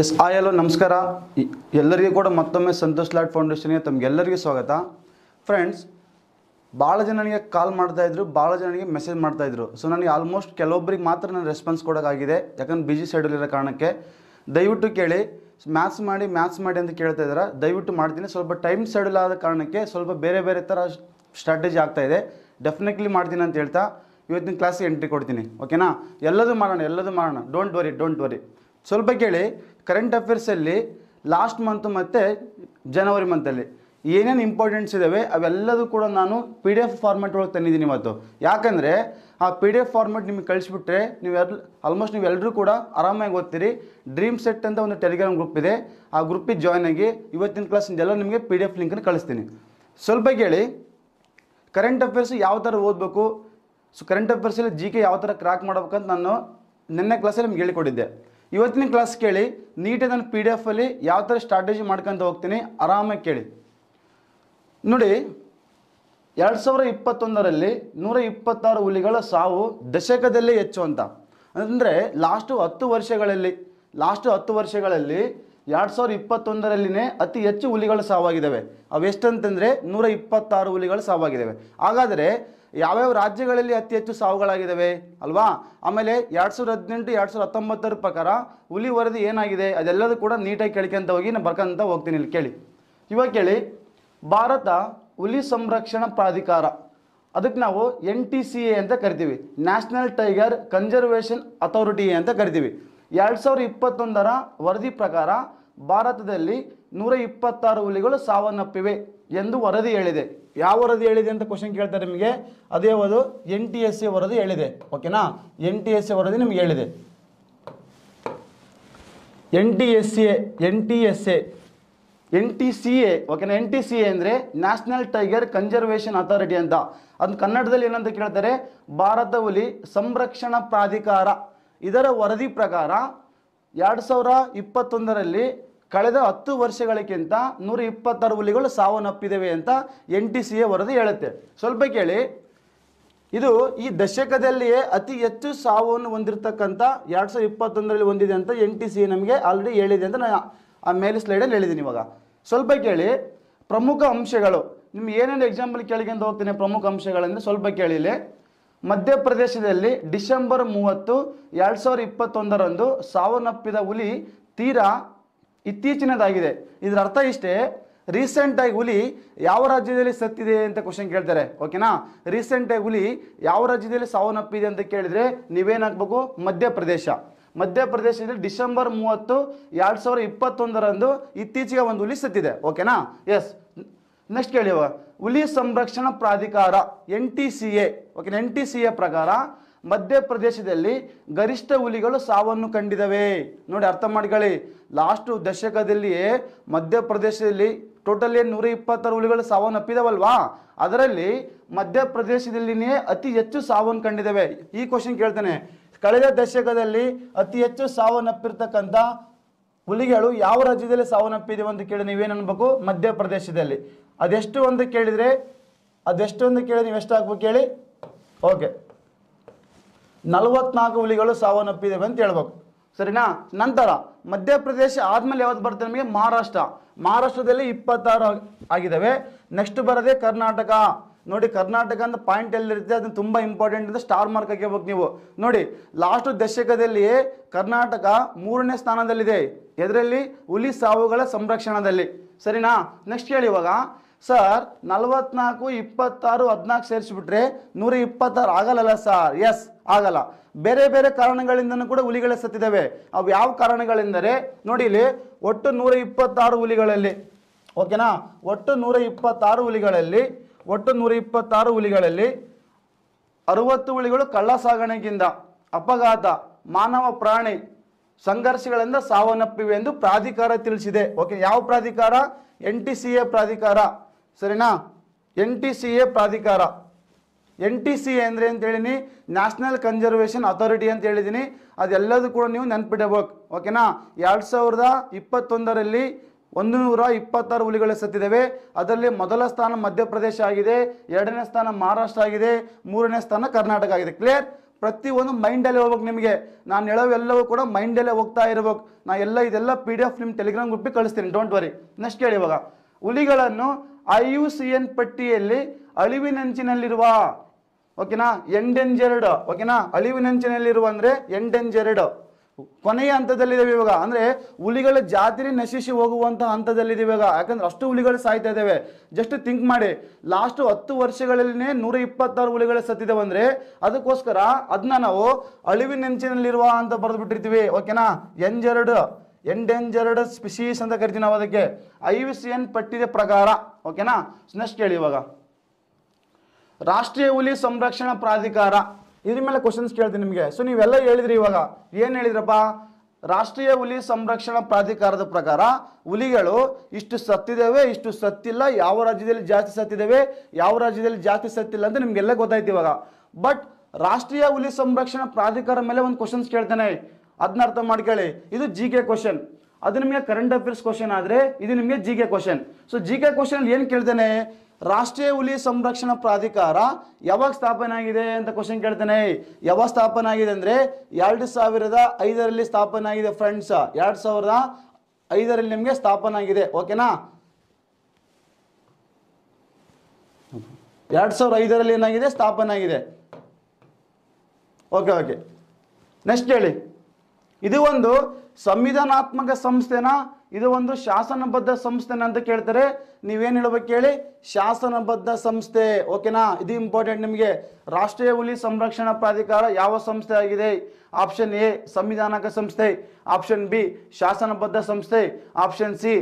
S ಆ ಎಲ್ಲೋ ನಮಸ್ಕಾರ ಎಲ್ಲರಿಗೂ ಕೂಡ ಮತ್ತೊಮ್ಮೆ ಸಂತೋಷ್ ಲಾಡ್ ಫೌಂಡೇಶನ್ಗೆ ತಮಗೆಲ್ಲರಿಗೂ ಸ್ವಾಗತ ಫ್ರೆಂಡ್ಸ್ ಭಾಳ ಜನ ನನಗೆ ಕಾಲ್ ಮಾಡ್ತಾಯಿದ್ರು ಭಾಳ ಜನ ಮೆಸೇಜ್ ಮಾಡ್ತಾಯಿದ್ರು ಸೊ ನನಗೆ ಆಲ್ಮೋಸ್ಟ್ ಕೆಲವೊಬ್ಬರಿಗೆ ಮಾತ್ರ ನಾನು ರೆಸ್ಪಾನ್ಸ್ ಕೊಡೋಕ್ಕಾಗಿದೆ ಯಾಕಂದ್ರೆ ಬಿಜಿ ಇರೋ ಕಾರಣಕ್ಕೆ ದಯವಿಟ್ಟು ಕೇಳಿ ಮ್ಯಾಥ್ಸ್ ಮಾಡಿ ಮ್ಯಾಥ್ಸ್ ಮಾಡಿ ಅಂತ ಕೇಳ್ತಾ ಇದ್ದಾರೆ ದಯವಿಟ್ಟು ಮಾಡ್ತೀನಿ ಸ್ವಲ್ಪ ಟೈಮ್ ಶೆಡ್ಯೂಲ್ ಆದ ಕಾರಣಕ್ಕೆ ಸ್ವಲ್ಪ ಬೇರೆ ಬೇರೆ ಥರ ಸ್ಟ್ರಾಟಜಿ ಆಗ್ತಾಯಿದೆ ಡೆಫಿನೆಟ್ಲಿ ಮಾಡ್ತೀನಿ ಅಂತ ಹೇಳ್ತಾ ಇವತ್ತಿನ ಕ್ಲಾಸಿಗೆ ಎಂಟ್ರಿ ಕೊಡ್ತೀನಿ ಓಕೆನಾ ಎಲ್ಲದೂ ಮಾಡೋಣ ಎಲ್ಲದೂ ಮಾಡೋಣ ಡೋಂಟ್ ವರಿ ಡೋಂಟ್ ವರಿ ಸ್ವಲ್ಪ ಕೇಳಿ ಕರೆಂಟ್ ಅಫೇರ್ಸಲ್ಲಿ ಲಾಸ್ಟ್ ಮಂತು ಮತ್ತು ಜನವರಿ ಮಂತಲ್ಲಿ ಏನೇನು ಇಂಪಾರ್ಟೆಂಟ್ಸ್ ಇದ್ದಾವೆ ಅವೆಲ್ಲದೂ ಕೂಡ ನಾನು ಪಿ ಡಿ ಎಫ್ ಫಾರ್ಮೆಟ್ ಒಳಗೆ ತಂದಿದ್ದೀನಿ ಇವತ್ತು ಯಾಕಂದರೆ ಆ ಪಿ ಡಿ ಎಫ್ ಫಾರ್ಮೆಟ್ ನಿಮಗೆ ಕಳಿಸ್ಬಿಟ್ರೆ ನೀವು ಎಲ್ಲ ಆಲ್ಮೋಸ್ಟ್ ನೀವು ಎಲ್ಲರೂ ಕೂಡ ಆರಾಮಾಗಿ ಓದ್ತೀರಿ ಡ್ರೀಮ್ ಸೆಟ್ ಅಂತ ಒಂದು ಟೆಲಿಗ್ರಾಮ್ ಗ್ರೂಪ್ ಇದೆ ಆ ಗ್ರೂಪಿಗೆ ಜಾಯ್ನ್ ಆಗಿ ಇವತ್ತಿನ ಕ್ಲಾಸಿಂದೆಲ್ಲ ನಿಮಗೆ ಪಿ ಡಿ ಎಫ್ ಲಿಂಕನ್ನು ಕಳಿಸ್ತೀನಿ ಸ್ವಲ್ಪ ಹೇಳಿ ಕರೆಂಟ್ ಅಫೇರ್ಸ್ ಯಾವ ಥರ ಓದಬೇಕು ಸೊ ಕರೆಂಟ್ ಅಫೇರ್ಸಲ್ಲಿ ಜಿ ಕೆ ಯಾವ ಥರ ಕ್ರ್ಯಾಕ್ ಮಾಡಬೇಕಂತ ನಾನು ನಿನ್ನೆ ಕ್ಲಾಸಲ್ಲಿ ನಿಮ್ಗೆ ಹೇಳಿಕೊಟ್ಟಿದ್ದೆ ಇವತ್ತಿನ ಕ್ಲಾಸ್ ಕೇಳಿ ನೀಟಾಗಿ ನಾನು ಪಿ ಡಿ ಎಫಲ್ಲಿ ಯಾವ ಥರ ಸ್ಟ್ರಾಟಜಿ ಮಾಡ್ಕೊಂತ ಹೋಗ್ತೀನಿ ಆರಾಮಾಗಿ ಕೇಳಿ ನೋಡಿ ಎರಡು ಸಾವಿರ ಇಪ್ಪತ್ತೊಂದರಲ್ಲಿ ನೂರ ಇಪ್ಪತ್ತಾರು ಹುಲಿಗಳ ಸಾವು ದಶಕದಲ್ಲೇ ಹೆಚ್ಚು ಅಂತ ಅಂದರೆ ಲಾಸ್ಟು ಹತ್ತು ವರ್ಷಗಳಲ್ಲಿ ಲಾಸ್ಟು ಹತ್ತು ವರ್ಷಗಳಲ್ಲಿ ಎರಡು ಸಾವಿರ ಇಪ್ಪತ್ತೊಂದರಲ್ಲಿನೇ ಅತಿ ಹೆಚ್ಚು ಹುಲಿಗಳು ಸಾವಾಗಿದ್ದಾವೆ ಅವೆಷ್ಟಂತಂದರೆ ನೂರ ಇಪ್ಪತ್ತಾರು ಹುಲಿಗಳು ಸಾವಾಗಿದ್ದಾವೆ ಹಾಗಾದರೆ ಯಾವ್ಯಾವ ರಾಜ್ಯಗಳಲ್ಲಿ ಅತಿ ಹೆಚ್ಚು ಸಾವುಗಳಾಗಿದ್ದಾವೆ ಅಲ್ವಾ ಆಮೇಲೆ ಎರಡು ಸಾವಿರದ ಹದಿನೆಂಟು ಎರಡು ಸಾವಿರದ ಹತ್ತೊಂಬತ್ತರ ಪ್ರಕಾರ ಹುಲಿ ವರದಿ ಏನಾಗಿದೆ ಅದೆಲ್ಲದೂ ಕೂಡ ನೀಟಾಗಿ ಕೇಳ್ಕೊಂತ ಹೋಗಿ ನಾನು ಬರ್ಕಂತ ಹೋಗ್ತೀನಿ ಇಲ್ಲಿ ಕೇಳಿ ಇವಾಗ ಕೇಳಿ ಭಾರತ ಹುಲಿ ಸಂರಕ್ಷಣಾ ಪ್ರಾಧಿಕಾರ ಅದಕ್ಕೆ ನಾವು ಎನ್ ಟಿ ಸಿ ಎ ಅಂತ ಕರಿತೀವಿ ನ್ಯಾಷನಲ್ ಟೈಗರ್ ಕನ್ಸರ್ವೇಷನ್ ಅಥಾರಿಟಿ ಅಂತ ಕರಿತೀವಿ ಎರಡು ಸಾವಿರದ ಇಪ್ಪತ್ತೊಂದರ ವರದಿ ಪ್ರಕಾರ ಭಾರತದಲ್ಲಿ ನೂರ ಇಪ್ಪತ್ತಾರು ಹುಲಿಗಳು ಸಾವನ್ನಪ್ಪಿವೆ ಎಂದು ವರದಿ ಹೇಳಿದೆ ಯಾವ ವರದಿ ಹೇಳಿದೆ ಅಂತ ಕ್ವಶನ್ ಕೇಳ್ತಾರೆ ನಿಮಗೆ ಅದೇ ಅದು ಎನ್ ಟಿ ಎಸ್ ಸಿ ವರದಿ ಹೇಳಿದೆ ಓಕೆನಾ ಎನ್ ಟಿ ಎಸ್ ಸಿ ವರದಿ ನಿಮಗೆ ಹೇಳಿದೆ N T S C N T S A N T C A ಓಕೆನಾ ಎನ್ ಟಿ ಸಿ ಎ ಅಂದರೆ ನ್ಯಾಷನಲ್ ಟೈಗರ್ ಕನ್ಸರ್ವೇಷನ್ ಅಥಾರಿಟಿ ಅಂತ ಅದು ಕನ್ನಡದಲ್ಲಿ ಏನಂತ ಕೇಳ್ತಾರೆ ಭಾರತ ಹುಲಿ ಸಂರಕ್ಷಣಾ ಪ್ರಾಧಿಕಾರ ಇದರ ವರದಿ ಪ್ರಕಾರ ಎರಡು ಸಾವಿರ ಇಪ್ಪತ್ತೊಂದರಲ್ಲಿ ಕಳೆದ ಹತ್ತು ವರ್ಷಗಳಿಗಿಂತ ನೂರ ಇಪ್ಪತ್ತಾರು ಹುಲಿಗಳು ಸಾವನ್ನಪ್ಪಿದ್ದೇವೆ ಅಂತ ಎನ್ ಟಿ ಸಿ ಎ ವರದಿ ಹೇಳುತ್ತೆ ಸ್ವಲ್ಪ ಕೇಳಿ ಇದು ಈ ದಶಕದಲ್ಲಿಯೇ ಅತಿ ಹೆಚ್ಚು ಸಾವನ್ನು ಹೊಂದಿರತಕ್ಕಂಥ ಎರಡು ಸಾವಿರದ ಇಪ್ಪತ್ತೊಂದರಲ್ಲಿ ಹೊಂದಿದೆ ಅಂತ ಎನ್ ಟಿ ಸಿ ನಮಗೆ ಆಲ್ರೆಡಿ ಹೇಳಿದೆ ಅಂತ ನಾನು ಆ ಮೇಲೆ ಸ್ಲೈಡಲ್ಲಿ ಹೇಳಿದ್ದೀನಿ ಇವಾಗ ಸ್ವಲ್ಪ ಕೇಳಿ ಪ್ರಮುಖ ಅಂಶಗಳು ನಿಮ್ಗೆ ಏನೇನು ಎಕ್ಸಾಂಪಲ್ ಕೇಳಿಕೊಂಡು ಹೋಗ್ತೀನಿ ಪ್ರಮುಖ ಅಂಶಗಳಂದರೆ ಸ್ವಲ್ಪ ಕೇಳಿಲಿ ಮಧ್ಯಪ್ರದೇಶದಲ್ಲಿ ಡಿಸೆಂಬರ್ ಮೂವತ್ತು ಎರಡು ಸಾವಿರದ ಇಪ್ಪತ್ತೊಂದರಂದು ಸಾವನ್ನಪ್ಪಿದ ಹುಲಿ ತೀರಾ ಇತ್ತೀಚಿನದಾಗಿದೆ ಇದರ ಅರ್ಥ ಇಷ್ಟೇ ರೀಸೆಂಟಾಗಿ ಹುಲಿ ಯಾವ ರಾಜ್ಯದಲ್ಲಿ ಸತ್ತಿದೆ ಅಂತ ಕ್ವಶನ್ ಕೇಳ್ತಾರೆ ಓಕೆನಾ ರೀಸೆಂಟಾಗಿ ಹುಲಿ ಯಾವ ರಾಜ್ಯದಲ್ಲಿ ಸಾವನ್ನಪ್ಪಿದೆ ಅಂತ ಕೇಳಿದರೆ ನೀವೇನಾಗಬೇಕು ಮಧ್ಯಪ್ರದೇಶ ಮಧ್ಯಪ್ರದೇಶದಲ್ಲಿ ಡಿಸೆಂಬರ್ ಮೂವತ್ತು ಎರಡು ಸಾವಿರದ ಇಪ್ಪತ್ತೊಂದರಂದು ಇತ್ತೀಚೆಗೆ ಒಂದು ಹುಲಿ ಸತ್ತಿದೆ ಓಕೆನಾ ಎಸ್ ನೆಕ್ಸ್ಟ್ ಕೇಳಿವ ಹುಲಿ ಸಂರಕ್ಷಣಾ ಪ್ರಾಧಿಕಾರ N T C A okay N T C A ಪ್ರಕಾರ ಮಧ್ಯಪ್ರದೇಶದಲ್ಲಿ ಗರಿಷ್ಠ ಹುಲಿಗಳು ಸಾವನ್ನು ಕಂಡಿದ್ದಾವೆ ನೋಡಿ ಅರ್ಥ ಮಾಡ್ಕೊಳ್ಳಿ ಲಾಸ್ಟು ದಶಕದಲ್ಲಿಯೇ ಮಧ್ಯಪ್ರದೇಶದಲ್ಲಿ ಟೋಟಲ್ ಏನು ನೂರ ಇಪ್ಪತ್ತಾರು ಹುಲಿಗಳು ಸಾವನ್ನಪ್ಪಿದಾವಲ್ವಾ ಅದರಲ್ಲಿ ಮಧ್ಯಪ್ರದೇಶದಲ್ಲಿನೇ ಅತಿ ಹೆಚ್ಚು ಸಾವನ್ನು ಕಂಡಿದ್ದಾವೆ ಈ ಕ್ವಶನ್ ಕೇಳ್ತೇನೆ ಕಳೆದ ದಶಕದಲ್ಲಿ ಅತಿ ಹೆಚ್ಚು ಸಾವನ್ನಪ್ಪಿರ್ತಕ್ಕಂಥ ಹುಲಿಗಳು ಯಾವ ರಾಜ್ಯದಲ್ಲಿ ಸಾವನ್ನಪ್ಪಿದೆ ಅಂತ ಕೇಳಿ ನೀವೇನು ಅನ್ಬೇಕು ಮಧ್ಯಪ್ರದೇಶದಲ್ಲಿ ಅದೆಷ್ಟು ಒಂದು ಕೇಳಿದರೆ ಅದೆಷ್ಟು ಅಂತ ಕೇಳಿ ನೀವು ಹಾಕ್ಬೇಕು ಹೇಳಿ ಓಕೆ ನಲವತ್ನಾಲ್ಕು ಹುಲಿಗಳು ಸಾವನ್ನಪ್ಪಿದ್ದೇವೆ ಅಂತ ಹೇಳ್ಬೇಕು ಸರಿನಾ ನಂತರ ಮಧ್ಯಪ್ರದೇಶ ಆದಮೇಲೆ ಯಾವತ್ತು ಬರ್ತದೆ ನಮಗೆ ಮಹಾರಾಷ್ಟ್ರ ಮಹಾರಾಷ್ಟ್ರದಲ್ಲಿ ಇಪ್ಪತ್ತಾರು ಆಗಿದ್ದಾವೆ ನೆಕ್ಸ್ಟ್ ಬರೋದೇ ಕರ್ನಾಟಕ ನೋಡಿ ಕರ್ನಾಟಕ ಅಂತ ಪಾಯಿಂಟ್ ಎಲ್ಲಿರುತ್ತೆ ಅದನ್ನು ತುಂಬ ಇಂಪಾರ್ಟೆಂಟ್ ಅಂತ ಸ್ಟಾರ್ ಮಾರ್ಕ್ ಹಾಕಿರ್ಬೇಕು ನೀವು ನೋಡಿ ಲಾಸ್ಟ್ ದಶಕದಲ್ಲಿ ಕರ್ನಾಟಕ ಮೂರನೇ ಸ್ಥಾನದಲ್ಲಿದೆ ಎದರಲ್ಲಿ ಹುಲಿ ಸಾವುಗಳ ಸಂರಕ್ಷಣದಲ್ಲಿ ಸರಿನಾ ನೆಕ್ಸ್ಟ್ ಹೇಳಿ ಇವಾಗ ಸರ್ ನಲ್ವತ್ನಾಲ್ಕು ಇಪ್ಪತ್ತಾರು ಹದಿನಾಲ್ಕು ಸೇರಿಸಿಬಿಟ್ರೆ ನೂರ ಇಪ್ಪತ್ತಾರು ಆಗಲ್ಲಲ್ಲ ಸರ್ ಎಸ್ ಆಗಲ್ಲ ಬೇರೆ ಬೇರೆ ಕಾರಣಗಳಿಂದನೂ ಕೂಡ ಹುಲಿಗಳ ಸತ್ತಿದ್ದಾವೆ ಅವು ಯಾವ ಕಾರಣಗಳೆಂದರೆ ನೋಡಿ ಇಲ್ಲಿ ಒಟ್ಟು ನೂರ ಇಪ್ಪತ್ತಾರು ಹುಲಿಗಳಲ್ಲಿ ಓಕೆನಾ ಒಟ್ಟು ನೂರ ಇಪ್ಪತ್ತಾರು ಹುಲಿಗಳಲ್ಲಿ ಒಟ್ಟು ನೂರ ಇಪ್ಪತ್ತಾರು ಹುಲಿಗಳಲ್ಲಿ ಅರುವತ್ತು ಹುಲಿಗಳು ಕಳ್ಳ ಸಾಗಾಣಿಕೆಯಿಂದ ಅಪಘಾತ ಮಾನವ ಪ್ರಾಣಿ ಸಂಘರ್ಷಗಳಿಂದ ಸಾವನ್ನಪ್ಪಿವೆ ಎಂದು ಪ್ರಾಧಿಕಾರ ತಿಳಿಸಿದೆ ಓಕೆ ಯಾವ ಪ್ರಾಧಿಕಾರ ಎನ್ ಟಿ ಸಿ ಎ ಪ್ರಾಧಿಕಾರ ಸರಿನಾ ಎನ್ ಟಿ ಸಿ ಎ ಪ್ರಾಧಿಕಾರ ಎನ್ ಟಿ ಸಿ ಎ ಅಂದರೆ ಅಂತೇಳಿನಿ ನ್ಯಾಷನಲ್ ಕನ್ಸರ್ವೇಷನ್ ಅಥಾರಿಟಿ ಅಂತ ಹೇಳಿದ್ದೀನಿ ಅದೆಲ್ಲದೂ ಕೂಡ ನೀವು ನೆನ್ಪಿಡಬೇಕು ಓಕೆನಾ ಎರಡು ಸಾವಿರದ ಇಪ್ಪತ್ತೊಂದರಲ್ಲಿ ಒಂದು ನೂರ ಇಪ್ಪತ್ತಾರು ಹುಲಿಗಳು ಸತ್ತಿದ್ದಾವೆ ಅದರಲ್ಲಿ ಮೊದಲ ಸ್ಥಾನ ಮಧ್ಯಪ್ರದೇಶ ಆಗಿದೆ ಎರಡನೇ ಸ್ಥಾನ ಮಹಾರಾಷ್ಟ್ರ ಆಗಿದೆ ಮೂರನೇ ಸ್ಥಾನ ಕರ್ನಾಟಕ ಆಗಿದೆ ಕ್ಲಿಯರ್ ಪ್ರತಿಯೊಂದು ಮೈಂಡಲ್ಲಿ ಹೋಗ್ಬೇಕು ನಿಮಗೆ ನಾನು ಹೇಳೋವೆಲ್ಲವೂ ಕೂಡ ಮೈಂಡಲ್ಲೇ ಹೋಗ್ತಾ ಇರಬೇಕು ನಾ ಎಲ್ಲ ಇದೆಲ್ಲ ಪಿ ಡಿ ಎಫ್ ನಿಮ್ಮ ಟೆಲಿಗ್ರಾಮ್ ಗ್ರೂಪಿಗೆ ಕಳಿಸ್ತೀನಿ ಡೋಂಟ್ ವರಿ ನೆಕ್ಸ್ಟ್ ಕೇಳಿ ಇವಾಗ ಹುಲಿಗಳನ್ನು ಐ ಯು ಸಿ ಎನ್ ಪಟ್ಟಿಯಲ್ಲಿ ಅಳಿವಿನಂಚಿನಲ್ಲಿರುವ ಓಕೆನಾ ಎಂಡೆಂಜರ್ಡ್ ಓಕೆನಾ ಅಳಿವಿನಂಚಿನಲ್ಲಿರುವ ಅಂದರೆ ಎಂಡೆಂಜರ್ಡ್ ಕೊನೆಯ ಹಂತದಲ್ಲಿದ್ದಾವೆ ಇವಾಗ ಅಂದರೆ ಹುಲಿಗಳ ಜಾತಿನೇ ನಶಿಸಿ ಹೋಗುವಂಥ ಹಂತದಲ್ಲಿದೆ ಇವಾಗ ಯಾಕಂದ್ರೆ ಅಷ್ಟು ಹುಲಿಗಳು ಸಾಯ್ತಾ ಇದ್ದಾವೆ ಜಸ್ಟ್ ಥಿಂಕ್ ಮಾಡಿ ಲಾಸ್ಟ್ ಹತ್ತು ವರ್ಷಗಳಲ್ಲಿನೇ ನೂರ ಇಪ್ಪತ್ತಾರು ಹುಲಿಗಳು ಸತ್ತಿದ್ದಾವೆ ಅಂದರೆ ಅದಕ್ಕೋಸ್ಕರ ಅದನ್ನ ನಾವು ಅಳಿವಿನಂಚಿನಲ್ಲಿರುವ ಅಂತ ಬರೆದು ಬಿಟ್ಟಿರ್ತೀವಿ ಓಕೆನಾ ಎಂಜರ್ಡ್ ಎಂಡೇಂಜರ್ಡ್ ಸ್ಪಿಸೀಸ್ ಅಂತ ಕರಿತೀವಿ ನಾವು ಅದಕ್ಕೆ ಐ ವಿ ಸಿ ಎನ್ ಪಟ್ಟಿದ ಪ್ರಕಾರ ಓಕೆನಾ ನೆಕ್ಸ್ಟ್ ಕೇಳಿ ಇವಾಗ ರಾಷ್ಟ್ರೀಯ ಹುಲಿ ಸಂರಕ್ಷಣಾ ಪ್ರಾಧಿಕಾರ ಇದ್ರ ಮೇಲೆ ಕ್ವಶನ್ಸ್ ಕೇಳ್ತೀನಿ ನಿಮಗೆ ಸೊ ನೀವೆಲ್ಲ ಹೇಳಿದ್ರಿ ಇವಾಗ ಏನು ಹೇಳಿದ್ರಪ್ಪ ರಾಷ್ಟ್ರೀಯ ಹುಲಿ ಸಂರಕ್ಷಣಾ ಪ್ರಾಧಿಕಾರದ ಪ್ರಕಾರ ಹುಲಿಗಳು ಇಷ್ಟು ಸತ್ತಿದ್ದಾವೆ ಇಷ್ಟು ಸತ್ತಿಲ್ಲ ಯಾವ ರಾಜ್ಯದಲ್ಲಿ ಜಾಸ್ತಿ ಸತ್ತಿದ್ದಾವೆ ಯಾವ ರಾಜ್ಯದಲ್ಲಿ ಜಾಸ್ತಿ ಸತ್ತಿಲ್ಲ ಅಂತ ನಿಮಗೆಲ್ಲ ಗೊತ್ತಾಯ್ತು ಇವಾಗ ಬಟ್ ರಾಷ್ಟ್ರೀಯ ಹುಲಿ ಸಂರಕ್ಷಣಾ ಪ್ರಾಧಿಕಾರ ಮೇಲೆ ಒಂದು ಕ್ವಶನ್ಸ್ ಕೇಳ್ತಾನೆ ಅದನ್ನ ಅರ್ಥ ಮಾಡ್ಕೊಳ್ಳಿ ಇದು ಜಿ ಕೆ ಕ್ವಶನ್ ಅದು ನಿಮಗೆ ಕರೆಂಟ್ ಅಫೇರ್ಸ್ ಕ್ವಶನ್ ಆದರೆ ಇದು ನಿಮಗೆ G K question so G K question ಏನು ಕೇಳ್ತೇನೆ ರಾಷ್ಟ್ರೀಯ ಹುಲಿ ಸಂರಕ್ಷಣಾ ಪ್ರಾಧಿಕಾರ ಯಾವಾಗ ಸ್ಥಾಪನೆ ಆಗಿದೆ ಅಂತ ಕ್ವಶನ್ ಕೇಳ್ತಾನೆ ಯಾವಾಗ ಸ್ಥಾಪನೆ ಆಗಿದೆ ಅಂದರೆ ಎರಡು ಸಾವಿರದ ಐದರಲ್ಲಿ ಸ್ಥಾಪನೆ ಆಗಿದೆ ಫ್ರೆಂಡ್ಸ್ ಎರಡು ಸಾವಿರದ ಐದರಲ್ಲಿ ನಿಮಗೆ ಸ್ಥಾಪನೆ ಆಗಿದೆ ಓಕೆನಾ ಎರಡು ಸಾವಿರದ ಐದರಲ್ಲಿ ಏನಾಗಿದೆ ಸ್ಥಾಪನೆ ಆಗಿದೆ ಓಕೆ ಓಕೆ ನೆಕ್ಸ್ಟ್ ಹೇಳಿ ಇದು ಒಂದು ಸಂವಿಧಾನಾತ್ಮಕ ಸಂಸ್ಥೆನ ಇದು ಒಂದು ಶಾಸನಬದ್ಧ ಸಂಸ್ಥೆನ ಅಂತ ಕೇಳ್ತಾರೆ ನೀವೇನು ಹೇಳ್ಬೇಕು ಹೇಳಿ ಶಾಸನಬದ್ಧ ಸಂಸ್ಥೆ ಓಕೆನಾ ಇದು ಇಂಪಾರ್ಟೆಂಟ್ ನಿಮಗೆ ರಾಷ್ಟ್ರೀಯ ಹುಲಿ ಸಂರಕ್ಷಣಾ ಪ್ರಾಧಿಕಾರ ಯಾವ ಸಂಸ್ಥೆ ಆಗಿದೆ ಆಪ್ಷನ್ ಎ ಸಂವಿಧಾನಕ ಸಂಸ್ಥೆ ಆಪ್ಷನ್ ಬಿ ಶಾಸನಬದ್ಧ ಸಂಸ್ಥೆ ಆಪ್ಷನ್ ಸಿ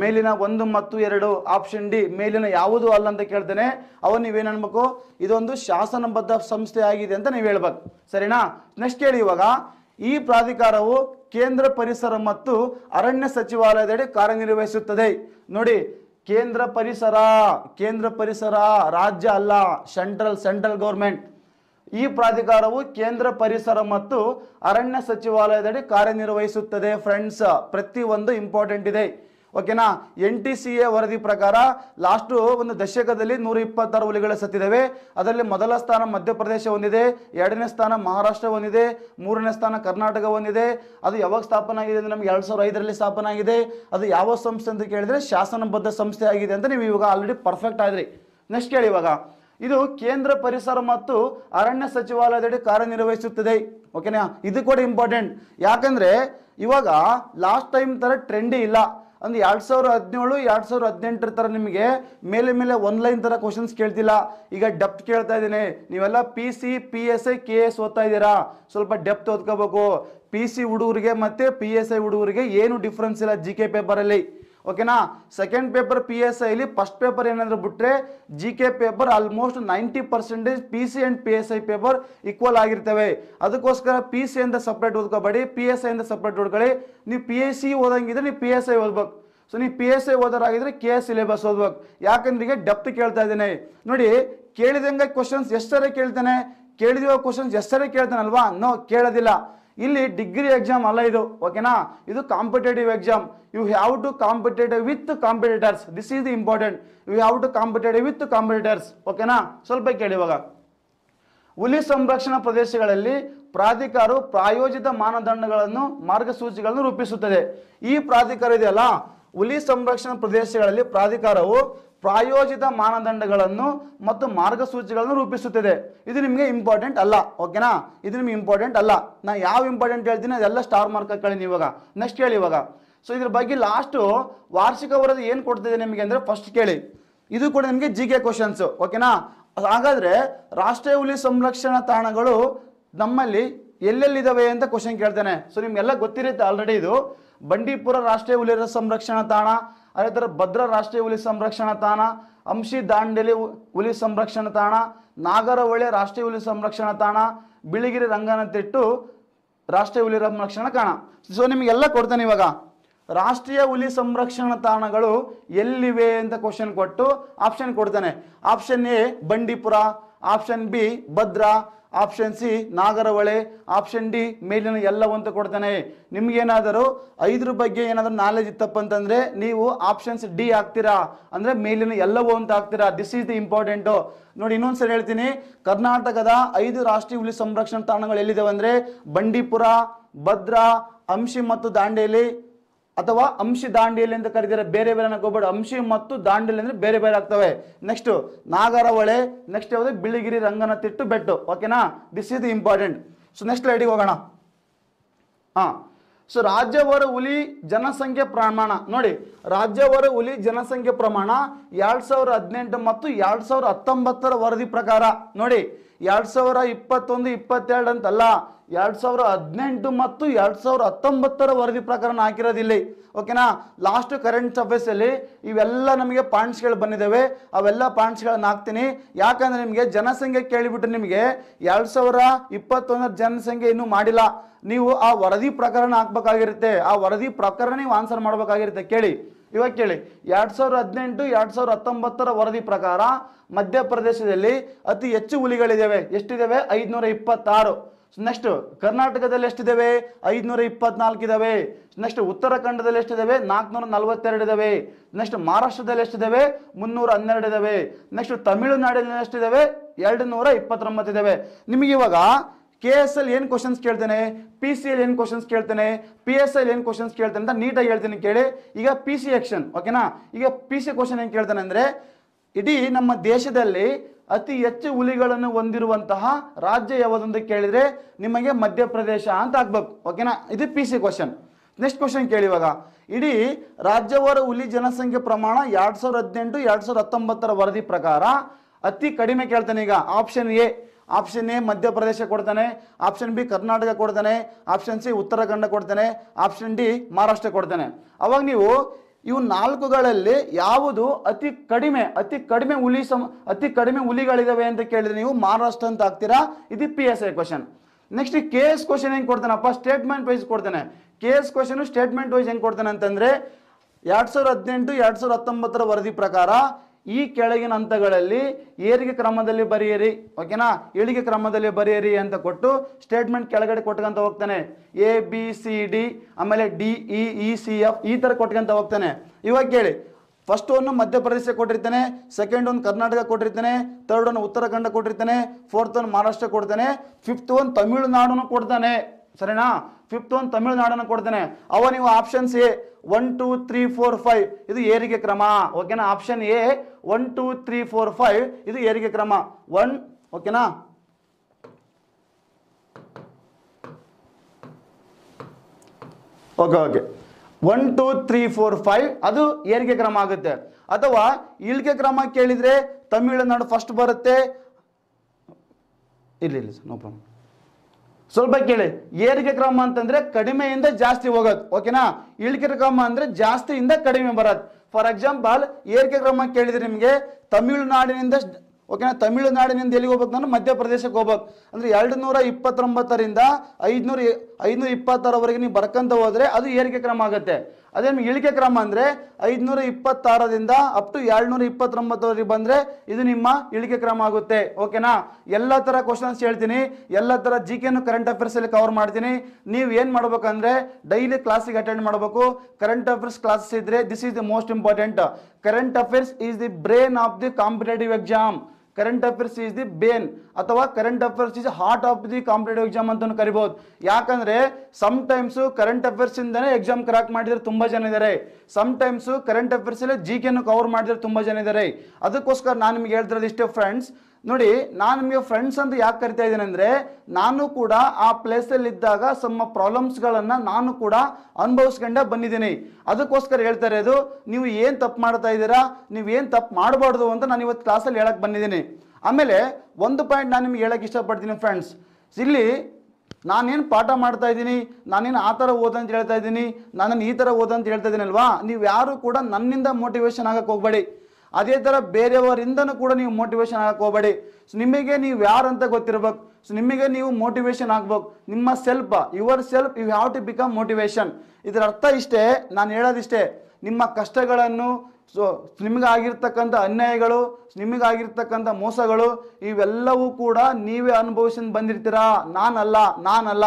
ಮೇಲಿನ ಒಂದು ಮತ್ತು ಎರಡು ಆಪ್ಷನ್ ಡಿ ಮೇಲಿನ ಯಾವುದು ಅಲ್ಲ ಅಂತ ಕೇಳ್ತೇನೆ ಅವ ನೀವೇನು ಅನ್ಬೇಕು ಇದೊಂದು ಶಾಸನಬದ್ಧ ಸಂಸ್ಥೆ ಆಗಿದೆ ಅಂತ ನೀವು ಹೇಳ್ಬೇಕು ಸರಿನಾ ನೆಕ್ಸ್ಟ್ ಕೇಳಿ ಇವಾಗ ಈ ಪ್ರಾಧಿಕಾರವು ಕೇಂದ್ರ ಪರಿಸರ ಮತ್ತು ಅರಣ್ಯ ಸಚಿವಾಲಯದಡಿ ಕಾರ್ಯನಿರ್ವಹಿಸುತ್ತದೆ ನೋಡಿ ಕೇಂದ್ರ ಪರಿಸರ ಕೇಂದ್ರ ಪರಿಸರ ರಾಜ್ಯ ಅಲ್ಲ ಸೆಂಟ್ರಲ್ ಸೆಂಟ್ರಲ್ ಗೌರ್ಮೆಂಟ್ ಈ ಪ್ರಾಧಿಕಾರವು ಕೇಂದ್ರ ಪರಿಸರ ಮತ್ತು ಅರಣ್ಯ ಸಚಿವಾಲಯದಡಿ ಕಾರ್ಯನಿರ್ವಹಿಸುತ್ತದೆ ಫ್ರೆಂಡ್ಸ್ ಪ್ರತಿಯೊಂದು ಇಂಪಾರ್ಟೆಂಟ್ ಇದೆ ಓಕೆನಾ ಎನ್ ಟಿ ಸಿ ಎ ವರದಿ ಪ್ರಕಾರ ಲಾಸ್ಟು ಒಂದು ದಶಕದಲ್ಲಿ ನೂರ ಇಪ್ಪತ್ತಾರು ಹುಲಿಗಳು ಸತ್ತಿದ್ದಾವೆ ಅದರಲ್ಲಿ ಮೊದಲ ಸ್ಥಾನ ಮಧ್ಯಪ್ರದೇಶ ಹೊಂದಿದೆ ಎರಡನೇ ಸ್ಥಾನ ಮಹಾರಾಷ್ಟ್ರ ಹೊಂದಿದೆ ಮೂರನೇ ಸ್ಥಾನ ಕರ್ನಾಟಕ ಹೊಂದಿದೆ ಅದು ಯಾವಾಗ ಸ್ಥಾಪನೆ ಆಗಿದೆ ಅಂದರೆ ನಮಗೆ ಎರಡು ಸಾವಿರದ ಐದರಲ್ಲಿ ಸ್ಥಾಪನ ಆಗಿದೆ ಅದು ಯಾವ ಸಂಸ್ಥೆ ಅಂತ ಕೇಳಿದರೆ ಶಾಸನಬದ್ಧ ಸಂಸ್ಥೆ ಆಗಿದೆ ಅಂತ ನೀವು ಇವಾಗ ಆಲ್ರೆಡಿ ಪರ್ಫೆಕ್ಟ್ ಆದ್ರಿ ನೆಕ್ಸ್ಟ್ ಕೇಳಿ ಇವಾಗ ಇದು ಕೇಂದ್ರ ಪರಿಸರ ಮತ್ತು ಅರಣ್ಯ ಸಚಿವಾಲಯದಡಿ ಕಾರ್ಯನಿರ್ವಹಿಸುತ್ತದೆ ಓಕೆನಾ ಇದು ಕೂಡ ಇಂಪಾರ್ಟೆಂಟ್ ಯಾಕಂದರೆ ಇವಾಗ ಲಾಸ್ಟ್ ಟೈಮ್ ಥರ ಟ್ರೆಂಡಿ ಇಲ್ಲ ಅಂದ್ರೆ ಎರಡು ಸಾವಿರ ಹದಿನೇಳು ಎರಡು ಸಾವಿರ ಹದಿನೆಂಟರ ಥರ ನಿಮಗೆ ಮೇಲೆ ಮೇಲೆ ಒನ್ಲೈನ್ ತರ ಕ್ವಶನ್ಸ್ ಕೇಳ್ತಿಲ್ಲ ಈಗ ಡೆಪ್ತ್ ಕೇಳ್ತಾ ಇದ್ದೀನಿ ನೀವೆಲ್ಲ P C P S I K S ಓದ್ತಾ ಇದ್ದೀರಾ ಸ್ವಲ್ಪ ಡೆಪ್ತ್ ಓದ್ಕೋಬೇಕು ಪಿ ಸಿ ಹುಡುಗರಿಗೆ ಮತ್ತೆ ಪಿ ಎಸ್ ಐ ಹುಡುಗರಿಗೆ ಏನು ಡಿಫ್ರೆನ್ಸ್ ಇಲ್ಲ ಜಿ ಕೆ ಪೇಪರಲ್ಲಿ ಓಕೆನಾ ಸೆಕೆಂಡ್ ಪೇಪರ್ ಪಿ ಎಸ್ ಐಲಿ ಫಸ್ಟ್ ಪೇಪರ್ ಏನಂದ್ರೆ ಬಿಟ್ರೆ G K paper almost ninety percentage P C and P S I paper equal ಆಗಿರ್ತವೆ ಅದಕ್ಕೋಸ್ಕರ ಪಿ ಸಿ ಇಂದ ಸಪ್ರೇಟ್ ಓದ್ಕೋಬೇಡಿ ಪಿ ಎಸ್ ಐ ಇಂದ ಸಪ್ರೇಟ್ ಓದ್ಕೊಳ್ಳಿ ನೀವು ಪಿ ಎಸ್ ಸಿ ಓದಂಗಿದ್ರೆ ನೀವು ಪಿ ಎಸ್ ಐ ಓದ್ಬೇಕು ಸೊ ನೀವು ಪಿ ಎಸ್ ಐ ಓದೋರಾಗಿದ್ರೆ ಕೆ ಎಸ್ ಸಿಲೆಬಸ್ ಓದ್ಬೇಕು ಯಾಕಂದ್ರೆ ಈಗ ಡೆಪ್ತ್ ಕೇಳ್ತಾ ಇದ್ದೀನಿ ನೋಡಿ ಕೇಳಿದಂಗೆ ಕ್ವಶನ್ಸ್ ಎಷ್ಟರೇ ಕೇಳ್ತಾನೆ ಕೇಳಿದಿರೋ ಕ್ವಶನ್ಸ್ ಎಷ್ಟರೇ ಕೇಳ್ತಾನಲ್ವಾ ನೋ ಕೇಳೋದಿಲ್ಲ ಇಲ್ಲಿ ಡಿಗ್ರಿ ಎಕ್ಸಾಮ್ ಅಲ್ಲ ಇದು ಓಕೆನಾ ಇದು competitive exam you have to competitive with competitors this is the important you have to competitive with competitors ಓಕೆನಾ ಸ್ವಲ್ಪ ಕೇಳಿ ಇವಾಗ ಹುಲಿ ಸಂರಕ್ಷಣಾ ಪ್ರದೇಶಗಳಲ್ಲಿ ಪ್ರಾಧಿಕಾರವು ಪ್ರಾಯೋಜಿತ ಮಾನದಂಡಗಳನ್ನು ಮಾರ್ಗಸೂಚಿಗಳನ್ನು ರೂಪಿಸುತ್ತದೆ ಈ ಪ್ರಾಧಿಕಾರ ಇದೆಯಲ್ಲ ಹುಲಿ ಸಂರಕ್ಷಣಾ ಪ್ರದೇಶಗಳಲ್ಲಿ ಪ್ರಾಧಿಕಾರವು ಪ್ರಾಯೋಜಿತ ಮಾನದಂಡಗಳನ್ನು ಮತ್ತು ಮಾರ್ಗಸೂಚಿಗಳನ್ನು ರೂಪಿಸುತ್ತಿದೆ ಇದು ನಿಮಗೆ ಇಂಪಾರ್ಟೆಂಟ್ ಅಲ್ಲ ಓಕೆನಾ ಇದು ನಿಮ್ಗೆ ಇಂಪಾರ್ಟೆಂಟ್ ಅಲ್ಲ ನಾ ಯಾವ ಇಂಪಾರ್ಟೆಂಟ್ ಹೇಳ್ತೀನಿ ಅದೆಲ್ಲ ಸ್ಟಾರ್ ಮಾರ್ಕ್ ಕಳೀನಿ ಇವಾಗ ನೆಕ್ಸ್ಟ್ ಹೇಳಿ ಇವಾಗ ಸೊ ಇದ್ರ ಬಗ್ಗೆ ಲಾಸ್ಟು ವಾರ್ಷಿಕ ವರದಿ ಏನು ಕೊಡ್ತಿದೆ ನಿಮಗೆ ಅಂದರೆ ಫಸ್ಟ್ ಕೇಳಿ ಇದು ಕೂಡ ನಿಮಗೆ ಜಿ ಕೆ ಕ್ವಶನ್ಸು ಓಕೆನಾ ಹಾಗಾದರೆ ರಾಷ್ಟ್ರೀಯ ಹುಲಿ ಸಂರಕ್ಷಣಾ ತಾಣಗಳು ನಮ್ಮಲ್ಲಿ ಎಲ್ಲೆಲ್ಲಿದ್ದಾವೆ ಅಂತ ಕ್ವಶನ್ ಕೇಳ್ತೇನೆ ಸೊ ನಿಮಗೆಲ್ಲ ಗೊತ್ತಿರುತ್ತೆ ಆಲ್ರೆಡಿ ಇದು ಬಂಡೀಪುರ ರಾಷ್ಟ್ರೀಯ ಹುಲಿ ಸಂರಕ್ಷಣಾ ತಾಣ ಅದೇ ಥರ ಭದ್ರಾ ರಾಷ್ಟ್ರೀಯ ಹುಲಿ ಸಂರಕ್ಷಣಾ ತಾಣ ಅಂಶಿ ದಾಂಡೇಲಿ ಹುಲಿ ಸಂರಕ್ಷಣಾ ತಾಣ ನಾಗರಹೊಳೆ ರಾಷ್ಟ್ರೀಯ ಹುಲಿ ಸಂರಕ್ಷಣಾ ತಾಣ ಬಿಳಿಗಿರಿ ರಂಗನತಿಟ್ಟು ರಾಷ್ಟ್ರೀಯ ಹುಲಿ ಸಂರಕ್ಷಣಾ ತಾಣ ಸೊ ನಿಮಗೆಲ್ಲ ಕೊಡ್ತಾನೆ ಇವಾಗ ರಾಷ್ಟ್ರೀಯ ಹುಲಿ ಸಂರಕ್ಷಣಾ ತಾಣಗಳು ಎಲ್ಲಿವೆ ಅಂತ ಕ್ವಶನ್ ಕೊಟ್ಟು ಆಪ್ಷನ್ ಕೊಡ್ತಾನೆ option A Bandipur option B Bhadra option C Nagarhole option D ಮೇಲಿನ ಎಲ್ಲವಂತ ಕೊಡ್ತಾನೆ ಏನಾದರೂ ಐದ್ರ ಬಗ್ಗೆ ಏನಾದರೂ ನಾಲೆಜ್ ಇತ್ತಪ್ಪ ಅಂತಂದರೆ ನೀವು ಆಪ್ಷನ್ಸ್ ಡಿ ಹಾಕ್ತೀರಾ ಅಂದರೆ ಮೇಲಿನ ಎಲ್ಲವೂ ಅಂತ ಹಾಕ್ತೀರಾ ದಿಸ್ ಈಸ್ ದಿ ಇಂಪಾರ್ಟೆಂಟು ನೋಡಿ ಇನ್ನೊಂದ್ಸರಿ ಹೇಳ್ತೀನಿ ಕರ್ನಾಟಕದ ಐದು ರಾಷ್ಟ್ರೀಯ ಹುಲಿ ಸಂರಕ್ಷಣಾ ತಾಣಗಳು ಎಲ್ಲಿದ್ದಾವೆ ಅಂದರೆ ಬಂಡೀಪುರ ಭದ್ರಾ ಅಂಶಿ ಮತ್ತು ದಾಂಡೇಲಿ ಅಥವಾ ಅಂಶಿ ದಾಂಡಿಯಲ್ಲಿ ಅಂತ ಕರೀತಾರೆ ಬೇರೆ ಬೇರೆ ಹೋಗ್ಬೇಡ ಅಂಶಿ ಮತ್ತು ದಾಂಡಿಯಲ್ಲಿ ಅಂದರೆ ಬೇರೆ ಬೇರೆ ಆಗ್ತವೆ ನೆಕ್ಸ್ಟ್ ನಾಗರಹೊಳೆ ನೆಕ್ಸ್ಟ್ ಯಾವುದು ಬಿಳಿಗಿರಿ ರಂಗನ ತಿಟ್ಟು ಬೆಟ್ಟು ಓಕೆನಾ this is the important so next ಲೈಟಿಗೆ ಹೋಗೋಣ ಹಾಂ ಸೊ ರಾಜ್ಯವರ ಹುಲಿ ಜನಸಂಖ್ಯೆ ಪ್ರಮಾಣ ನೋಡಿ ರಾಜ್ಯವರ ಹುಲಿ ಜನಸಂಖ್ಯೆ ಪ್ರಮಾಣ ಎರಡು ಸಾವಿರದ ಹದಿನೆಂಟು ಮತ್ತು ಎರಡು ಸಾವಿರದ ಹತ್ತೊಂಬತ್ತರ ವರದಿ ಪ್ರಕಾರ ನೋಡಿ ಎರಡು ಸಾವಿರ ಇಪ್ಪತ್ತೊಂದು ಇಪ್ಪತ್ತೆರಡು ಅಂತಲ್ಲ ಎರಡು ಸಾವಿರ ಹದಿನೆಂಟು ಮತ್ತು ಎರಡು ಸಾವಿರ ಹತ್ತೊಂಬತ್ತರ ವರದಿ ಪ್ರಕರಣ ಹಾಕಿರೋದಿಲ್ಲ ಓಕೆನಾ ಲಾಸ್ಟ್ ಕರೆಂಟ್ ಅಲ್ಲಿ ಇವೆಲ್ಲ ನಮಗೆ ಪಾಯಿಂಟ್ಸ್ಗಳು ಬಂದಿದ್ದಾವೆ ಅವೆಲ್ಲ ಪಾಯಿಂಟ್ಸ್ಗಳನ್ನ ಹಾಕ್ತೀನಿ ಯಾಕಂದರೆ ನಿಮಗೆ ಜನಸಂಖ್ಯೆ ಕೇಳಿಬಿಟ್ಟು ನಿಮಗೆ ಎರಡು ಸಾವಿರ ಇಪ್ಪತ್ತೊಂದರ ಜನಸಂಖ್ಯೆ ಇನ್ನೂ ಮಾಡಿಲ್ಲ ನೀವು ಆ ವರದಿ ಪ್ರಕರಣ ಹಾಕ್ಬೇಕಾಗಿರುತ್ತೆ ಆ ವರದಿ ಪ್ರಕರಣ ನೀವು ಆನ್ಸರ್ ಮಾಡಬೇಕಾಗಿರುತ್ತೆ ಕೇಳಿ ಇವಾಗ ಕೇಳಿ ಎರಡು ಸಾವಿರದ ಹದಿನೆಂಟು ಎರಡು ಸಾವಿರದ ಹತ್ತೊಂಬತ್ತರ ವರದಿ ಪ್ರಕಾರ ಮಧ್ಯಪ್ರದೇಶದಲ್ಲಿ ಅತಿ ಹೆಚ್ಚು ಹುಲಿಗಳಿದ್ದಾವೆ ಎಷ್ಟಿದ್ದಾವೆ ಐದುನೂರ ಇಪ್ಪತ್ತಾರು ನೆಕ್ಸ್ಟ್ ಕರ್ನಾಟಕದಲ್ಲಿ ಎಷ್ಟಿದ್ದಾವೆ ಐದುನೂರ ಇಪ್ಪತ್ನಾಲ್ಕು ಇದಾವೆ ನೆಕ್ಸ್ಟ್ ಉತ್ತರಾಖಂಡದಲ್ಲಿ ಎಷ್ಟಿದ್ದಾವೆ ನಾಲ್ಕುನೂರ ನಲವತ್ತೆರಡು ಇದಾವೆ ನೆಕ್ಸ್ಟ್ ಮಹಾರಾಷ್ಟ್ರದಲ್ಲಿ ಎಷ್ಟಿದ್ದಾವೆ ಮುನ್ನೂರ ಹನ್ನೆರಡು ಇದಾವೆ ನೆಕ್ಸ್ಟ್ ತಮಿಳುನಾಡಿನಲ್ಲಿ ಎಷ್ಟಿದ್ದಾವೆ ಎರಡು ನೂರ ಇಪ್ಪತ್ತೊಂಬತ್ತು ಇದಾವೆ ನಿಮಗೆ ಕೆ ಎಸ್ ಎಲ್ ಏನು ಕ್ವಶನ್ಸ್ ಕೇಳ್ತೇನೆ ಪಿ ಸಿ ಎಲ್ ಏನು ಕ್ವಶನ್ಸ್ ಕೇಳ್ತೇನೆ ಪಿ ಎಸ್ ಎಲ್ ಏನು ಕ್ವಶನ್ಸ್ ಕೇಳ್ತೇನೆ ಅಂತ ನೀಟಾಗಿ ಹೇಳ್ತೀನಿ ಕೇಳಿ ಈಗ ಪಿ ಸಿ ಎಕ್ಷನ್ ಓಕೆನಾ ಈಗ ಪಿ ಸಿ ಕ್ವಶನ್ ಏನು ಕೇಳ್ತಾನೆ ಅಂದರೆ ಇಡೀ ನಮ್ಮ ದೇಶದಲ್ಲಿ ಅತಿ ಹೆಚ್ಚು ಹುಲಿಗಳನ್ನು ಹೊಂದಿರುವಂತಹ ರಾಜ್ಯ ಯಾವುದಂತ ಕೇಳಿದರೆ ನಿಮಗೆ ಮಧ್ಯಪ್ರದೇಶ ಅಂತ ಆಗ್ಬೇಕು ಓಕೆನಾ ಇದು P C question next question ಕೇಳಿ ಇವಾಗ ಇಡೀ ರಾಜ್ಯವರ ಹುಲಿ ಜನಸಂಖ್ಯೆ ಪ್ರಮಾಣ ಎರಡು ಸಾವಿರದ ಹದಿನೆಂಟು ಎರಡು ಸಾವಿರದ ಹತ್ತೊಂಬತ್ತರ ವರದಿ ಪ್ರಕಾರ ಅತಿ ಕಡಿಮೆ ಕೇಳ್ತಾನೆ ಈಗ option A option A Madhya Pradesh ಕೊಡ್ತಾನೆ ಆಪ್ಷನ್ ಬಿ ಕರ್ನಾಟಕ ಕೊಡ್ತಾನೆ ಆಪ್ಷನ್ ಸಿ ಉತ್ತರಾಖಂಡ ಕೊಡ್ತಾನೆ ಆಪ್ಷನ್ ಡಿ ಮಹಾರಾಷ್ಟ್ರ ಕೊಡ್ತಾನೆ ಅವಾಗ ನೀವು ಇವು ನಾಲ್ಕುಗಳಲ್ಲಿ ಯಾವುದು ಅತಿ ಕಡಿಮೆ ಅತಿ ಕಡಿಮೆ ಹುಲಿ ಸಮ ಅತಿ ಕಡಿಮೆ ಹುಲಿಗಳಿದಾವೆ ಅಂತ ಕೇಳಿದ್ರೆ ನೀವು ಮಹಾರಾಷ್ಟ್ರ ಅಂತ ಹಾಕ್ತೀರಾ ಇದು P S I question next K S question ಹೆಂಗೆ ಕೊಡ್ತಾನಪ್ಪ ಸ್ಟೇಟ್ಮೆಂಟ್ ವೈಸ್ ಕೊಡ್ತಾನೆ K S question statement wise ಹೆಂಗೆ ಕೊಡ್ತಾನೆ ಅಂತಂದ್ರೆ ಎರಡು ಸಾವಿರದ ಹದಿನೆಂಟು ಎರಡು ಸಾವಿರದ ಹತ್ತೊಂಬತ್ತರ ವರದಿ ಪ್ರಕಾರ ಈ ಕೆಳಗಿನ ಹಂತಗಳಲ್ಲಿ ಏರಿಗೆ ಕ್ರಮದಲ್ಲಿ ಬರೆಯಿರಿ ಓಕೆನಾ ಇಳಿಗೆ ಕ್ರಮದಲ್ಲಿ ಬರೆಯಿರಿ ಅಂತ ಕೊಟ್ಟು ಸ್ಟೇಟ್ಮೆಂಟ್ ಕೆಳಗಡೆ ಕೊಟ್ಕೊಂತ ಹೋಗ್ತಾನೆ ಎ ಬಿ ಸಿ ಡಿ ಆಮೇಲೆ D E E C F ಈ ಥರ ಕೊಟ್ಕೊಂತ ಹೋಗ್ತಾನೆ ಇವಾಗ ಕೇಳಿ ಫಸ್ಟ್ ಒಂದು ಮಧ್ಯಪ್ರದೇಶ ಕೊಟ್ಟಿರ್ತಾನೆ ಸೆಕೆಂಡ್ ಒಂದು ಕರ್ನಾಟಕ ಕೊಟ್ಟಿರ್ತಾನೆ ತರ್ಡ್ ಒಂದು ಉತ್ತರಾಖಂಡ ಕೊಟ್ಟಿರ್ತಾನೆ ಫೋರ್ತ್ ಒಂದು ಮಹಾರಾಷ್ಟ್ರ ಕೊಡ್ತಾನೆ ಫಿಫ್ತ್ ಒಂದು ತಮಿಳುನಾಡು ಕೊಡ್ತಾನೆ ಸರಿನಾ ಫಿಫ್ತ್ ಒಂದು ತಮಿಳುನಾಡನ್ನು ಕೊಡ್ತೇನೆ ಅವ ನೀವು options A one two three four five ಇದು ಏರಿಗೆ ಕ್ರಮ ಓಕೆನಾ option A one two three four five ಇದು ಏರಿಗೆ ಕ್ರಮ ಒನ್ ಓಕೆನಾ okay okay one two three four five ಅದು ಏರಿಗೆ ಕ್ರಮ ಆಗುತ್ತೆ ಅಥವಾ ಇಳಿಕೆ ಕ್ರಮ ಕೇಳಿದರೆ ತಮಿಳುನಾಡು ಫಸ್ಟ್ ಬರುತ್ತೆ ಇಲ್ಲ ಇಲ್ಲ ಸರ್ ನೋ ಪ್ರಾಬ್ಲಮ್ ಸ್ವಲ್ಪ ಕೇಳಿ ಏರಿಕೆ ಕ್ರಮ ಅಂತಂದ್ರೆ ಕಡಿಮೆಯಿಂದ ಜಾಸ್ತಿ ಹೋಗೋದು ಓಕೆನಾ ಇಳಿಕೆ ಕ್ರಮ ಅಂದ್ರೆ ಜಾಸ್ತಿಯಿಂದ ಕಡಿಮೆ ಬರೋದು ಫಾರ್ ಎಕ್ಸಾಂಪಲ್ ಏರಿಕೆ ಕ್ರಮ ಕೇಳಿದ್ರೆ ನಿಮಗೆ ತಮಿಳುನಾಡಿನಿಂದ ಓಕೆನಾ ತಮಿಳುನಾಡಿನಿಂದ ಎಲ್ಲಿಗೆ ಹೋಗ್ಬೇಕು ನಾನು ಮಧ್ಯಪ್ರದೇಶಕ್ಕೆ ಹೋಗ್ಬೇಕು ಅಂದ್ರೆ ಎರಡು ನೂರ ಇಪ್ಪತ್ತೊಂಬತ್ತರಿಂದ ಐದ್ನೂರ ಐದುನೂರ ಇಪ್ಪತ್ತರವರೆಗೆ ನೀವು ಬರ್ಕಂತ ಹೋದ್ರೆ ಅದು ಏರಿಕೆ ಕ್ರಮ ಆಗುತ್ತೆ ಅದೇ ನಿಮ್ಗೆ ಇಳಿಕೆ ಕ್ರಮ ಅಂದರೆ ಐದುನೂರ ಇಪ್ಪತ್ತಾರರಿಂದ ಅಪ್ ಟು ಎರಡ್ನೂರ ಇಪ್ಪತ್ತೊಂಬತ್ತವರೆಗೆ ಬಂದರೆ ಇದು ನಿಮ್ಮ ಇಳಿಕೆ ಕ್ರಮ ಆಗುತ್ತೆ ಓಕೆನಾ ಎಲ್ಲ ಥರ ಕ್ವಶನ್ಸ್ ಹೇಳ್ತೀನಿ ಎಲ್ಲ ಥರ ಜಿ ಕೆನು ಕರೆಂಟ್ ಅಫೇರ್ಸಲ್ಲಿ ಕವರ್ ಮಾಡ್ತೀನಿ ನೀವು ಏನು ಮಾಡ್ಬೇಕಂದ್ರೆ ಡೈಲಿ ಕ್ಲಾಸಿಗೆ ಅಟೆಂಡ್ ಮಾಡಬೇಕು ಕರೆಂಟ್ ಅಫೇರ್ಸ್ ಕ್ಲಾಸಸ್ ಇದ್ದರೆ this is the most important current affairs is the brain of the competitive exam current affairs is the bane ಅಥವಾ current affairs is heart of the competitive exam ಅಂತ ಕರಿಬಹುದು ಯಾಕಂದ್ರೆ some times current affairs ಇಂದನೇ exam crack ಮಾಡಿದ್ರೆ ತುಂಬಾ ಜನ ಇದಾರೆ some times current affairs G ಕೆನ ಕವರ್ ಮಾಡಿದ್ರೆ ತುಂಬಾ ಜನ ಇದಾರೆ ಅದಕ್ಕೋಸ್ಕರ ನಾನು ನಿಮ್ಗೆ ಹೇಳ್ತಿರೋದು ಇಷ್ಟೇ ಫ್ರೆಂಡ್ಸ್ ನೋಡಿ ನಾನು ನಿಮಗೆ ಫ್ರೆಂಡ್ಸ್ ಅಂತ ಯಾಕೆ ಕರಿತಾ ಇದ್ದೀನಿ ಅಂದರೆ ನಾನು ಕೂಡ ಆ ಪ್ಲೇಸಲ್ಲಿದ್ದಾಗ ಸಮ ಪ್ರಾಬ್ಲಮ್ಸ್ಗಳನ್ನು ನಾನು ಕೂಡ ಅನುಭವಿಸ್ಕೊಂಡೆ ಬಂದಿದ್ದೀನಿ ಅದಕ್ಕೋಸ್ಕರ ಹೇಳ್ತಾ ಇರೋದು ನೀವು ಏನು ತಪ್ಪು ಮಾಡ್ತಾ ಇದ್ದೀರಾ ನೀವು ಏನು ತಪ್ಪು ಮಾಡಬಾರ್ದು ಅಂತ ನಾನು ಇವತ್ತು ಕ್ಲಾಸಲ್ಲಿ ಹೇಳಕ್ಕೆ ಬಂದಿದ್ದೀನಿ ಆಮೇಲೆ ಒಂದು ಪಾಯಿಂಟ್ ನಾನು ನಿಮ್ಗೆ ಹೇಳಕ್ಕೆ ಇಷ್ಟಪಡ್ತೀನಿ ಫ್ರೆಂಡ್ಸ್ ಇಲ್ಲಿ ನಾನೇನು ಪಾಠ ಮಾಡ್ತಾ ಇದ್ದೀನಿ ನಾನೇನು ಆ ಥರ ಅಂತ ಹೇಳ್ತಾ ಇದ್ದೀನಿ ನಾನು ಈ ಥರ ಅಂತ ಹೇಳ್ತಾ ಅಲ್ವಾ ನೀವು ಯಾರು ಕೂಡ ನನ್ನಿಂದ ಮೋಟಿವೇಶನ್ ಆಗಕ್ಕೆ ಹೋಗಬೇಡಿ ಅದೇ ಥರ ಬೇರೆಯವರಿಂದನೂ ಕೂಡ ನೀವು ಮೋಟಿವೇಶನ್ ಹಾಕಕ್ಕೆ ಹೋಗಬೇಡಿ ಸೊ ನಿಮಗೆ ನೀವು ಯಾರು ಅಂತ ಗೊತ್ತಿರಬೇಕು ಸೊ ನಿಮಗೆ ನೀವು ಮೋಟಿವೇಶನ್ ಆಗ್ಬೇಕು ನಿಮ್ಮ self yourself you have to become motivation ಇದರ ಅರ್ಥ ಇಷ್ಟೇ ನಾನು ಹೇಳೋದಿಷ್ಟೇ ನಿಮ್ಮ ಕಷ್ಟಗಳನ್ನು ಸೊ ನಿಮಗಾಗಿರ್ತಕ್ಕಂಥ ಅನ್ಯಾಯಗಳು ನಿಮಗಾಗಿರ್ತಕ್ಕಂಥ ಮೋಸಗಳು ಇವೆಲ್ಲವೂ ಕೂಡ ನೀವೇ ಅನುಭವಿಸಿಂದ ಬಂದಿರ್ತೀರಾ ನಾನಲ್ಲ ನಾನಲ್ಲ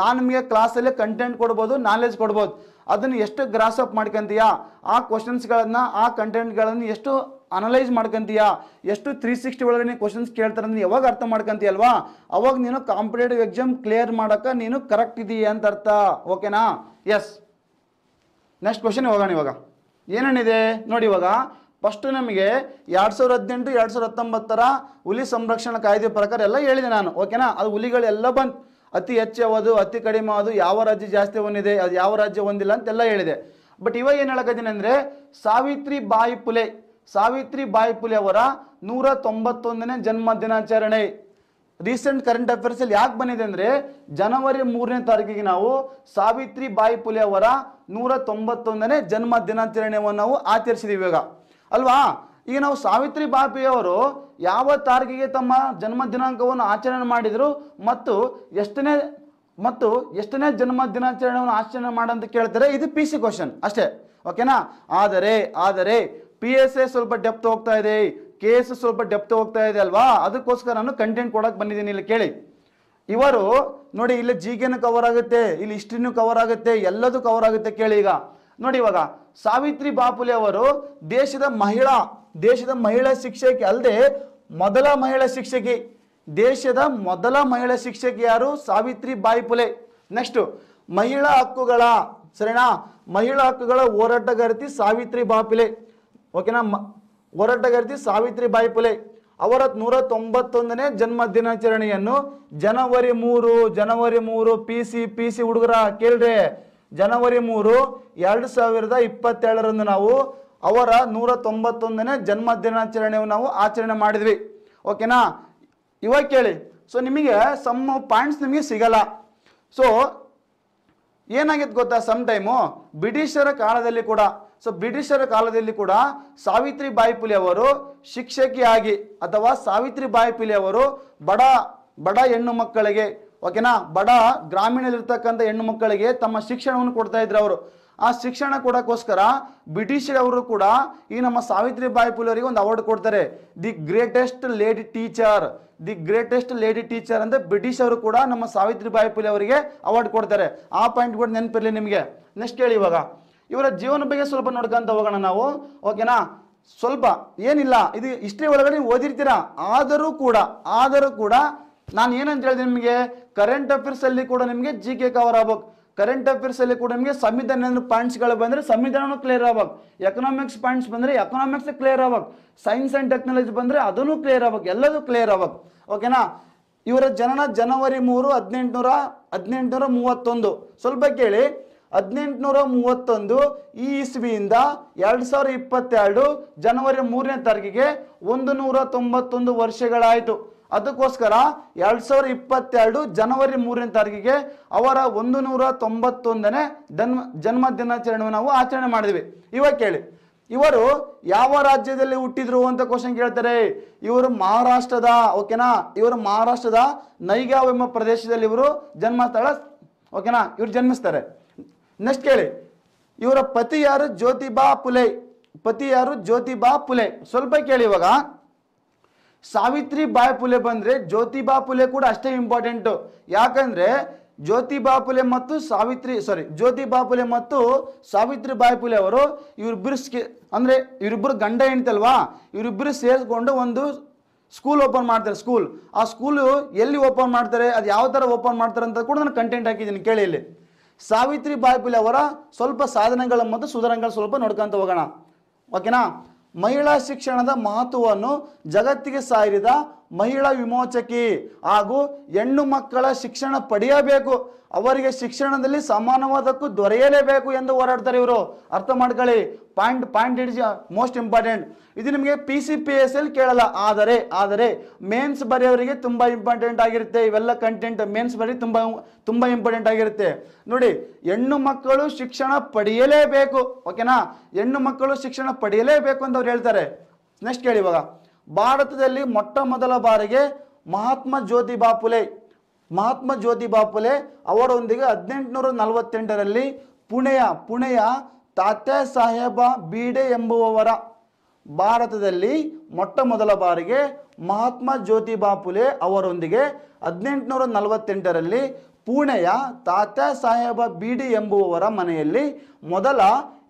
ನಾನು ನಿಮಗೆ ಕ್ಲಾಸಲ್ಲಿ ಕಂಟೆಂಟ್ ಕೊಡ್ಬೋದು ನಾಲೆಜ್ ಕೊಡ್ಬೋದು ಅದನ್ನು ಎಷ್ಟು ಗ್ರಾಸ್ ಅಪ್ ಮಾಡ್ಕೊಂತೀಯಾ ಆ ಕ್ವಶನ್ಸ್ಗಳನ್ನು ಆ ಕಂಟೆಂಟ್ಗಳನ್ನು ಎಷ್ಟು ಅನಲೈಸ್ ಮಾಡ್ಕೊಂತೀಯಾ ಎಷ್ಟು ತ್ರೀ ಸಿಕ್ಸ್ಟಿ ಒಳಗಡೆ ಕ್ವಶನ್ಸ್ ಕೇಳ್ತಾರೆ ಯಾವಾಗ ಅರ್ಥ ಮಾಡ್ಕೊಂತೀಯಲ್ವಾ ಅವಾಗ ನೀನು ಕಾಂಪಿಟೇಟಿವ್ ಎಕ್ಸಾಮ್ ಕ್ಲಿಯರ್ ಮಾಡೋಕ್ಕೆ ನೀನು ಕರೆಕ್ಟ್ ಇದೆಯಾ ಅಂತ ಅರ್ಥ ಓಕೆನಾ ಎಸ್ ನೆಕ್ಸ್ಟ್ ಕ್ವಶನ್ ಹೋಗೋಣ ಇವಾಗ ಏನೇನಿದೆ ನೋಡಿ ಇವಾಗ ಫಸ್ಟ್ ನಮಗೆ ಎರಡು ಸಾವಿರದ ಹದಿನೆಂಟು ಎರಡು ಸಾವಿರದ ಹತ್ತೊಂಬತ್ತರ ಹುಲಿ ಸಂರಕ್ಷಣಾ ಕಾಯ್ದೆ ಪ್ರಕಾರ ಎಲ್ಲ ಹೇಳಿದೆ ನಾನು ಓಕೆನಾ ಅದು ಹುಲಿಗಳೆಲ್ಲ ಬಂದು ಅತಿ ಹೆಚ್ಚವದು ಅತಿ ಕಡಿಮೆ ಅದು ಯಾವ ರಾಜ್ಯ ಜಾಸ್ತಿ ಹೊಂದಿದೆ ಅದು ಯಾವ ರಾಜ್ಯ ಹೊಂದಿಲ್ಲ ಅಂತೆಲ್ಲ ಹೇಳಿದೆ ಬಟ್ ಇವಾಗ ಏನು ಹೇಳಕತ್ತೀನಿ ಅಂದರೆ ಸಾವಿತ್ರಿ ಬಾಯಿ ಪುಲೆ ಸಾವಿತ್ರಿ ಬಾಯಿ ಪುಲೆ ಅವರ ನೂರ ತೊಂಬತ್ತೊಂದನೇ ಜನ್ಮ ದಿನಾಚರಣೆ ರೀಸೆಂಟ್ ಕರೆಂಟ್ ಅಫೇರ್ಸಲ್ಲಿ ಯಾಕೆ ಬಂದಿದೆ ಅಂದರೆ ಜನವರಿ ಮೂರನೇ ತಾರೀಕಿಗೆ ನಾವು ಸಾವಿತ್ರಿ ಬಾಯಿ ಪುಲೆ ಅವರ ನೂರ ತೊಂಬತ್ತೊಂದನೇ ಜನ್ಮ ದಿನಾಚರಣೆಯನ್ನು ನಾವು ಆಚರಿಸಿದ್ದೀವಿ ಇವಾಗ ಅಲ್ವಾ ಈಗ ನಾವು ಸಾವಿತ್ರಿ ಬಾಪಿಯವರು ಯಾವ ತಾರೀಕಿಗೆ ತಮ್ಮ ಜನ್ಮ ದಿನಾಂಕವನ್ನು ಆಚರಣೆ ಮಾಡಿದರು ಮತ್ತು ಎಷ್ಟನೇ ಮತ್ತು ಎಷ್ಟನೇ ಜನ್ಮ ದಿನಾಚರಣೆಯನ್ನು ಆಚರಣೆ ಮಾಡಂತ ಕೇಳ್ತಾರೆ ಇದು ಪಿ ಸಿ ಕ್ವಶನ್ ಅಷ್ಟೇ ಓಕೆನಾ ಆದರೆ ಆದರೆ ಪಿ ಎಸ್ ಎ ಸ್ವಲ್ಪ ಡೆಪ್ತ್ ಹೋಗ್ತಾ ಇದೆ ಕೆ ಎಸ್ ಸ್ವಲ್ಪ ಡೆಪ್ತ್ ಹೋಗ್ತಾ ಇದೆ ಅಲ್ವಾ ಅದಕ್ಕೋಸ್ಕರ ನಾನು ಕಂಟೆಂಟ್ ಕೊಡಕ್ಕೆ ಬಂದಿದ್ದೀನಿ ಇಲ್ಲಿ ಕೇಳಿ ಇವರು ನೋಡಿ ಇಲ್ಲಿ ಜಿಗೆನೂ ಕವರ್ ಆಗುತ್ತೆ ಇಲ್ಲಿ ಹಿಸ್ಟ್ರಿನೂ ಕವರ್ ಆಗುತ್ತೆ ಎಲ್ಲದೂ ಕವರ್ ಆಗುತ್ತೆ ಕೇಳಿ ಈಗ ನೋಡಿ ಇವಾಗ ಸಾವಿತ್ರಿ ಬಾಪುಲೆ ಅವರು ದೇಶದ ಮಹಿಳಾ ದೇಶದ ಮಹಿಳಾ ಶಿಕ್ಷಕಿ ಅಲ್ಲದೆ ಮೊದಲ ಮಹಿಳಾ ಶಿಕ್ಷಕಿ ದೇಶದ ಮೊದಲ ಮಹಿಳಾ ಶಿಕ್ಷಕಿ ಯಾರು ಸಾವಿತ್ರಿ ಬಾಯಿ ಪುಲೆ ನೆಕ್ಸ್ಟು ಮಹಿಳಾ ಹಕ್ಕುಗಳ ಸರಿನಾ ಮಹಿಳಾ ಹಕ್ಕುಗಳ ಹೋರಾಟಗಾರ್ತಿ ಸಾವಿತ್ರಿ ಬಾಪುಲೆ ಓಕೆನಾ ಮ ಹೋರಾಟಗಾರ್ತಿ ಸಾವಿತ್ರಿ ಬಾಯಿ ಪುಲೆ ಅವರ ನೂರ ತೊಂಬತ್ತೊಂದನೇ ಜನ್ಮ ದಿನಾಚರಣೆಯನ್ನು ಜನವರಿ ಮೂರು ಜನವರಿ ಮೂರು ಪಿ ಸಿ ಪಿ ಸಿ ಹುಡುಗರ ಕೇಳ್ರಿ ಜನವರಿ ಮೂರು ಎರಡು ಸಾವಿರದ ಇಪ್ಪತ್ತೇಳರಂದು ನಾವು ಅವರ ನೂರ ತೊಂಬತ್ತೊಂದನೇ ಜನ್ಮ ದಿನಾಚರಣೆಯನ್ನು ನಾವು ಆಚರಣೆ ಮಾಡಿದ್ವಿ ಓಕೆನಾ ಇವಾಗ ಕೇಳಿ ಸೊ ನಿಮಗೆ ಸಮ್ ಪಾಯಿಂಟ್ಸ್ ನಿಮಗೆ ಸಿಗಲ್ಲ ಸೊ ಏನಾಗಿತ್ತು ಗೊತ್ತಾ ಸಮ್ ಟೈಮು ಬ್ರಿಟಿಷರ ಕಾಲದಲ್ಲಿ ಕೂಡ ಸೊ ಬ್ರಿಟಿಷರ ಕಾಲದಲ್ಲಿ ಕೂಡ ಸಾವಿತ್ರಿ ಬಾಯಿ ಪುಲೆ ಅವರು ಶಿಕ್ಷಕಿಯಾಗಿ ಅಥವಾ ಸಾವಿತ್ರಿ ಬಾಯಿ ಪುಲೆ ಅವರು ಬಡ ಬಡ ಹೆಣ್ಣು ಮಕ್ಕಳಿಗೆ ಓಕೆನಾ ಬಡ ಗ್ರಾಮೀಣದಲ್ಲಿರ್ತಕ್ಕಂಥ ಹೆಣ್ಣು ಮಕ್ಕಳಿಗೆ ತಮ್ಮ ಶಿಕ್ಷಣವನ್ನು ಕೊಡ್ತಾ ಇದ್ರು ಅವರು ಆ ಶಿಕ್ಷಣ ಕೊಡೋಕ್ಕೋಸ್ಕರ ಬ್ರಿಟಿಷರವರು ಕೂಡ ಈ ನಮ್ಮ ಸಾವಿತ್ರಿ ಬಾಯಿ ಪುಲರಿಗೆ ಒಂದು ಅವಾರ್ಡ್ ಕೊಡ್ತಾರೆ the greatest lady teacher the greatest lady teacher ಅಂದರೆ ಬ್ರಿಟಿಷ್ ಅವರು ಕೂಡ ನಮ್ಮ ಸಾವಿತ್ರಿ ಬಾಯಿ ಪುಲೆ ಅವರಿಗೆ ಅವಾರ್ಡ್ ಕೊಡ್ತಾರೆ ಆ ಪಾಯಿಂಟ್ ಕೂಡ ನೆನಪಿರಲಿ ನಿಮಗೆ ನೆಕ್ಸ್ಟ್ ಹೇಳಿ ಇವಾಗ ಇವರ ಜೀವನ ಬಗ್ಗೆ ಸ್ವಲ್ಪ ನೋಡ್ಕೊಂತ ಹೋಗೋಣ ನಾವು ಓಕೆನಾ ಸ್ವಲ್ಪ ಏನಿಲ್ಲ ಇದು ಹಿಸ್ಟ್ರಿ ಒಳಗಡೆ ನೀವು ಓದಿರ್ತೀರಾ ಆದರೂ ಕೂಡ ಆದರೂ ಕೂಡ ನಾನು ಏನಂತ ಹೇಳಿದೆ ನಿಮಗೆ ಕರೆಂಟ್ ಅಲ್ಲಿ ಕೂಡ ನಿಮಗೆ ಜಿ ಕೆ ಕವರ್ ಆಗ್ಬೇಕು ಕರೆಂಟ್ ಅಫೇರ್ಸ್ ಅಲ್ಲಿ ಕೂಡ ನಿಮಗೆ ಸಂವಿಧಾನ ಪಾಯಿಂಟ್ಸ್ಗಳು ಬಂದರೆ ಸಂವಿಧಾನ ಕ್ಲಿಯರ್ ಆವಾಗ ಎಕನಾಮಿಕ್ಸ್ ಪಾಯಿಂಟ್ಸ್ ಬಂದರೆ ಎಕನಾಮಿಕ್ಸ್ ಕ್ಲಿಯರ್ ಆವಾಗ ಸೈನ್ಸ್ ಅಂಡ್ ಟೆಕ್ನಾಲಜಿ ಬಂದರೆ ಅದನ್ನು ಕ್ಲಿಯರ್ ಆವಾಗ ಎಲ್ಲದೂ ಕ್ಲಿಯರ್ ಆವಾಗ ಓಕೆನಾ ಇವರ ಜನನ ಜನವರಿ ಮೂರು ಹದಿನೆಂಟುನೂರ ಹದಿನೆಂಟುನೂರ ಮೂವತ್ತೊಂದು ಸ್ವಲ್ಪ ಕೇಳಿ ಹದಿನೆಂಟುನೂರ ಮೂವತ್ತೊಂದು ಈ ಇಸ್ವಿಯಿಂದ ಎರಡು ಸಾವಿರದ ಇಪ್ಪತ್ತೆರಡು ಜನವರಿ ಮೂರನೇ ತಾರೀಕಿಗೆ ಒಂದು ನೂರ ತೊಂಬತ್ತೊಂದು ವರ್ಷಗಳಾಯಿತು ಅದಕ್ಕೋಸ್ಕರ ಎರಡು ಸಾವಿರ ಇಪ್ಪತ್ತೆರಡು ಜನವರಿ ಮೂರನೇ ತಾರೀಕಿಗೆ ಅವರ ಒಂದು ನೂರ ತೊಂಬತ್ತೊಂದನೇ ಜನ್ಮ ಜನ್ಮ ದಿನಾಚರಣೆ ನಾವು ಆಚರಣೆ ಮಾಡಿದ್ವಿ ಇವಾಗ ಕೇಳಿ ಇವರು ಯಾವ ರಾಜ್ಯದಲ್ಲಿ ಹುಟ್ಟಿದ್ರು ಅಂತ ಕ್ವಶನ್ ಕೇಳ್ತಾರೆ ಇವರು ಮಹಾರಾಷ್ಟ್ರದ ಓಕೆನಾ ಇವರು ಮಹಾರಾಷ್ಟ್ರದ ನೈಗಾವ್ ಎಂಬ ಪ್ರದೇಶದಲ್ಲಿ ಇವರು ಜನ್ಮಸ್ಥಳ ಓಕೆನಾ ಇವರು ಜನ್ಮಿಸ್ತಾರೆ ನೆಕ್ಸ್ಟ್ ಕೇಳಿ ಇವರ ಪತಿ ಯಾರು ಜ್ಯೋತಿಬಾ ಪುಲೆ ಪತಿ ಯಾರು ಜ್ಯೋತಿಬಾ ಪುಲೆ ಸ್ವಲ್ಪ ಕೇಳಿ ಇವಾಗ ಸಾವಿತ್ರಿ ಬಾಯಿ ಪುಲೆ ಬಂದರೆ ಜ್ಯೋತಿಬಾ ಪುಲೆ ಕೂಡ ಅಷ್ಟೇ ಇಂಪಾರ್ಟೆಂಟು ಯಾಕಂದರೆ ಜ್ಯೋತಿಬಾ ಪುಲೆ ಮತ್ತು ಸಾವಿತ್ರಿ ಸಾರಿ ಜ್ಯೋತಿಬಾ ಪುಲೆ ಮತ್ತು ಸಾವಿತ್ರಿ ಬಾಯಿ ಪುಲೆ ಅವರು ಇವರಿಬ್ಬರು ಅಂದ್ರೆ ಅಂದರೆ ಇವರಿಬ್ಬರು ಗಂಡ ಹೆಣ್ತಲ್ವಾ ಇವರಿಬ್ಬರು ಸೇರಿಸ್ಕೊಂಡು ಒಂದು ಸ್ಕೂಲ್ ಓಪನ್ ಮಾಡ್ತಾರೆ ಸ್ಕೂಲ್ ಆ ಸ್ಕೂಲು ಎಲ್ಲಿ ಓಪನ್ ಮಾಡ್ತಾರೆ ಅದು ಯಾವ ಥರ ಓಪನ್ ಮಾಡ್ತಾರೆ ಅಂತ ಕೂಡ ನಾನು ಕಂಟೆಂಟ್ ಹಾಕಿದ್ದೀನಿ ಕೇಳಿ ಇಲ್ಲಿ ಸಾವಿತ್ರಿ ಬಾಯಿ ಪುಲೆ ಅವರ ಸ್ವಲ್ಪ ಸಾಧನೆಗಳ ಮತ್ತು ಸುಧಾರಣೆಗಳು ಸ್ವಲ್ಪ ನೋಡ್ಕೊಂತ ಹೋಗೋಣ ಓಕೆನಾ ಮಹಿಳಾ ಶಿಕ್ಷಣದ ಮಹತ್ವವನ್ನು ಜಗತ್ತಿಗೆ ಸಾರಿದ ಮಹಿಳಾ ವಿಮೋಚಕಿ ಹಾಗೂ ಹೆಣ್ಣು ಮಕ್ಕಳ ಶಿಕ್ಷಣ ಪಡೆಯಬೇಕು ಅವರಿಗೆ ಶಿಕ್ಷಣದಲ್ಲಿ ಸಮಾನವಾದಕ್ಕೂ ದೊರೆಯಲೇಬೇಕು ಎಂದು ಹೋರಾಡ್ತಾರೆ ಇವರು ಅರ್ಥ ಮಾಡ್ಕೊಳ್ಳಿ point point it is most important ಇದು ನಿಮಗೆ P C P S L ಕೇಳಲ್ಲ ಆದರೆ ಆದರೆ ಮೇನ್ಸ್ ಬರೆಯವರಿಗೆ ತುಂಬ ಇಂಪಾರ್ಟೆಂಟ್ ಆಗಿರುತ್ತೆ ಇವೆಲ್ಲ ಕಂಟೆಂಟ್ ಮೇನ್ಸ್ ಬರೀ ತುಂಬ ತುಂಬ ಇಂಪಾರ್ಟೆಂಟ್ ಆಗಿರುತ್ತೆ ನೋಡಿ ಹೆಣ್ಣು ಮಕ್ಕಳು ಶಿಕ್ಷಣ ಪಡೆಯಲೇಬೇಕು ಓಕೆನಾ ಹೆಣ್ಣು ಮಕ್ಕಳು ಶಿಕ್ಷಣ ಪಡೆಯಲೇಬೇಕು ಅಂತ ಅವ್ರು ಹೇಳ್ತಾರೆ ನೆಕ್ಸ್ಟ್ ಕೇಳಿ ಇವಾಗ ಭಾರತದಲ್ಲಿ ಮೊಟ್ಟ ಮೊದಲ ಬಾರಿಗೆ ಮಹಾತ್ಮ ಜ್ಯೋತಿಬಾ ಫುಲೆ ಮಹಾತ್ಮ ಜ್ಯೋತಿಬಾ ಫುಲೆ ಅವರೊಂದಿಗೆ ಹದಿನೆಂಟುನೂರ ನಲವತ್ತೆಂಟರಲ್ಲಿ ಪುಣೆಯ ಪುಣೆಯ ತಾತ್ಯ ಸಾಹೇಬ ಬೀಡೆ ಎಂಬುವವರ ಭಾರತದಲ್ಲಿ ಮೊಟ್ಟ ಮೊದಲ ಬಾರಿಗೆ ಮಹಾತ್ಮ ಜ್ಯೋತಿಬಾ ಫುಲೆ ಅವರೊಂದಿಗೆ ಹದಿನೆಂಟುನೂರ ನಲವತ್ತೆಂಟರಲ್ಲಿ ಪುಣೆಯ ತಾತ್ಯ ಸಾಹೇಬ ಬೀಡಿ ಎಂಬುವವರ ಮನೆಯಲ್ಲಿ ಮೊದಲ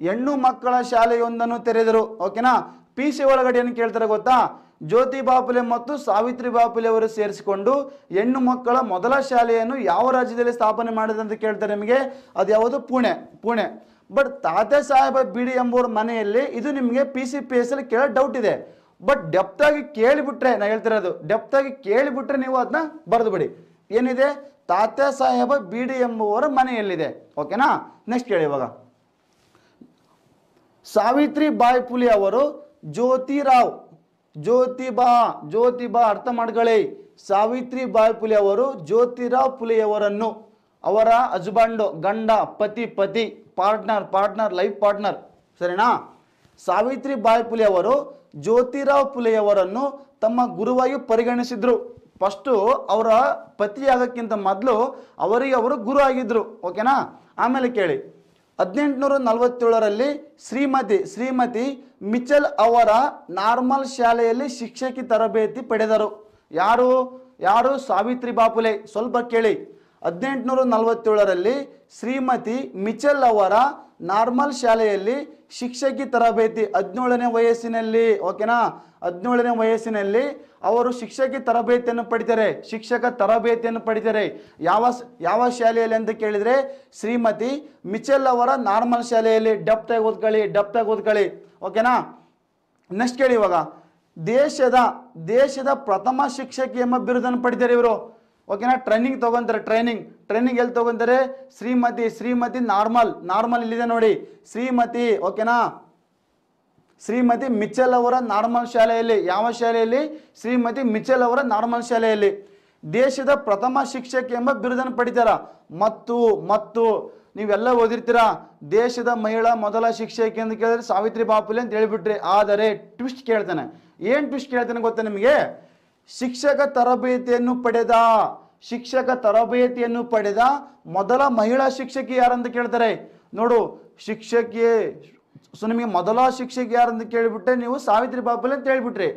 ಹೆಣ್ಣು ಮಕ್ಕಳ ಶಾಲೆಯೊಂದನ್ನು ತೆರೆದರು ಓಕೆನಾ ಪಿ ಸಿ ಒಳಗಡೆ ಏನು ಕೇಳ್ತಾರೆ ಗೊತ್ತಾ ಜ್ಯೋತಿ ಬಾಪುಲೆ ಮತ್ತು ಸಾವಿತ್ರಿ ಬಾಪುಲೆ ಅವರು ಸೇರಿಸಿಕೊಂಡು ಹೆಣ್ಣು ಮಕ್ಕಳ ಮೊದಲ ಶಾಲೆಯನ್ನು ಯಾವ ರಾಜ್ಯದಲ್ಲಿ ಸ್ಥಾಪನೆ ಮಾಡಿದೆ ಅಂತ ಕೇಳ್ತಾರೆ ನಿಮಗೆ ಅದು ಯಾವುದು ಪುಣೆ ಪುಣೆ ಬಟ್ ತಾತೆ ಸಾಹೇಬ ಬಿಡಿ ಎಂಬುವರ ಮನೆಯಲ್ಲಿ ಇದು ನಿಮಗೆ ಪಿ ಸಿ ಪಿ ಎಸ್ ಅಲ್ಲಿ ಕೇಳೋ ಡೌಟ್ ಇದೆ ಬಟ್ ಡೆಪ್ತ್ ಆಗಿ ಕೇಳಿಬಿಟ್ರೆ ನಾ ಹೇಳ್ತಿರೋದು ಡೆಪ್ತ್ ಆಗಿ ಕೇಳಿಬಿಟ್ರೆ ನೀವು ಅದನ್ನ ಬರೆದು ಬಿಡಿ ಏನಿದೆ ತಾತೆ ಸಾಹೇಬ ಬಿಡಿ ಎಂಬುವರ ಮನೆಯಲ್ಲಿದೆ ಓಕೆನಾ ನೆಕ್ಸ್ಟ್ ಕೇಳಿ ಇವಾಗ ಸಾವಿತ್ರಿ ಬಾಯಿ ಪುಲಿ ಅವರು ಜ್ಯೋತಿರಾವ್ ಜ್ಯೋತಿ ಬಾ ಜ್ಯೋತಿ ಬಾ ಅರ್ಥ ಮಾಡ್ಕೊಳ್ಳಿ ಸಾವಿತ್ರಿ ಬಾಯಿ ಪುಲೆ ಅವರು ಜ್ಯೋತಿರಾವ್ ಪುಲೆಯವರನ್ನು ಅವರ ಹಸ್ಬಂಡು ಗಂಡ ಪತಿ ಪತಿ ಪಾರ್ಟ್ನರ್ ಪಾರ್ಟ್ನರ್ ಲೈಫ್ ಪಾರ್ಟ್ನರ್ ಸರಿನಾ ಸಾವಿತ್ರಿ ಬಾಯಿ ಪುಲೆ ಅವರು ಜ್ಯೋತಿರಾವ್ ಪುಲೆಯವರನ್ನು ತಮ್ಮ ಗುರುವಾಗಿ ಪರಿಗಣಿಸಿದ್ರು ಫಸ್ಟು ಅವರ ಪತಿಯಾಗಕ್ಕಿಂತ ಮೊದಲು ಅವರಿಗೆ ಅವರು ಗುರು ಆಗಿದ್ರು ಓಕೆನಾ ಆಮೇಲೆ ಕೇಳಿ ಹದಿನೆಂಟುನೂರ ನಲವತ್ತೇಳರಲ್ಲಿ ಶ್ರೀಮತಿ ಶ್ರೀಮತಿ ಮಿಚಲ್ ಅವರ ನಾರ್ಮಲ್ ಶಾಲೆಯಲ್ಲಿ ಶಿಕ್ಷಕಿ ತರಬೇತಿ ಪಡೆದರು ಯಾರು ಯಾರು ಸಾವಿತ್ರಿ ಬಾಪುಲೆ ಸ್ವಲ್ಪ ಕೇಳಿ ಹದಿನೆಂಟುನೂರ ನಲವತ್ತೇಳರಲ್ಲಿ ಶ್ರೀಮತಿ ಮಿಚಲ್ ಅವರ ನಾರ್ಮಲ್ ಶಾಲೆಯಲ್ಲಿ ಶಿಕ್ಷಕಿ ತರಬೇತಿ ಹದಿನೇಳನೇ ವಯಸ್ಸಿನಲ್ಲಿ ಓಕೆನಾ ಹದಿನೇಳನೇ ವಯಸ್ಸಿನಲ್ಲಿ ಅವರು ಶಿಕ್ಷಕಿ ತರಬೇತಿಯನ್ನು ಪಡಿತಾರೆ ಶಿಕ್ಷಕ ತರಬೇತಿಯನ್ನು ಪಡಿತಾರೆ ಯಾವ ಯಾವ ಶಾಲೆಯಲ್ಲಿ ಅಂತ ಕೇಳಿದರೆ ಶ್ರೀಮತಿ ಮಿಚೆಲ್ ಅವರ ನಾರ್ಮಲ್ ಶಾಲೆಯಲ್ಲಿ ಡಪ್ತಾಗಿ ಓದ್ಕೊಳ್ಳಿ ಡಪ್ತಾಗಿ ಓದ್ಕೊಳ್ಳಿ ಓಕೆನಾ ನೆಕ್ಸ್ಟ್ ಕೇಳಿ ಇವಾಗ ದೇಶದ ದೇಶದ ಪ್ರಥಮ ಶಿಕ್ಷಕಿ ಎಂಬ ಬಿರುದನ್ನು ಪಡಿತಾರೆ ಇವರು ಓಕೆನಾ ಟ್ರೈನಿಂಗ್ ತೊಗೊಂತಾರೆ ಟ್ರೈನಿಂಗ್ ಟ್ರೈನಿಂಗ್ ಎಲ್ಲಿ ತೊಗೊಂತಾರೆ ಶ್ರೀಮತಿ ಶ್ರೀಮತಿ ನಾರ್ಮಲ್ ನಾರ್ಮಲ್ ಇಲ್ಲಿದೆ ನೋಡಿ ಶ್ರೀಮತಿ ಓಕೆನಾ ಶ್ರೀಮತಿ ಮಿಚ್ಚಲ್ ಅವರ ನಾರ್ಮಲ್ ಶಾಲೆಯಲ್ಲಿ ಯಾವ ಶಾಲೆಯಲ್ಲಿ ಶ್ರೀಮತಿ ಮಿಚಲ್ ಅವರ ನಾರ್ಮಲ್ ಶಾಲೆಯಲ್ಲಿ ದೇಶದ ಪ್ರಥಮ ಶಿಕ್ಷಕ ಎಂಬ ಬಿರುದನ್ನು ಪಡಿತಾರ ಮತ್ತು ಮತ್ತು ನೀವೆಲ್ಲ ಓದಿರ್ತೀರಾ ದೇಶದ ಮಹಿಳಾ ಮೊದಲ ಶಿಕ್ಷಕಿ ಅಂತ ಕೇಳಿದ್ರೆ ಸಾವಿತ್ರಿ ಬಾಪುಲೆ ಅಂತ ಹೇಳಿಬಿಟ್ರಿ ಆದರೆ ಟ್ವಿಸ್ಟ್ ಕೇಳ್ತಾನೆ ಏನು ಟ್ವಿಸ್ಟ್ ಕೇಳ್ತಾನೆ ಗೊತ್ತಾ ನಿಮಗೆ ಶಿಕ್ಷಕ ತರಬೇತಿಯನ್ನು ಪಡೆದ ಶಿಕ್ಷಕ ತರಬೇತಿಯನ್ನು ಪಡೆದ ಮೊದಲ ಮಹಿಳಾ ಶಿಕ್ಷಕಿ ಯಾರಂತ ಕೇಳ್ತಾರೆ ನೋಡು ಶಿಕ್ಷಕಿ ಸೊ ನಿಮಗೆ ಮೊದಲ ಶಿಕ್ಷಕಿ ಅಂತ ಕೇಳಿಬಿಟ್ರೆ ನೀವು ಸಾವಿತ್ರಿ ಬಾಪುಲೆ ಅಂತ ಹೇಳಿಬಿಟ್ರಿ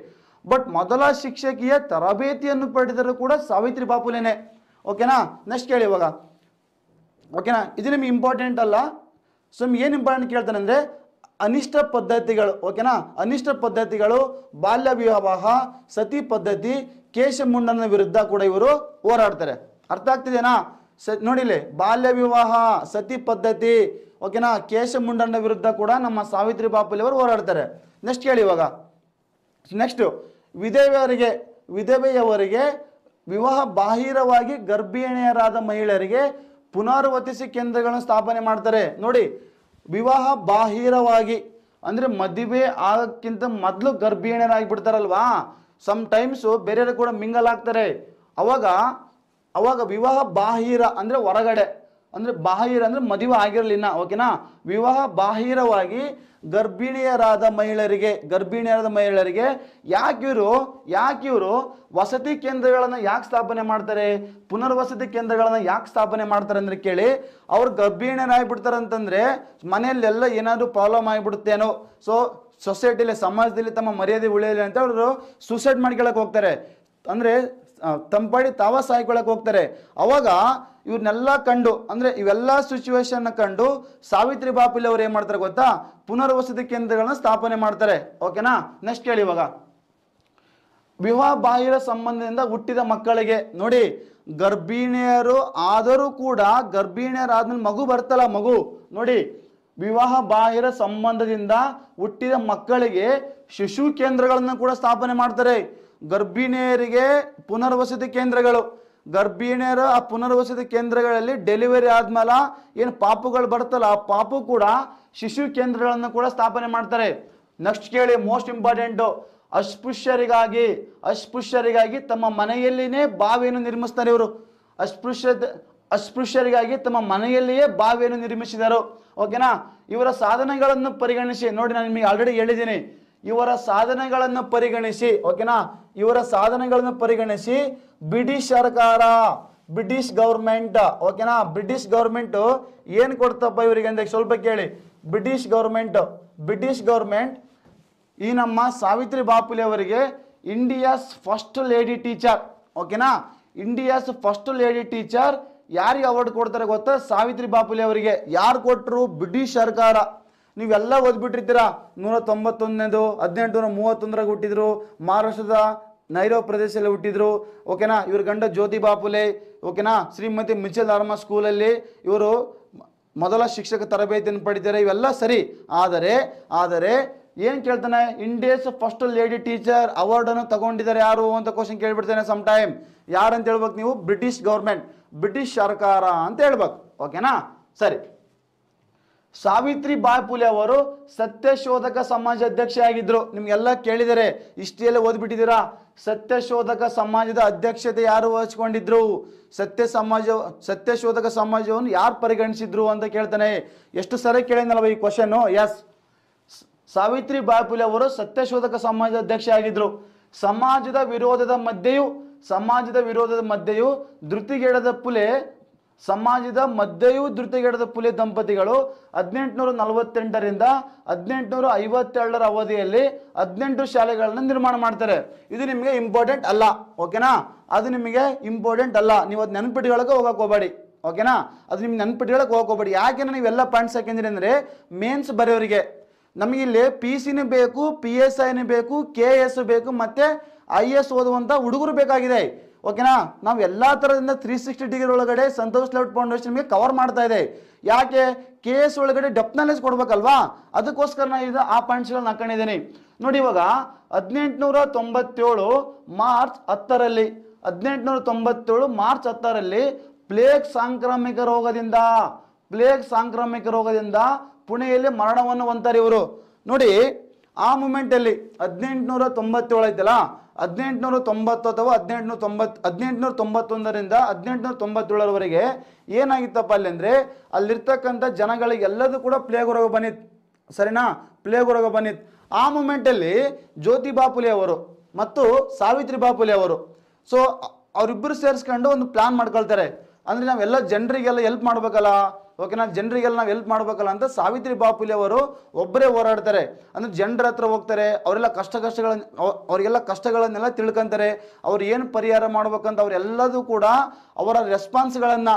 ಬಟ್ ಮೊದಲ ಶಿಕ್ಷಕಿಯ ತರಬೇತಿಯನ್ನು ಪಡೆದರೂ ಕೂಡ ಸಾವಿತ್ರಿ ಬಾಪುಲೆನೆ ಓಕೆನಾ ನೆಕ್ಸ್ಟ್ ಕೇಳಿ ಇವಾಗ ಓಕೆನಾ ಇದು ನಿಮ್ಗೆ ಇಂಪಾರ್ಟೆಂಟ್ ಅಲ್ಲ ಸೊ ನಿಮ್ಗೆ ಏನು ಇಂಪಾರ್ಟೆಂಟ್ ಕೇಳ್ತಾನೆ ಅಂದರೆ ಅನಿಷ್ಟ ಪದ್ಧತಿಗಳು ಓಕೆನಾ ಅನಿಷ್ಟ ಪದ್ಧತಿಗಳು ಬಾಲ್ಯ ವಿವಾಹ ಸತಿ ಪದ್ಧತಿ ಕೇಶ ಮುಂಡನ ವಿರುದ್ಧ ಕೂಡ ಇವರು ಹೋರಾಡ್ತಾರೆ ಅರ್ಥ ಆಗ್ತಿದೆನಾ ಸ ನೋಡಿಲಿ ಬಾಲ್ಯ ವಿವಾಹ ಸತಿ ಪದ್ಧತಿ ಓಕೆನಾ ಕೇಶ ಮುಂಡಣ್ಣ ವಿರುದ್ಧ ಕೂಡ ನಮ್ಮ ಸಾವಿತ್ರಿ ಬಾಪುಲಿ ಅವರು ಹೋರಾಡ್ತಾರೆ ನೆಕ್ಸ್ಟ್ ಕೇಳಿ ಇವಾಗ ನೆಕ್ಸ್ಟ್ ವಿಧವೆಯವರಿಗೆ ವಿಧವೆಯವರಿಗೆ ವಿವಾಹ ಬಾಹಿರವಾಗಿ ಗರ್ಭಿಣಿಯರಾದ ಮಹಿಳೆಯರಿಗೆ ಪುನರ್ವತಿಸಿ ಕೇಂದ್ರಗಳನ್ನು ಸ್ಥಾಪನೆ ಮಾಡ್ತಾರೆ ನೋಡಿ ವಿವಾಹ ಬಾಹಿರವಾಗಿ ಅಂದರೆ ಮದುವೆ ಆಗಕ್ಕಿಂತ ಮೊದಲು ಗರ್ಭಿಣಿಯರಾಗಿ ಬಿಡ್ತಾರಲ್ವಾ ಸಮ್ ಟೈಮ್ಸು ಬೇರೆಯವರು ಕೂಡ ಮಿಂಗಲ್ ಆಗ್ತಾರೆ ಅವಾಗ ಅವಾಗ ವಿವಾಹ ಬಾಹಿರ ಅಂದರೆ ಹೊರಗಡೆ ಅಂದರೆ ಬಾಹಿರ ಅಂದರೆ ಮದುವೆ ಆಗಿರಲಿಲ್ಲ ಓಕೆನಾ ವಿವಾಹ ಬಾಹಿರವಾಗಿ ಗರ್ಭಿಣಿಯರಾದ ಮಹಿಳೆಯರಿಗೆ ಗರ್ಭಿಣಿಯರಾದ ಮಹಿಳೆಯರಿಗೆ ಯಾಕಿವರು ಯಾಕಿವರು ವಸತಿ ಕೇಂದ್ರಗಳನ್ನು ಯಾಕೆ ಸ್ಥಾಪನೆ ಮಾಡ್ತಾರೆ ಪುನರ್ವಸತಿ ಕೇಂದ್ರಗಳನ್ನು ಯಾಕೆ ಸ್ಥಾಪನೆ ಮಾಡ್ತಾರೆ ಅಂದ್ರೆ ಕೇಳಿ ಅವ್ರು ಬಿಡ್ತಾರೆ ಅಂತಂದರೆ ಮನೆಯಲ್ಲೆಲ್ಲ ಏನಾದರೂ ಪ್ರಾಬ್ಲಮ್ ಆಗಿಬಿಡುತ್ತೇನೋ ಸೊ ಸೊಸೈಟಿಲಿ ಸಮಾಜದಲ್ಲಿ ತಮ್ಮ ಮರ್ಯಾದೆ ಉಳಿಯಲಿ ಅಂತ ಅವರು ಸೂಸೈಡ್ ಮಾಡ್ಕೊಳಕ್ಕೆ ಹೋಗ್ತಾರೆ ಅಂದರೆ ತಂಪಾಡಿ ತಾವ ಸಾಯ್ಕೊಳಕ್ಕೆ ಹೋಗ್ತಾರೆ ಅವಾಗ ಇವ್ರನ್ನೆಲ್ಲ ಕಂಡು ಅಂದರೆ ಇವೆಲ್ಲ ಸಿಚುವೇಶನ್ನ ಕಂಡು ಸಾವಿತ್ರಿ ಬಾಪುಲಿ ಅವ್ರು ಏನು ಮಾಡ್ತಾರೆ ಗೊತ್ತಾ ಪುನರ್ವಸತಿ ಕೇಂದ್ರಗಳನ್ನ ಸ್ಥಾಪನೆ ಮಾಡ್ತಾರೆ ಓಕೆನಾ ನೆಕ್ಸ್ಟ್ ಕೇಳಿ ಇವಾಗ ವಿವಾಹ ಬಾಹಿರ ಸಂಬಂಧದಿಂದ ಹುಟ್ಟಿದ ಮಕ್ಕಳಿಗೆ ನೋಡಿ ಗರ್ಭಿಣಿಯರು ಆದರೂ ಕೂಡ ಗರ್ಭಿಣಿಯರಾದ್ಮೇಲೆ ಮಗು ಬರ್ತಲ್ಲ ಮಗು ನೋಡಿ ವಿವಾಹ ಬಾಹಿರ ಸಂಬಂಧದಿಂದ ಹುಟ್ಟಿದ ಮಕ್ಕಳಿಗೆ ಶಿಶು ಕೇಂದ್ರಗಳನ್ನು ಕೂಡ ಸ್ಥಾಪನೆ ಮಾಡ್ತಾರೆ ಗರ್ಭಿಣಿಯರಿಗೆ ಪುನರ್ವಸತಿ ಕೇಂದ್ರಗಳು ಗರ್ಭಿಣಿಯರ ಆ ಪುನರ್ವಸತಿ ಕೇಂದ್ರಗಳಲ್ಲಿ ಡೆಲಿವರಿ ಆದ್ಮೇಲೆ ಏನು ಪಾಪುಗಳು ಬರ್ತಲ್ಲ ಆ ಪಾಪು ಕೂಡ ಶಿಶು ಕೇಂದ್ರಗಳನ್ನು ಕೂಡ ಸ್ಥಾಪನೆ ಮಾಡ್ತಾರೆ ನೆಕ್ಸ್ಟ್ ಕೇಳಿ ಮೋಸ್ಟ್ ಇಂಪಾರ್ಟೆಂಟು ಅಸ್ಪೃಶ್ಯರಿಗಾಗಿ ಅಸ್ಪೃಶ್ಯರಿಗಾಗಿ ತಮ್ಮ ಮನೆಯಲ್ಲಿನೇ ಬಾವಿಯನ್ನು ನಿರ್ಮಿಸ್ತಾರೆ ಇವರು ಅಸ್ಪೃಶ್ಯ ಅಸ್ಪೃಶ್ಯರಿಗಾಗಿ ತಮ್ಮ ಮನೆಯಲ್ಲಿಯೇ ಬಾವಿಯನ್ನು ನಿರ್ಮಿಸಿದರು ಓಕೆನಾ ಇವರ ಸಾಧನೆಗಳನ್ನು ಪರಿಗಣಿಸಿ ನೋಡಿ ನಾನು ನಿಮಗೆ ಆಲ್ರೆಡಿ ಹೇಳಿದ್ದೀನಿ ಇವರ ಸಾಧನೆಗಳನ್ನು ಪರಿಗಣಿಸಿ ಓಕೆನಾ ಇವರ ಸಾಧನೆಗಳನ್ನು ಪರಿಗಣಿಸಿ ಬ್ರಿಟಿಷ್ ಸರ್ಕಾರ ಬ್ರಿಟಿಷ್ ಗೌರ್ಮೆಂಟ್ ಓಕೆನಾ ಬ್ರಿಟಿಷ್ ಗೌರ್ಮೆಂಟು ಏನು ಕೊಡ್ತಪ್ಪ ಇವರಿಗೆ ಅಂದ ಸ್ವಲ್ಪ ಕೇಳಿ ಬ್ರಿಟಿಷ್ ಗೌರ್ಮೆಂಟ್ ಬ್ರಿಟಿಷ್ ಗೌರ್ಮೆಂಟ್ ಈ ನಮ್ಮ ಸಾವಿತ್ರಿ ಬಾಪುಲೆ ಅವರಿಗೆ ಇಂಡಿಯಾಸ್ ಫಸ್ಟ್ ಲೇಡಿ ಟೀಚರ್ ಓಕೆನಾ ಇಂಡಿಯಾಸ್ ಫಸ್ಟ್ ಲೇಡಿ ಟೀಚರ್ ಯಾರಿಗೆ ಅವಾರ್ಡ್ ಕೊಡ್ತಾರೆ ಗೊತ್ತಾ ಸಾವಿತ್ರಿ ಬಾಪುಲಿ ಅವರಿಗೆ ಯಾರು ಕೊಟ್ಟರು ಬ್ರಿಟಿಷ್ ಸರ್ಕಾರ ನೀವೆಲ್ಲ ಓದ್ಬಿಟ್ಟಿರ್ತೀರ ನೂರ ತೊಂಬತ್ತೊಂದನೇದು ನೂರ ಮೂವತ್ತೊಂದರಾಗ ಹುಟ್ಟಿದ್ರು ಮಹಾರಾಷ್ಟ್ರದ ನೈರೋ ಪ್ರದೇಶದಲ್ಲಿ ಹುಟ್ಟಿದ್ರು ಓಕೆನಾ ಇವ್ರ ಗಂಡ ಜ್ಯೋತಿ ಬಾಪುಲೆ ಓಕೆನಾ ಶ್ರೀಮತಿ ಮಿಚಲ್ ಧರ್ಮ ಸ್ಕೂಲಲ್ಲಿ ಇವರು ಮೊದಲ ಶಿಕ್ಷಕ ತರಬೇತಿಯನ್ನು ಪಡಿತಾರೆ ಇವೆಲ್ಲ ಸರಿ ಆದರೆ ಆದರೆ ಏನು ಕೇಳ್ತಾನೆ ಇಂಡಿಯಾಸ್ ಫಸ್ಟ್ ಲೇಡಿ ಟೀಚರ್ ಅವಾರ್ಡನ್ನು ತಗೊಂಡಿದ್ದಾರೆ ಯಾರು ಅಂತ ಕ್ವಶನ್ ಕೇಳಿಬಿಡ್ತಾನೆ ಸಮ್ ಟೈಮ್ ಯಾರಂತ ಹೇಳ್ಬೇಕು ನೀವು ಬ್ರಿಟಿಷ್ ಗೌರ್ಮೆಂಟ್ ಬ್ರಿಟಿಷ್ ಸರ್ಕಾರ ಅಂತ ಹೇಳ್ಬೇಕು ಓಕೆನಾ ಸರಿ ಸಾವಿತ್ರಿ ಬಾಯ್ ಪುಲೆ ಅವರು ಸತ್ಯಶೋಧಕ ಸಮಾಜ ಅಧ್ಯಕ್ಷ ಆಗಿದ್ರು ನಿಮ್ಗೆಲ್ಲ ಕೇಳಿದರೆ ಇಷ್ಟೆಲ್ಲ ಓದ್ಬಿಟ್ಟಿದ್ದೀರಾ ಸತ್ಯಶೋಧಕ ಸಮಾಜದ ಅಧ್ಯಕ್ಷತೆ ಯಾರು ವಹಿಸ್ಕೊಂಡಿದ್ರು ಸತ್ಯ ಸಮಾಜ ಸತ್ಯಶೋಧಕ ಸಮಾಜವನ್ನು ಯಾರು ಪರಿಗಣಿಸಿದ್ರು ಅಂತ ಕೇಳ್ತಾನೆ ಎಷ್ಟು ಸರಿ ಕೇಳಿದ್ನಲ್ವ ಈ ಕ್ವಶನ್ನು ಎಸ್ ಸಾವಿತ್ರಿ ಬಾಯ್ ಪುಲೆ ಅವರು ಸತ್ಯಶೋಧಕ ಸಮಾಜ ಅಧ್ಯಕ್ಷ ಆಗಿದ್ರು ಸಮಾಜದ ವಿರೋಧದ ಮಧ್ಯೆಯೂ ಸಮಾಜದ ವಿರೋಧದ ಮಧ್ಯೆಯೂ ಧೃತಿಗೆಡದ ಪುಲೆ ಸಮಾಜದ ಮಧ್ಯೆಯೂ ಧೃತಿಗೆಡದ ಪುಲಿ ದಂಪತಿಗಳು ಹದಿನೆಂಟುನೂರ ನಲವತ್ತೆಂಟರಿಂದ ಹದಿನೆಂಟುನೂರ ಐವತ್ತೆರಡರ ಅವಧಿಯಲ್ಲಿ ಹದಿನೆಂಟು ಶಾಲೆಗಳನ್ನು ನಿರ್ಮಾಣ ಮಾಡ್ತಾರೆ ಇದು ನಿಮಗೆ ಇಂಪಾರ್ಟೆಂಟ್ ಅಲ್ಲ ಓಕೆನಾ ಅದು ನಿಮಗೆ ಇಂಪಾರ್ಟೆಂಟ್ ಅಲ್ಲ ನೀವು ಅದು ನೆನಪಿಟ್ಕೊಳ್ಳೋಕೆ ಹೋಗಕ್ಕೆ ಹೋಗಬೇಡಿ ಓಕೆನಾ ಅದು ನಿಮ್ಗೆ ನೆನಪಿಟ್ಕೊಳ್ಳೋಕೆ ಹೋಗಕ್ಕೆ ಹೋಗಬೇಡಿ ಯಾಕೆಂದ್ರೆ ನೀವೆಲ್ಲ ಪಾಯಿಂಟ್ಸ್ ಹಾಕಿದ್ರಿ ಅಂದರೆ ಮೇನ್ಸ್ ಬರೆಯೋರಿಗೆ ಇಲ್ಲಿ ಪಿ ಸಿನೂ ಬೇಕು ಪಿ ಎಸ್ ಐನೂ ಬೇಕು ಕೆ ಎಸ್ ಬೇಕು ಮತ್ತು ಐ ಎಸ್ ಓದುವಂಥ ಹುಡುಗರು ಬೇಕಾಗಿದೆ ಓಕೆನಾ ನಾವು ಎಲ್ಲ ಥರದಿಂದ ತ್ರೀ ಸಿಕ್ಸ್ಟಿ ಡಿಗ್ರಿ ಒಳಗಡೆ ಸಂತೋಷ್ ಲೌಟ್ ಫೌಂಡೇಶನ್ ನಿಮಗೆ ಕವರ್ ಮಾಡ್ತಾ ಇದೆ ಯಾಕೆ ಕೇಸ್ ಒಳಗಡೆ ಡಪ್ ಕೊಡ್ಬೇಕಲ್ವಾ ಅದಕ್ಕೋಸ್ಕರ ನಾನು ಇದು ಆ ಪಾಯಿಂಟ್ಸ್ಗಳನ್ನ ಹಾಕೊಂಡಿದ್ದೀನಿ ನೋಡಿ ಇವಾಗ ಹದಿನೆಂಟುನೂರ ತೊಂಬತ್ತೇಳು ಮಾರ್ಚ್ ಹತ್ತರಲ್ಲಿ ಹದಿನೆಂಟುನೂರ ತೊಂಬತ್ತೇಳು ಮಾರ್ಚ್ ಹತ್ತರಲ್ಲಿ ಪ್ಲೇಗ್ ಸಾಂಕ್ರಾಮಿಕ ರೋಗದಿಂದ ಪ್ಲೇಗ್ ಸಾಂಕ್ರಾಮಿಕ ರೋಗದಿಂದ ಪುಣೆಯಲ್ಲಿ ಮರಣವನ್ನು ಹೊಂತಾರೆ ಇವರು ನೋಡಿ ಆ ಮೂಮೆಂಟಲ್ಲಿ ಹದಿನೆಂಟುನೂರ ತೊಂಬತ್ತೇಳು ಐತಲ್ಲ ಹದಿನೆಂಟುನೂರ ತೊಂಬತ್ತು ಅಥವಾ ಹದಿನೆಂಟುನೂರ ತೊಂಬತ್ತು ಹದಿನೆಂಟುನೂರ ತೊಂಬತ್ತೊಂದರಿಂದ ಹದಿನೆಂಟುನೂರ ತೊಂಬತ್ತೇಳರವರೆಗೆ ಏನಾಗಿತ್ತಪ್ಪ ಅಲ್ಲಿ ಅಂದರೆ ಅಲ್ಲಿರ್ತಕ್ಕಂಥ ಜನಗಳಿಗೆಲ್ಲದೂ ಕೂಡ ಪ್ಲೇಗ್ ರೋಗ ಬಂದಿತ್ತು ಸರಿನಾ ಪ್ಲೇಗ್ ರೋಗ ಬಂದಿತ್ತು ಆ ಮೂಮೆಂಟಲ್ಲಿ ಜ್ಯೋತಿ ಬಾಪುಲಿ ಅವರು ಮತ್ತು ಸಾವಿತ್ರಿ ಬಾಪುಲೆ ಅವರು ಸೊ ಅವರಿಬ್ಬರು ಸೇರಿಸ್ಕೊಂಡು ಒಂದು ಪ್ಲ್ಯಾನ್ ಮಾಡ್ಕೊಳ್ತಾರೆ ಅಂದರೆ ನಾವೆಲ್ಲ ಜನರಿಗೆಲ್ಲ ಎಲ್ಪ್ ಮಾಡಬೇಕಲ್ಲ ಓಕೆ ನಾನು ಜನರಿಗೆಲ್ಲ ನಾವು ಹೆಲ್ಪ್ ಮಾಡಬೇಕಲ್ಲ ಅಂತ ಸಾವಿತ್ರಿ ಬಾಪುಲಿ ಅವರು ಒಬ್ಬರೇ ಹೋರಾಡ್ತಾರೆ ಅಂದರೆ ಜನರ ಹತ್ರ ಹೋಗ್ತಾರೆ ಅವರೆಲ್ಲ ಕಷ್ಟ ಕಷ್ಟಗಳನ್ನ ಅವರಿಗೆಲ್ಲ ಕಷ್ಟಗಳನ್ನೆಲ್ಲ ತಿಳ್ಕೊಂತಾರೆ ಅವ್ರು ಏನು ಪರಿಹಾರ ಮಾಡ್ಬೇಕಂತ ಅವರೆಲ್ಲದೂ ಕೂಡ ಅವರ ರೆಸ್ಪಾನ್ಸ್ಗಳನ್ನು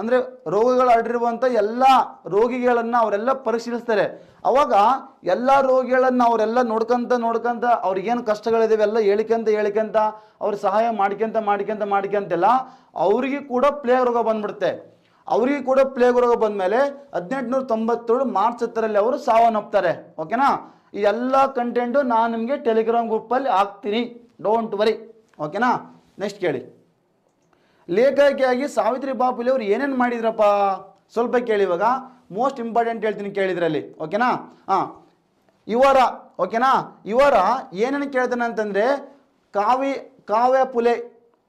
ಅಂದರೆ ರೋಗಗಳು ಹರಡಿರುವಂಥ ಎಲ್ಲ ರೋಗಿಗಳನ್ನು ಅವರೆಲ್ಲ ಪರಿಶೀಲಿಸ್ತಾರೆ ಅವಾಗ ಎಲ್ಲ ರೋಗಿಗಳನ್ನು ಅವರೆಲ್ಲ ನೋಡ್ಕೊಂತ ನೋಡ್ಕೊಂತ ಅವ್ರಿಗೇನು ಕಷ್ಟಗಳಿದ್ದಾವೆ ಎಲ್ಲ ಹೇಳಿಕಂತ ಹೇಳಿಕಂತ ಅವ್ರ ಸಹಾಯ ಮಾಡ್ಕೊಂತ ಮಾಡ್ಕೊಂತ ಮಾಡ್ಕೊಂತೆಲ್ಲ ಅವರಿಗೆ ಕೂಡ ಪ್ಲೇ ರೋಗ ಬಂದ್ಬಿಡುತ್ತೆ ಅವರಿಗೆ ಕೂಡ ಪ್ಲೇಗ್ ರೋಗ ಬಂದ ಮೇಲೆ ಹದಿನೆಂಟುನೂರ ತೊಂಬತ್ತೇಳು ಮಾರ್ಚ್ ಹತ್ತರಲ್ಲಿ ಅವರು ಸಾವನ್ನಪ್ತಾರೆ ಓಕೆನಾ ಈ ಎಲ್ಲ ಕಂಟೆಂಟು ನಾನು ನಿಮಗೆ ಟೆಲಿಗ್ರಾಮ್ ಗ್ರೂಪಲ್ಲಿ ಹಾಕ್ತೀನಿ ಡೋಂಟ್ ವರಿ ಓಕೆನಾ ನೆಕ್ಸ್ಟ್ ಕೇಳಿ ಲೇಖಕಿಯಾಗಿ ಸಾವಿತ್ರಿ ಬಾಪುಲಿ ಅವರು ಏನೇನು ಮಾಡಿದ್ರಪ್ಪ ಸ್ವಲ್ಪ ಕೇಳಿ ಇವಾಗ ಮೋಸ್ಟ್ ಇಂಪಾರ್ಟೆಂಟ್ ಹೇಳ್ತೀನಿ ಕೇಳಿದ್ರಲ್ಲಿ ಓಕೆನಾ ಹಾಂ ಇವರ ಓಕೆನಾ ಇವರ ಏನೇನು ಕೇಳ್ತಾನೆ ಅಂತಂದರೆ ಕಾವಿ ಕಾವ್ಯ ಪುಲೆ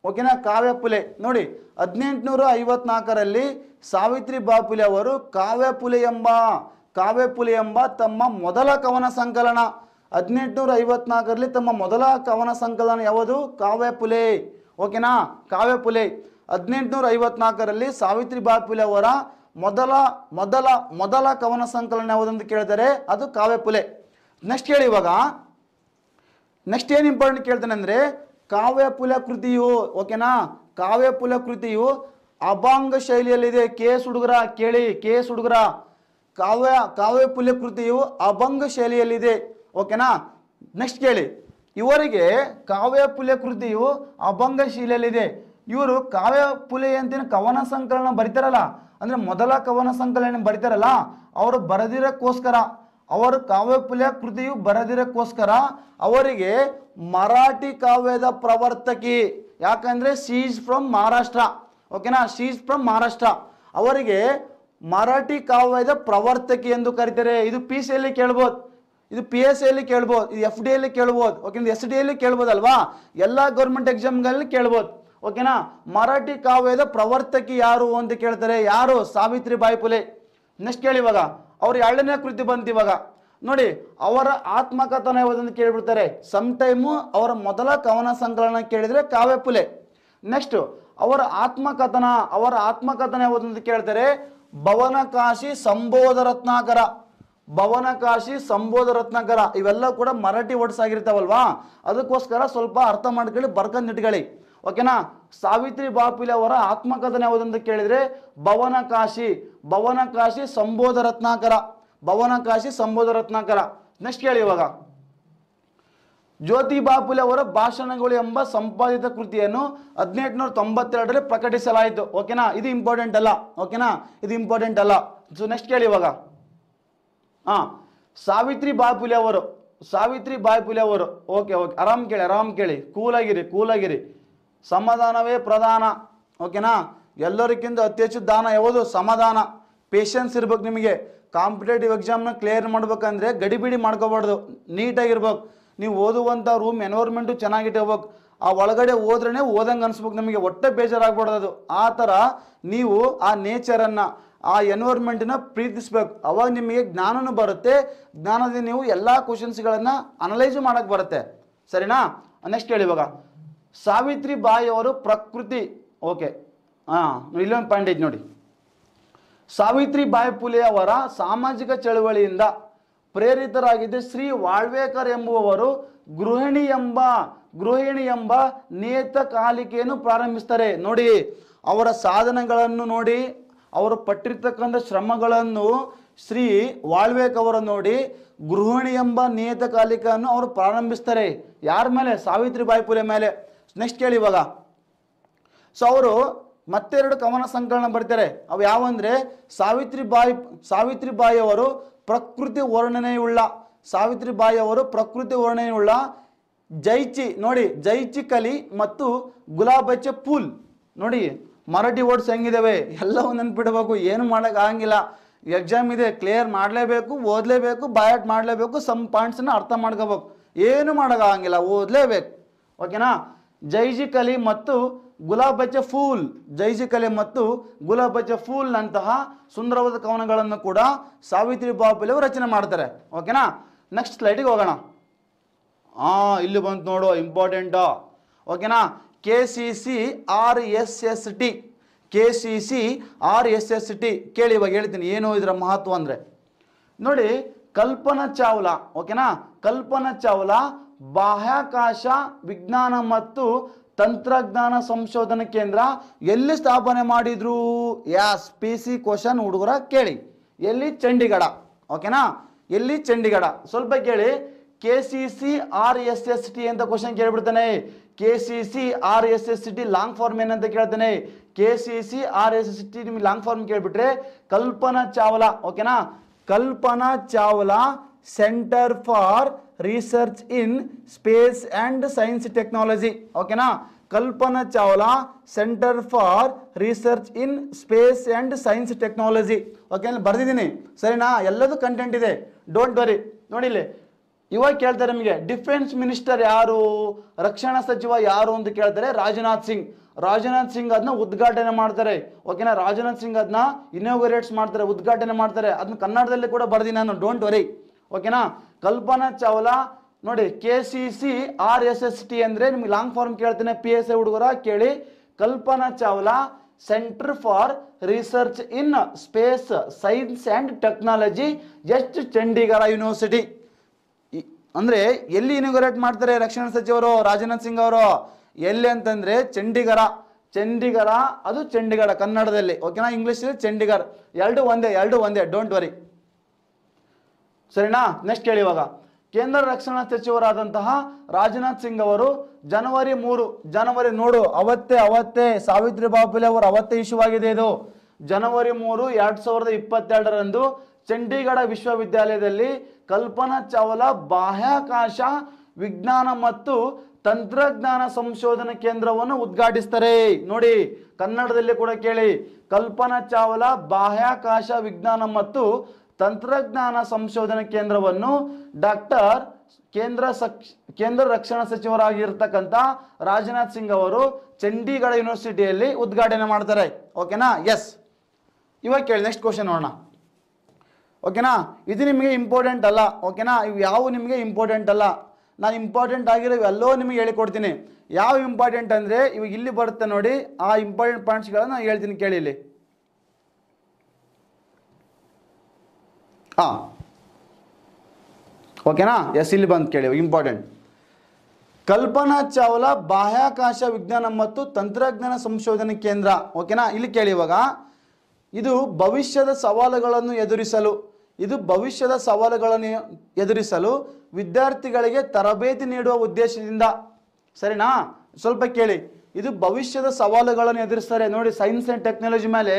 ಓಕೆನಾ ಕಾವ್ಯಪುಲೆ ನೋಡಿ ಹದಿನೆಂಟುನೂರ ಐವತ್ನಾಲ್ಕರಲ್ಲಿ ಸಾವಿತ್ರಿ ಬಾಪುಲೆ ಅವರು ಕಾವ್ಯಪುಲೆ ಎಂಬ ಕಾವ್ಯಪುಲೆ ಎಂಬ ತಮ್ಮ ಮೊದಲ ಕವನ ಸಂಕಲನ ಹದಿನೆಂಟುನೂರ ಐವತ್ನಾಲ್ಕರಲ್ಲಿ ತಮ್ಮ ಮೊದಲ ಕವನ ಸಂಕಲನ ಯಾವುದು ಕಾವ್ಯಪುಲೆ ಓಕೆನಾ ಕಾವ್ಯಪುಲೆ ಪುಲೆ ಹದಿನೆಂಟುನೂರ ಐವತ್ನಾಲ್ಕರಲ್ಲಿ ಸಾವಿತ್ರಿ ಬಾಪುಲೆ ಅವರ ಮೊದಲ ಮೊದಲ ಮೊದಲ ಕವನ ಸಂಕಲನ ಯಾವುದಂತ ಕೇಳಿದರೆ ಅದು ಕಾವ್ಯಪುಲೆ ನೆಕ್ಸ್ಟ್ ಹೇಳಿ ಇವಾಗ ನೆಕ್ಸ್ಟ್ ಏನು ಇಂಪಾರ್ಟೆಂಟ್ ಕೇಳ್ತೇನೆ ಅಂದರೆ ಕಾವ್ಯ ಪುಲಕೃತಿಯು ಓಕೆನಾ ಕಾವ್ಯ ಪುಲಕೃತಿಯು ಅಭಾಂಗ ಶೈಲಿಯಲ್ಲಿದೆ ಕೆ ಹುಡುಗರ ಕೇಳಿ ಕೆ ಹುಡುಗರ ಕಾವ್ಯ ಕಾವ್ಯ ಪುಲಕೃತಿಯು ಅಭಂಗ ಶೈಲಿಯಲ್ಲಿದೆ ಓಕೆನಾ ನೆಕ್ಸ್ಟ್ ಕೇಳಿ ಇವರಿಗೆ ಕಾವ್ಯ ಪುಲಕೃತಿಯು ಅಭಂಗ ಶೈಲಿಯಲ್ಲಿದೆ ಇವರು ಕಾವ್ಯ ಪುಲೆ ಅಂತೇನು ಕವನ ಸಂಕಲನ ಬರೀತಾರಲ್ಲ ಅಂದರೆ ಮೊದಲ ಕವನ ಸಂಕಲನ ಬರೀತಾರಲ್ಲ ಅವರು ಬರೆದಿರೋಕ್ಕೋಸ್ಕರ ಅವರು ಕಾವ್ಯ ಪುಲೆ ಕೃತಿಯು ಬರೆದಿರೋಕ್ಕೋಸ್ಕರ ಅವರಿಗೆ ಮರಾಠಿ ಕಾವ್ಯದ ಪ್ರವರ್ತಕಿ ಯಾಕಂದರೆ ಶೀಸ್ ಫ್ರಮ್ ಮಹಾರಾಷ್ಟ್ರ ಓಕೆನಾ ಸೀಸ್ ಫ್ರಮ್ ಮಹಾರಾಷ್ಟ್ರ ಅವರಿಗೆ ಮರಾಠಿ ಕಾವ್ಯದ ಪ್ರವರ್ತಕಿ ಎಂದು ಕರೀತಾರೆ ಇದು ಪಿ ಸಿ ಎಲ್ಲಿ ಕೇಳ್ಬೋದು ಇದು ಪಿ ಎಸ್ ಎಲ್ಲಿ ಕೇಳ್ಬೋದು ಇದು ಎಫ್ ಡಿ ಎಲ್ಲಿ ಕೇಳ್ಬೋದು ಓಕೆ ಎಸ್ ಡಿ ಎಲ್ಲಿ ಕೇಳ್ಬೋದಲ್ವಾ ಎಲ್ಲ ಗೌರ್ಮೆಂಟ್ ಎಕ್ಸಾಮ್ಗಳಲ್ಲಿ ಕೇಳ್ಬೋದು ಓಕೆನಾ ಮರಾಠಿ ಕಾವ್ಯದ ಪ್ರವರ್ತಕಿ ಯಾರು ಅಂತ ಕೇಳ್ತಾರೆ ಯಾರು ಸಾವಿತ್ರಿ ಬಾಯಿ ಪುಲೆ ನೆಕ್ಸ್ಟ್ ಕೇಳಿ ಇವಾಗ ಅವ್ರು ಎರಡನೇ ಕೃತಿ ಬಂತು ಇವಾಗ ನೋಡಿ ಅವರ ಆತ್ಮಕಥನ ಯಾವುದನ್ನು ಕೇಳಿಬಿಡ್ತಾರೆ ಟೈಮು ಅವರ ಮೊದಲ ಕವನ ಸಂಕಲನ ಕೇಳಿದರೆ ಕಾವ್ಯಪುಲೆ ನೆಕ್ಸ್ಟ್ ಅವರ ಆತ್ಮಕಥನ ಅವರ ಆತ್ಮಕಥನ ಯಾವುದಂತ ಕೇಳ್ತಾರೆ ಭವನಕಾಶಿ ಸಂಬೋಧ ರತ್ನಾಕರ ಕಾಶಿ ಸಂಬೋಧ ರತ್ನಾಕರ ಇವೆಲ್ಲ ಕೂಡ ಮರಾಠಿ ವರ್ಡ್ಸ್ ಆಗಿರ್ತಾವಲ್ವಾ ಅದಕ್ಕೋಸ್ಕರ ಸ್ವಲ್ಪ ಅರ್ಥ ಮಾಡ್ಕೊಳ್ಳಿ ಇಟ್ಕೊಳ್ಳಿ ಓಕೆನಾ ಸಾವಿತ್ರಿ ಬಾಪಿಲೆ ಅವರ ಆತ್ಮಕಥನ ಯಾವುದಂತ ಕೇಳಿದರೆ ಭವನಕಾಶಿ ಭವನಕಾಶಿ ಸಂಬೋಧ ರತ್ನಾಕರ ಭವನ ಕಾಶಿ ಸಂಬೋಧ ರತ್ನಾಕರ ನೆಕ್ಸ್ಟ್ ಕೇಳಿ ಇವಾಗ ಜ್ಯೋತಿ ಬಾಪುಲೆ ಅವರ ಭಾಷಣಗಳು ಎಂಬ ಸಂಪಾದಿತ ಕೃತಿಯನ್ನು ಹದಿನೆಂಟುನೂರ ತೊಂಬತ್ತೆರಡರಲ್ಲಿ ಪ್ರಕಟಿಸಲಾಯಿತು ಓಕೆನಾ ಇದು ಇಂಪಾರ್ಟೆಂಟ್ ಅಲ್ಲ ಓಕೆನಾ ಇದು ಇಂಪಾರ್ಟೆಂಟ್ ಅಲ್ಲ ಸೊ ನೆಕ್ಸ್ಟ್ ಕೇಳಿ ಇವಾಗ ಹಾಂ ಸಾವಿತ್ರಿ ಬಾಪುಲೆ ಅವರು ಸಾವಿತ್ರಿ ಬಾಯ್ಪುಲೆ ಅವರು ಓಕೆ ಓಕೆ ಆರಾಮ್ ಕೇಳಿ ಆರಾಮ್ ಕೇಳಿ ಕೂಲಾಗಿರಿ ಕೂಲಾಗಿರಿ ಸಮಾಧಾನವೇ ಪ್ರಧಾನ ಓಕೆನಾ ಎಲ್ಲರಿಗಿಂತ ಅತಿ ಹೆಚ್ಚು ದಾನ ಯಾವುದು ಸಮಾಧಾನ ಪೇಷನ್ಸ್ ಇರ್ಬೇಕು ನಿಮಗೆ ಕಾಂಪಿಟೇಟಿವ್ ಎಕ್ಸಾಮ್ನ ಕ್ಲಿಯರ್ ಮಾಡ್ಬೇಕಂದ್ರೆ ಗಡಿಬಿಡಿ ಮಾಡ್ಕೋಬಾರ್ದು ನೀಟಾಗಿರ್ಬೇಕು ನೀವು ಓದುವಂಥ ರೂಮ್ ಎನ್ವೈರ್ಮೆಂಟು ಚೆನ್ನಾಗಿಟ್ಟಿರ್ಬೇಕು ಆ ಒಳಗಡೆ ಹೋದ್ರೆ ಓದಂಗೆ ಅನಿಸ್ಬೇಕು ನಮಗೆ ಒಟ್ಟೆ ಬೇಜಾರಾಗ್ಬಾರ್ದು ಅದು ಆ ಥರ ನೀವು ಆ ನೇಚರನ್ನು ಆ ಎನ್ವೈರ್ಮೆಂಟನ್ನ ಪ್ರೀತಿಸ್ಬೇಕು ಅವಾಗ ನಿಮಗೆ ಜ್ಞಾನನೂ ಬರುತ್ತೆ ಜ್ಞಾನದಿಂದ ನೀವು ಎಲ್ಲ ಕ್ವಶನ್ಸ್ಗಳನ್ನು ಅನಲೈಸ್ ಮಾಡೋಕ್ಕೆ ಬರುತ್ತೆ ಸರಿನಾ ನೆಕ್ಸ್ಟ್ ಹೇಳಿ ಇವಾಗ ಸಾವಿತ್ರಿ ಬಾಯಿ ಅವರು ಪ್ರಕೃತಿ ಓಕೆ ಹಾಂ ಇಲ್ಲೊಂದು ಪಾಯಿಂಟ್ ಐತೆ ನೋಡಿ ಸಾವಿತ್ರಿ ಪುಲೆ ಅವರ ಸಾಮಾಜಿಕ ಚಳುವಳಿಯಿಂದ ಪ್ರೇರಿತರಾಗಿದ್ದ ಶ್ರೀ ವಾಳ್ವೇಕರ್ ಎಂಬುವವರು ಗೃಹಿಣಿ ಎಂಬ ಗೃಹಿಣಿ ಎಂಬ ನಿಯತಕಾಲಿಕೆಯನ್ನು ಪ್ರಾರಂಭಿಸ್ತಾರೆ ನೋಡಿ ಅವರ ಸಾಧನೆಗಳನ್ನು ನೋಡಿ ಅವರು ಪಟ್ಟಿರ್ತಕ್ಕಂಥ ಶ್ರಮಗಳನ್ನು ಶ್ರೀ ವಾಳ್ವೇಕ್ ಅವರ ನೋಡಿ ಗೃಹಿಣಿ ಎಂಬ ನಿಯತಕಾಲಿಕೆಯನ್ನು ಅವರು ಪ್ರಾರಂಭಿಸ್ತಾರೆ ಯಾರ ಮೇಲೆ ಸಾವಿತ್ರಿ ಬಾಯಿ ಪುಲೆ ಮೇಲೆ ನೆಕ್ಸ್ಟ್ ಕೇಳಿ ಇವಾಗ ಸೊ ಅವರು ಮತ್ತೆರಡು ಕವನ ಸಂಕಲನ ಬರ್ತಾರೆ ಅವು ಯಾವಂದರೆ ಸಾವಿತ್ರಿಬಾಯಿ ಸಾವಿತ್ರಿಬಾಯಿಯವರು ಪ್ರಕೃತಿ ವರ್ಣನೆಯುಳ್ಳ ಸಾವಿತ್ರಿಬಾಯಿಯವರು ಪ್ರಕೃತಿ ವರ್ಣನೆಯುಳ್ಳ ಜೈಚಿ ನೋಡಿ ಜೈಚಿ ಕಲಿ ಮತ್ತು ಗುಲಾಬಚ್ಚೆ ಪೂಲ್ ನೋಡಿ ಮರಾಠಿ ವರ್ಡ್ಸ್ ಹೆಂಗಿದಾವೆ ಎಲ್ಲವೂ ನೆನ್ಪಿಡಬೇಕು ಏನು ಮಾಡೋಕ್ಕಾಗಂಗಿಲ್ಲ ಎಕ್ಸಾಮ್ ಇದೆ ಕ್ಲಿಯರ್ ಮಾಡಲೇಬೇಕು ಓದಲೇಬೇಕು ಬಯಾಟ್ ಮಾಡಲೇಬೇಕು ಸಮ್ ಪಾಯಿಂಟ್ಸನ್ನ ಅರ್ಥ ಮಾಡ್ಕೋಬೇಕು ಏನು ಮಾಡೋಕ್ಕಾಗಂಗಿಲ್ಲ ಓದಲೇಬೇಕು ಓಕೆನಾ ಜೈಜಿ ಕಲಿ ಮತ್ತು ಗುಲಾಬಜ ಫೂಲ್ ಜೈಜಿ ಕಲೆ ಮತ್ತು ಗುಲಾಬ್ ಫೂಲ್ ನಂತಹ ಸುಂದರವಾದ ಕವನಗಳನ್ನು ಕೂಡ ಸಾವಿತ್ರಿ ಬಾಪುಲೆ ರಚನೆ ಮಾಡ್ತಾರೆ ಓಕೆನಾ ನೆಕ್ಸ್ಟ್ ಸ್ಲೈಡಿಗೆ ಹೋಗೋಣ ಆ ಇಲ್ಲಿ ಬಂತು ನೋಡು ಇಂಪಾರ್ಟೆಂಟ್ ಓಕೆನಾ K C C R S S T K C C R S S T ಕೇಳಿ ಇವಾಗ ಹೇಳ್ತೀನಿ ಏನು ಇದರ ಮಹತ್ವ ಅಂದರೆ ನೋಡಿ ಕಲ್ಪನಾ ಚಾವ್ಲಾ ಓಕೆನಾ ಕಲ್ಪನಾ ಚಾವ್ಲಾ ಬಾಹ್ಯಾಕಾಶ ವಿಜ್ಞಾನ ಮತ್ತು ತಂತ್ರಜ್ಞಾನ ಸಂಶೋಧನಾ ಕೇಂದ್ರ ಎಲ್ಲಿ ಸ್ಥಾಪನೆ ಮಾಡಿದ್ರು ಯಾಸ್ ಪಿ ಸಿ ಕ್ವಶನ್ ಹುಡುಗರ ಕೇಳಿ ಎಲ್ಲಿ ಚಂಡೀಗಢ ಓಕೆನಾ ಎಲ್ಲಿ ಚಂಡೀಗಢ ಸ್ವಲ್ಪ ಕೇಳಿ K C C R S S T ಅಂತ ಕ್ವಶನ್ ಕೇಳ್ಬಿಡ್ತಾನೆ K C C R S S T long form ಏನಂತ ಕೇಳ್ತಾನೆ K C C R S S T ನಿಮ್ಗೆ ಲಾಂಗ್ ಫಾರ್ಮ್ ಕೇಳ್ಬಿಟ್ರೆ ಕಲ್ಪನಾ ಚಾವ್ಲಾ ಓಕೆನಾ Kalpana Chawla centre for research in space and science technology ಓಕೆನಾ Kalpana Chawla centre for research in space and science technology okay ಅಲ್ಲಿ ಬರೆದಿದ್ದೀನಿ ಸರಿನಾ ಎಲ್ಲದೂ ಕಂಟೆಂಟ್ ಇದೆ ಡೋಂಟ್ ವರಿ ನೋಡಿ ಇವಾಗ ಕೇಳ್ತಾರೆ ನಿಮಗೆ ಡಿಫೆನ್ಸ್ ಮಿನಿಸ್ಟರ್ ಯಾರು ರಕ್ಷಣಾ ಸಚಿವ ಯಾರು ಅಂತ ಕೇಳ್ತಾರೆ ರಾಜನಾಥ್ ಸಿಂಗ್ ರಾಜನಾಥ್ ಸಿಂಗ್ ಅದನ್ನ ಉದ್ಘಾಟನೆ ಮಾಡ್ತಾರೆ ಓಕೆನಾ ರಾಜನಾಥ್ ಸಿಂಗ್ ಅದನ್ನ ಇನೋಗ್ರೇಟ್ಸ್ ಮಾಡ್ತಾರೆ ಉದ್ಘಾಟನೆ ಮಾಡ್ತಾರೆ ಅದನ್ನ ಕನ್ನಡದಲ್ಲಿ ಕೂಡ ಬರ್ದಿ ನಾನು ಡೋಂಟ್ ವರಿ ಓಕೆನಾ ಕಲ್ಪನಾ ಚಾವ್ಲಾ ನೋಡಿ K C C R S S T ಅಂದರೆ ನಿಮ್ಗೆ ಲಾಂಗ್ ಫಾರ್ಮ್ ಕೇಳ್ತೇನೆ ಪಿ ಎಸ್ ಐ ಹುಡುಗರ ಕೇಳಿ Kalpana Chawla centre for research in space science and technology ಎಸ್ಟ್ ಚಂಡೀಗಢ ಯೂನಿವರ್ಸಿಟಿ ಅಂದರೆ ಎಲ್ಲಿ ಇನಾಗ್ರೇಟ್ ಮಾಡ್ತಾರೆ ರಕ್ಷಣಾ ಸಚಿವರು ರಾಜನಾಥ್ ಸಿಂಗ್ ಅವರು ಎಲ್ಲಿ ಅಂತಂದರೆ ಚಂಡೀಗಢ ಚಂಡೀಗಢ ಅದು ಚಂಡೀಗಢ ಕನ್ನಡದಲ್ಲಿ ಓಕೆನಾ ಇಂಗ್ಲೀಷಲ್ಲಿ ಚಂಡೀಗಢ ಎರಡು ಒಂದೇ ಎರಡು ಒಂದೇ ಡೋಂಟ್ ವರಿ ಸರಿನಾ ನೆಕ್ಸ್ಟ್ ಕೇಳಿ ಇವಾಗ ಕೇಂದ್ರ ರಕ್ಷಣಾ ಸಚಿವರಾದಂತಹ ರಾಜನಾಥ್ ಸಿಂಗ್ ಅವರು ಜನವರಿ ಮೂರು ಜನವರಿ ನೋಡು ಅವತ್ತೇ ಅವತ್ತೇ ಸಾವಿತ್ರಿ ಫುಲೆ ಅವರು ಅವತ್ತೇ ಇಶ್ಯೂ ಆಗಿದೆ ಇದು ಜನವರಿ ಮೂರು ಎರಡ್ ಸಾವಿರದ ಇಪ್ಪತ್ತೆರಡರಂದು ಚಂಡೀಗಢ ವಿಶ್ವವಿದ್ಯಾಲಯದಲ್ಲಿ ಕಲ್ಪನಾ ಚಾವ್ಲಾ ಬಾಹ್ಯಾಕಾಶ ವಿಜ್ಞಾನ ಮತ್ತು ತಂತ್ರಜ್ಞಾನ ಸಂಶೋಧನಾ ಕೇಂದ್ರವನ್ನು ಉದ್ಘಾಟಿಸ್ತಾರೆ ನೋಡಿ ಕನ್ನಡದಲ್ಲಿ ಕೂಡ ಕೇಳಿ ಕಲ್ಪನಾ ಚಾವ್ಲಾ ಬಾಹ್ಯಾಕಾಶ ವಿಜ್ಞಾನ ಮತ್ತು ತಂತ್ರಜ್ಞಾನ ಸಂಶೋಧನಾ ಕೇಂದ್ರವನ್ನು ಡಾಕ್ಟರ್ ಕೇಂದ್ರ ಕೇಂದ್ರ ರಕ್ಷಣಾ ಸಚಿವರಾಗಿರ್ತಕ್ಕಂಥ ರಾಜನಾಥ್ ಸಿಂಗ್ ಅವರು ಚಂಡೀಗಢ ಯೂನಿವರ್ಸಿಟಿಯಲ್ಲಿ ಉದ್ಘಾಟನೆ ಮಾಡ್ತಾರೆ ಓಕೆನಾ ಎಸ್ ಇವಾಗ ಕೇಳಿ ನೆಕ್ಸ್ಟ್ ಕ್ವಶನ್ ನೋಡೋಣ ಓಕೆನಾ ಇದು ನಿಮಗೆ ಇಂಪಾರ್ಟೆಂಟ್ ಅಲ್ಲ ಓಕೆನಾ ಇವು ಯಾವ ನಿಮಗೆ ಇಂಪಾರ್ಟೆಂಟ್ ಅಲ್ಲ ನಾನು ಇಂಪಾರ್ಟೆಂಟ್ ಆಗಿರೋ ಎಲ್ಲೋ ನಿಮಗೆ ಹೇಳಿಕೊಡ್ತೀನಿ ಯಾವ ಇಂಪಾರ್ಟೆಂಟ್ ಅಂದರೆ ಇವಾಗ ಇಲ್ಲಿ ಬರುತ್ತೆ ನೋಡಿ ಆ ಇಂಪಾರ್ಟೆಂಟ್ ಪಾಯಿಂಟ್ಸ್ಗಳನ್ನು ನಾನು ಹೇಳ್ತೀನಿ ಕೇಳಿ ಇಲ್ಲಿ ಹಾಂ ಓಕೆನಾ ಎಸ್ ಇಲ್ಲಿ ಬಂದು ಕೇಳಿ ಇಂಪಾರ್ಟೆಂಟ್ ಕಲ್ಪನಾ ಚಾವ್ಲಾ ಬಾಹ್ಯಾಕಾಶ ವಿಜ್ಞಾನ ಮತ್ತು ತಂತ್ರಜ್ಞಾನ ಸಂಶೋಧನೆ ಕೇಂದ್ರ ಓಕೆನಾ ಇಲ್ಲಿ ಕೇಳಿ ಇವಾಗ ಇದು ಭವಿಷ್ಯದ ಸವಾಲುಗಳನ್ನು ಎದುರಿಸಲು ಇದು ಭವಿಷ್ಯದ ಸವಾಲುಗಳನ್ನು ಎದುರಿಸಲು ವಿದ್ಯಾರ್ಥಿಗಳಿಗೆ ತರಬೇತಿ ನೀಡುವ ಉದ್ದೇಶದಿಂದ ಸರಿನಾ ಸ್ವಲ್ಪ ಕೇಳಿ ಇದು ಭವಿಷ್ಯದ ಸವಾಲುಗಳನ್ನು ಎದುರಿಸ್ತಾರೆ ನೋಡಿ ಸೈನ್ಸ್ ಆ್ಯಂಡ್ ಟೆಕ್ನಾಲಜಿ ಮೇಲೆ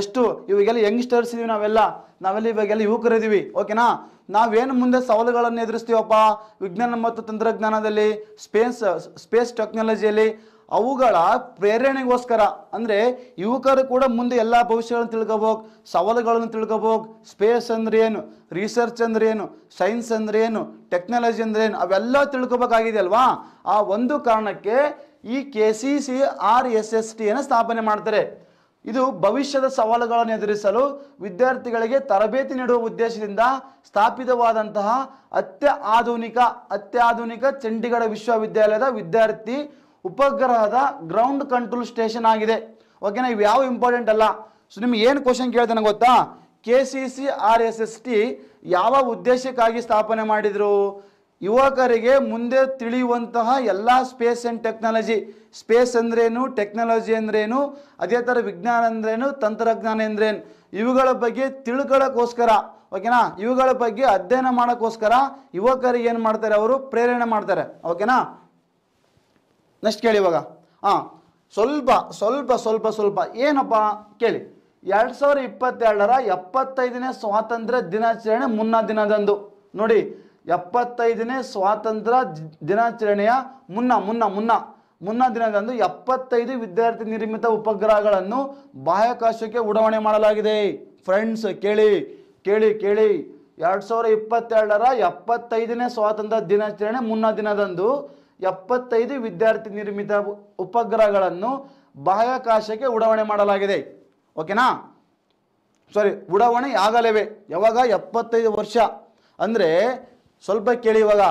ಎಷ್ಟು ಇವಾಗೆಲ್ಲ ಯಂಗ್ಸ್ಟರ್ಸ್ ಇದೀವಿ ನಾವೆಲ್ಲ ನಾವೆಲ್ಲ ಇವಾಗೆಲ್ಲ ಯುವಕರಿದ್ದೀವಿ ಓಕೆನಾ ನಾವೇನು ಮುಂದೆ ಸವಾಲುಗಳನ್ನು ಎದುರಿಸ್ತೀವಪ್ಪ ವಿಜ್ಞಾನ ಮತ್ತು ತಂತ್ರಜ್ಞಾನದಲ್ಲಿ ಸ್ಪೇಸ್ ಸ್ಪೇಸ್ ಟೆಕ್ನಾಲಜಿಯಲ್ಲಿ ಅವುಗಳ ಪ್ರೇರಣೆಗೋಸ್ಕರ ಅಂದರೆ ಯುವಕರು ಕೂಡ ಮುಂದೆ ಎಲ್ಲ ಭವಿಷ್ಯಗಳನ್ನು ತಿಳ್ಕೊಬೋಕು ಸವಾಲುಗಳನ್ನು ತಿಳ್ಕೊಬೋಕು ಸ್ಪೇಸ್ ಅಂದ್ರೆ ಏನು ರಿಸರ್ಚ್ ಅಂದ್ರೆ ಏನು ಸೈನ್ಸ್ ಅಂದ್ರೆ ಏನು ಟೆಕ್ನಾಲಜಿ ಅಂದ್ರೆ ಏನು ಅವೆಲ್ಲ ತಿಳ್ಕೊಬೇಕಾಗಿದೆ ಅಲ್ವಾ ಆ ಒಂದು ಕಾರಣಕ್ಕೆ ಈ K C C R S S ಟಿಯನ್ನು ಸ್ಥಾಪನೆ ಮಾಡ್ತಾರೆ ಇದು ಭವಿಷ್ಯದ ಸವಾಲುಗಳನ್ನು ಎದುರಿಸಲು ವಿದ್ಯಾರ್ಥಿಗಳಿಗೆ ತರಬೇತಿ ನೀಡುವ ಉದ್ದೇಶದಿಂದ ಸ್ಥಾಪಿತವಾದಂತಹ ಅತ್ಯಾಧುನಿಕ ಅತ್ಯಾಧುನಿಕ ಚಂಡೀಗಢ ವಿಶ್ವವಿದ್ಯಾಲಯದ ವಿದ್ಯಾರ್ಥಿ ಉಪಗ್ರಹದ ಗ್ರೌಂಡ್ ಕಂಟ್ರೋಲ್ ಸ್ಟೇಷನ್ ಆಗಿದೆ ಓಕೆನಾ ಇವು ಯಾವ ಇಂಪಾರ್ಟೆಂಟ್ ಅಲ್ಲ ಸೊ ನಿಮ್ಗೆ ಏನು ಕ್ವಶನ್ ಕೇಳ್ತಾನೆ ಗೊತ್ತಾ K C C R S S T ಯಾವ ಉದ್ದೇಶಕ್ಕಾಗಿ ಸ್ಥಾಪನೆ ಮಾಡಿದರು ಯುವಕರಿಗೆ ಮುಂದೆ ತಿಳಿಯುವಂತಹ ಎಲ್ಲ ಸ್ಪೇಸ್ ಆ್ಯಂಡ್ ಟೆಕ್ನಾಲಜಿ ಸ್ಪೇಸ್ ಅಂದ್ರೇನು ಟೆಕ್ನಾಲಜಿ ಅಂದ್ರೇನು ಅದೇ ಥರ ವಿಜ್ಞಾನ ಅಂದ್ರೇನು ತಂತ್ರಜ್ಞಾನ ಅಂದ್ರೇನು ಇವುಗಳ ಬಗ್ಗೆ ತಿಳ್ಕೊಳ್ಳೋಕ್ಕೋಸ್ಕರ ಓಕೆನಾ ಇವುಗಳ ಬಗ್ಗೆ ಅಧ್ಯಯನ ಮಾಡೋಕ್ಕೋಸ್ಕರ ಯುವಕರಿಗೆ ಏನು ಮಾಡ್ತಾರೆ ಅವರು ಪ್ರೇರಣೆ ಮಾಡ್ತಾರೆ ಓಕೆನಾ ನೆಕ್ಸ್ಟ್ ಕೇಳಿ ಇವಾಗ ಹಾಂ ಸ್ವಲ್ಪ ಸ್ವಲ್ಪ ಸ್ವಲ್ಪ ಸ್ವಲ್ಪ ಏನಪ್ಪ ಕೇಳಿ ಎರಡು ಸಾವಿರದ ಇಪ್ಪತ್ತೆರಡರ ಎಪ್ಪತ್ತೈದನೇ ಸ್ವಾತಂತ್ರ್ಯ ದಿನಾಚರಣೆ ಮುನ್ನ ದಿನದಂದು ನೋಡಿ ಎಪ್ಪತ್ತೈದನೇ ಸ್ವಾತಂತ್ರ್ಯ ದಿನಾಚರಣೆಯ ಮುನ್ನ ಮುನ್ನ ಮುನ್ನ ಮುನ್ನ ದಿನದಂದು ಎಪ್ಪತ್ತೈದು ವಿದ್ಯಾರ್ಥಿ ನಿರ್ಮಿತ ಉಪಗ್ರಹಗಳನ್ನು ಬಾಹ್ಯಾಕಾಶಕ್ಕೆ ಉಡಾವಣೆ ಮಾಡಲಾಗಿದೆ ಫ್ರೆಂಡ್ಸ್ ಕೇಳಿ ಕೇಳಿ ಕೇಳಿ ಎರಡು ಸಾವಿರ ಇಪ್ಪತ್ತೆರಡರ ಎಪ್ಪತ್ತೈದನೇ ಸ್ವಾತಂತ್ರ್ಯ ದಿನಾಚರಣೆ ಮುನ್ನ ದಿನದಂದು ಎಪ್ಪತ್ತೈದು ವಿದ್ಯಾರ್ಥಿ ನಿರ್ಮಿತ ಉಪಗ್ರಹಗಳನ್ನು ಬಾಹ್ಯಾಕಾಶಕ್ಕೆ ಉಡಾವಣೆ ಮಾಡಲಾಗಿದೆ ಓಕೆನಾ ಸಾರಿ ಉಡಾವಣೆ ಆಗಲೇವೆ ಯಾವಾಗ ಎಪ್ಪತ್ತೈದು ವರ್ಷ ಅಂದರೆ ಸ್ವಲ್ಪ ಕೇಳಿ ಇವಾಗ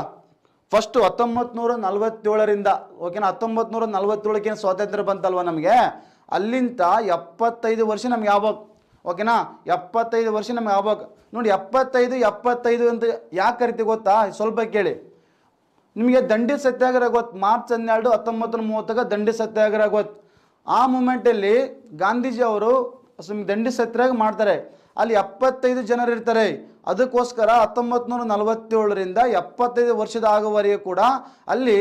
ಫಸ್ಟು ಹತ್ತೊಂಬತ್ತು ನೂರ ನಲ್ವತ್ತೇಳರಿಂದ ಓಕೆನಾ ಹತ್ತೊಂಬತ್ತು ನೂರ ನಲ್ವತ್ತೇಳಕ್ಕೇನು ಸ್ವಾತಂತ್ರ್ಯ ಬಂತಲ್ವ ನಮಗೆ ಅಲ್ಲಿಂದ ಎಪ್ಪತ್ತೈದು ವರ್ಷ ನಮ್ಗೆ ಯಾವಾಗ ಓಕೆನಾ ಎಪ್ಪತ್ತೈದು ವರ್ಷ ನಮ್ಗೆ ಯಾವಾಗ ನೋಡಿ ಎಪ್ಪತ್ತೈದು ಎಪ್ಪತ್ತೈದು ಅಂತ ಯಾಕೆ ಕರಿತೀವಿ ಗೊತ್ತಾ ಸ್ವಲ್ಪ ಕೇಳಿ ನಿಮಗೆ ದಂಡಿ ಸತ್ಯಾಗ್ರಹ ಗೊತ್ತು ಮಾರ್ಚ್ ಹನ್ನೆರಡು ಹತ್ತೊಂಬತ್ತು ಮೂವತ್ತಾಗ ದಂಡಿ ಸತ್ಯಾಗ್ರಹ ಗೊತ್ತು ಆ ಮೂಮೆಂಟಲ್ಲಿ ಗಾಂಧೀಜಿ ಅವರು ಸುಮ್ಮನೆ ದಂಡಿ ಸತ್ರಾಗ ಮಾಡ್ತಾರೆ ಅಲ್ಲಿ ಎಪ್ಪತ್ತೈದು ಜನರು ಇರ್ತಾರೆ ಅದಕ್ಕೋಸ್ಕರ ಹತ್ತೊಂಬತ್ತು ನೂರ ನಲವತ್ತೇಳರಿಂದ ಎಪ್ಪತ್ತೈದು ವರ್ಷದ ಆಗುವವರೆಗೆ ಕೂಡ ಅಲ್ಲಿ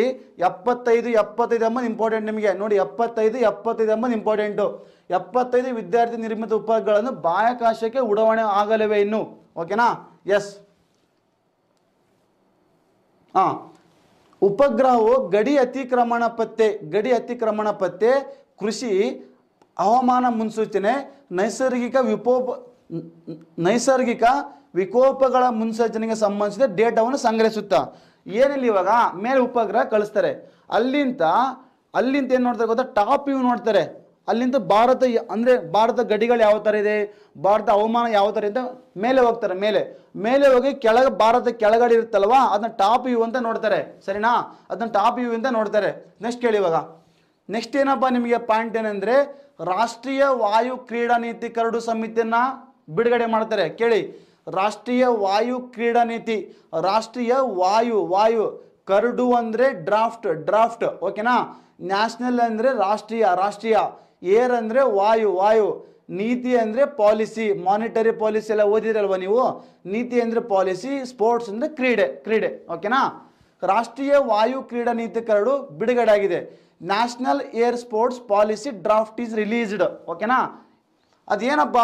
ಎಪ್ಪತ್ತೈದು ಎಪ್ಪತ್ತೈದು ಎಂಬ ಇಂಪಾರ್ಟೆಂಟ್ ನಿಮಗೆ ನೋಡಿ ಎಪ್ಪತ್ತೈದು ಎಪ್ಪತ್ತೈದು ಎಂಬ ಇಂಪಾರ್ಟೆಂಟು ಎಪ್ಪತ್ತೈದು ವಿದ್ಯಾರ್ಥಿ ನಿರ್ಮಿತ ಉಪಗ್ರಹಗಳನ್ನು ಬಾಹ್ಯಾಕಾಶಕ್ಕೆ ಉಡಾವಣೆ ಆಗಲಿವೆ ಇನ್ನು ಓಕೆನಾ ಎಸ್ ಹಾಂ ಉಪಗ್ರಹವು ಗಡಿ ಅತಿಕ್ರಮಣ ಪತ್ತೆ ಗಡಿ ಅತಿಕ್ರಮಣ ಪತ್ತೆ ಕೃಷಿ ಹವಾಮಾನ ಮುನ್ಸೂಚನೆ ನೈಸರ್ಗಿಕ ವಿಕೋಪ ನೈಸರ್ಗಿಕ ವಿಕೋಪಗಳ ಮುನ್ಸೂಚನೆಗೆ ಸಂಬಂಧಿಸಿದ ಡೇಟಾವನ್ನು ಸಂಗ್ರಹಿಸುತ್ತಾ ಏನಿಲ್ಲ ಇವಾಗ ಮೇಲೆ ಉಪಗ್ರಹ ಕಳಿಸ್ತಾರೆ ಅಲ್ಲಿಂದ ಅಲ್ಲಿಂದ ಏನು ನೋಡ್ತಾರೆ ಗೊತ್ತಾ ಟಾಪ್ ಇವು ನೋಡ್ತಾರೆ ಅಲ್ಲಿಂದ ಭಾರತ ಅಂದರೆ ಭಾರತ ಗಡಿಗಳು ಯಾವ ಥರ ಇದೆ ಭಾರತ ಹವಾಮಾನ ಯಾವ ಥರ ಇದೆ ಮೇಲೆ ಹೋಗ್ತಾರೆ ಮೇಲೆ ಮೇಲೆ ಹೋಗಿ ಕೆಳಗೆ ಭಾರತ ಕೆಳಗಡೆ ಇರುತ್ತಲ್ವ ಅದನ್ನ ಟಾಪ್ ಇವು ಅಂತ ನೋಡ್ತಾರೆ ಸರಿನಾ ಅದನ್ನ ಟಾಪ್ ಇವು ಅಂತ ನೋಡ್ತಾರೆ ನೆಕ್ಸ್ಟ್ ಕೇಳಿ ಇವಾಗ ನೆಕ್ಸ್ಟ್ ಏನಪ್ಪ ನಿಮಗೆ ಪಾಯಿಂಟ್ ಏನಂದರೆ ರಾಷ್ಟ್ರೀಯ ವಾಯು ಕ್ರೀಡಾ ನೀತಿ ಕರಡು ಸಮಿತಿಯನ್ನ ಬಿಡುಗಡೆ ಮಾಡ್ತಾರೆ ಕೇಳಿ ರಾಷ್ಟ್ರೀಯ ವಾಯು ಕ್ರೀಡಾ ನೀತಿ ರಾಷ್ಟ್ರೀಯ ವಾಯು ವಾಯು ಕರಡು ಅಂದ್ರೆ ಡ್ರಾಫ್ಟ್ ಡ್ರಾಫ್ಟ್ ಓಕೆನಾ ನ್ಯಾಷನಲ್ ಅಂದ್ರೆ ರಾಷ್ಟ್ರೀಯ ರಾಷ್ಟ್ರೀಯ ಏರ್ ಅಂದ್ರೆ ವಾಯು ವಾಯು ನೀತಿ ಅಂದ್ರೆ ಪಾಲಿಸಿ ಮಾನಿಟರಿ ಪಾಲಿಸಿ ಎಲ್ಲ ಓದಿದ್ರಲ್ವ ನೀವು ನೀತಿ ಅಂದ್ರೆ ಪಾಲಿಸಿ ಸ್ಪೋರ್ಟ್ಸ್ ಅಂದ್ರೆ ಕ್ರೀಡೆ ಕ್ರೀಡೆ ಓಕೆನಾ ರಾಷ್ಟ್ರೀಯ ವಾಯು ಕ್ರೀಡಾ ನೀತಿ ಕರಡು ಬಿಡುಗಡೆ ಆಗಿದೆ national air sports policy draft is released ಓಕೆನಾ ಅದೇನಪ್ಪ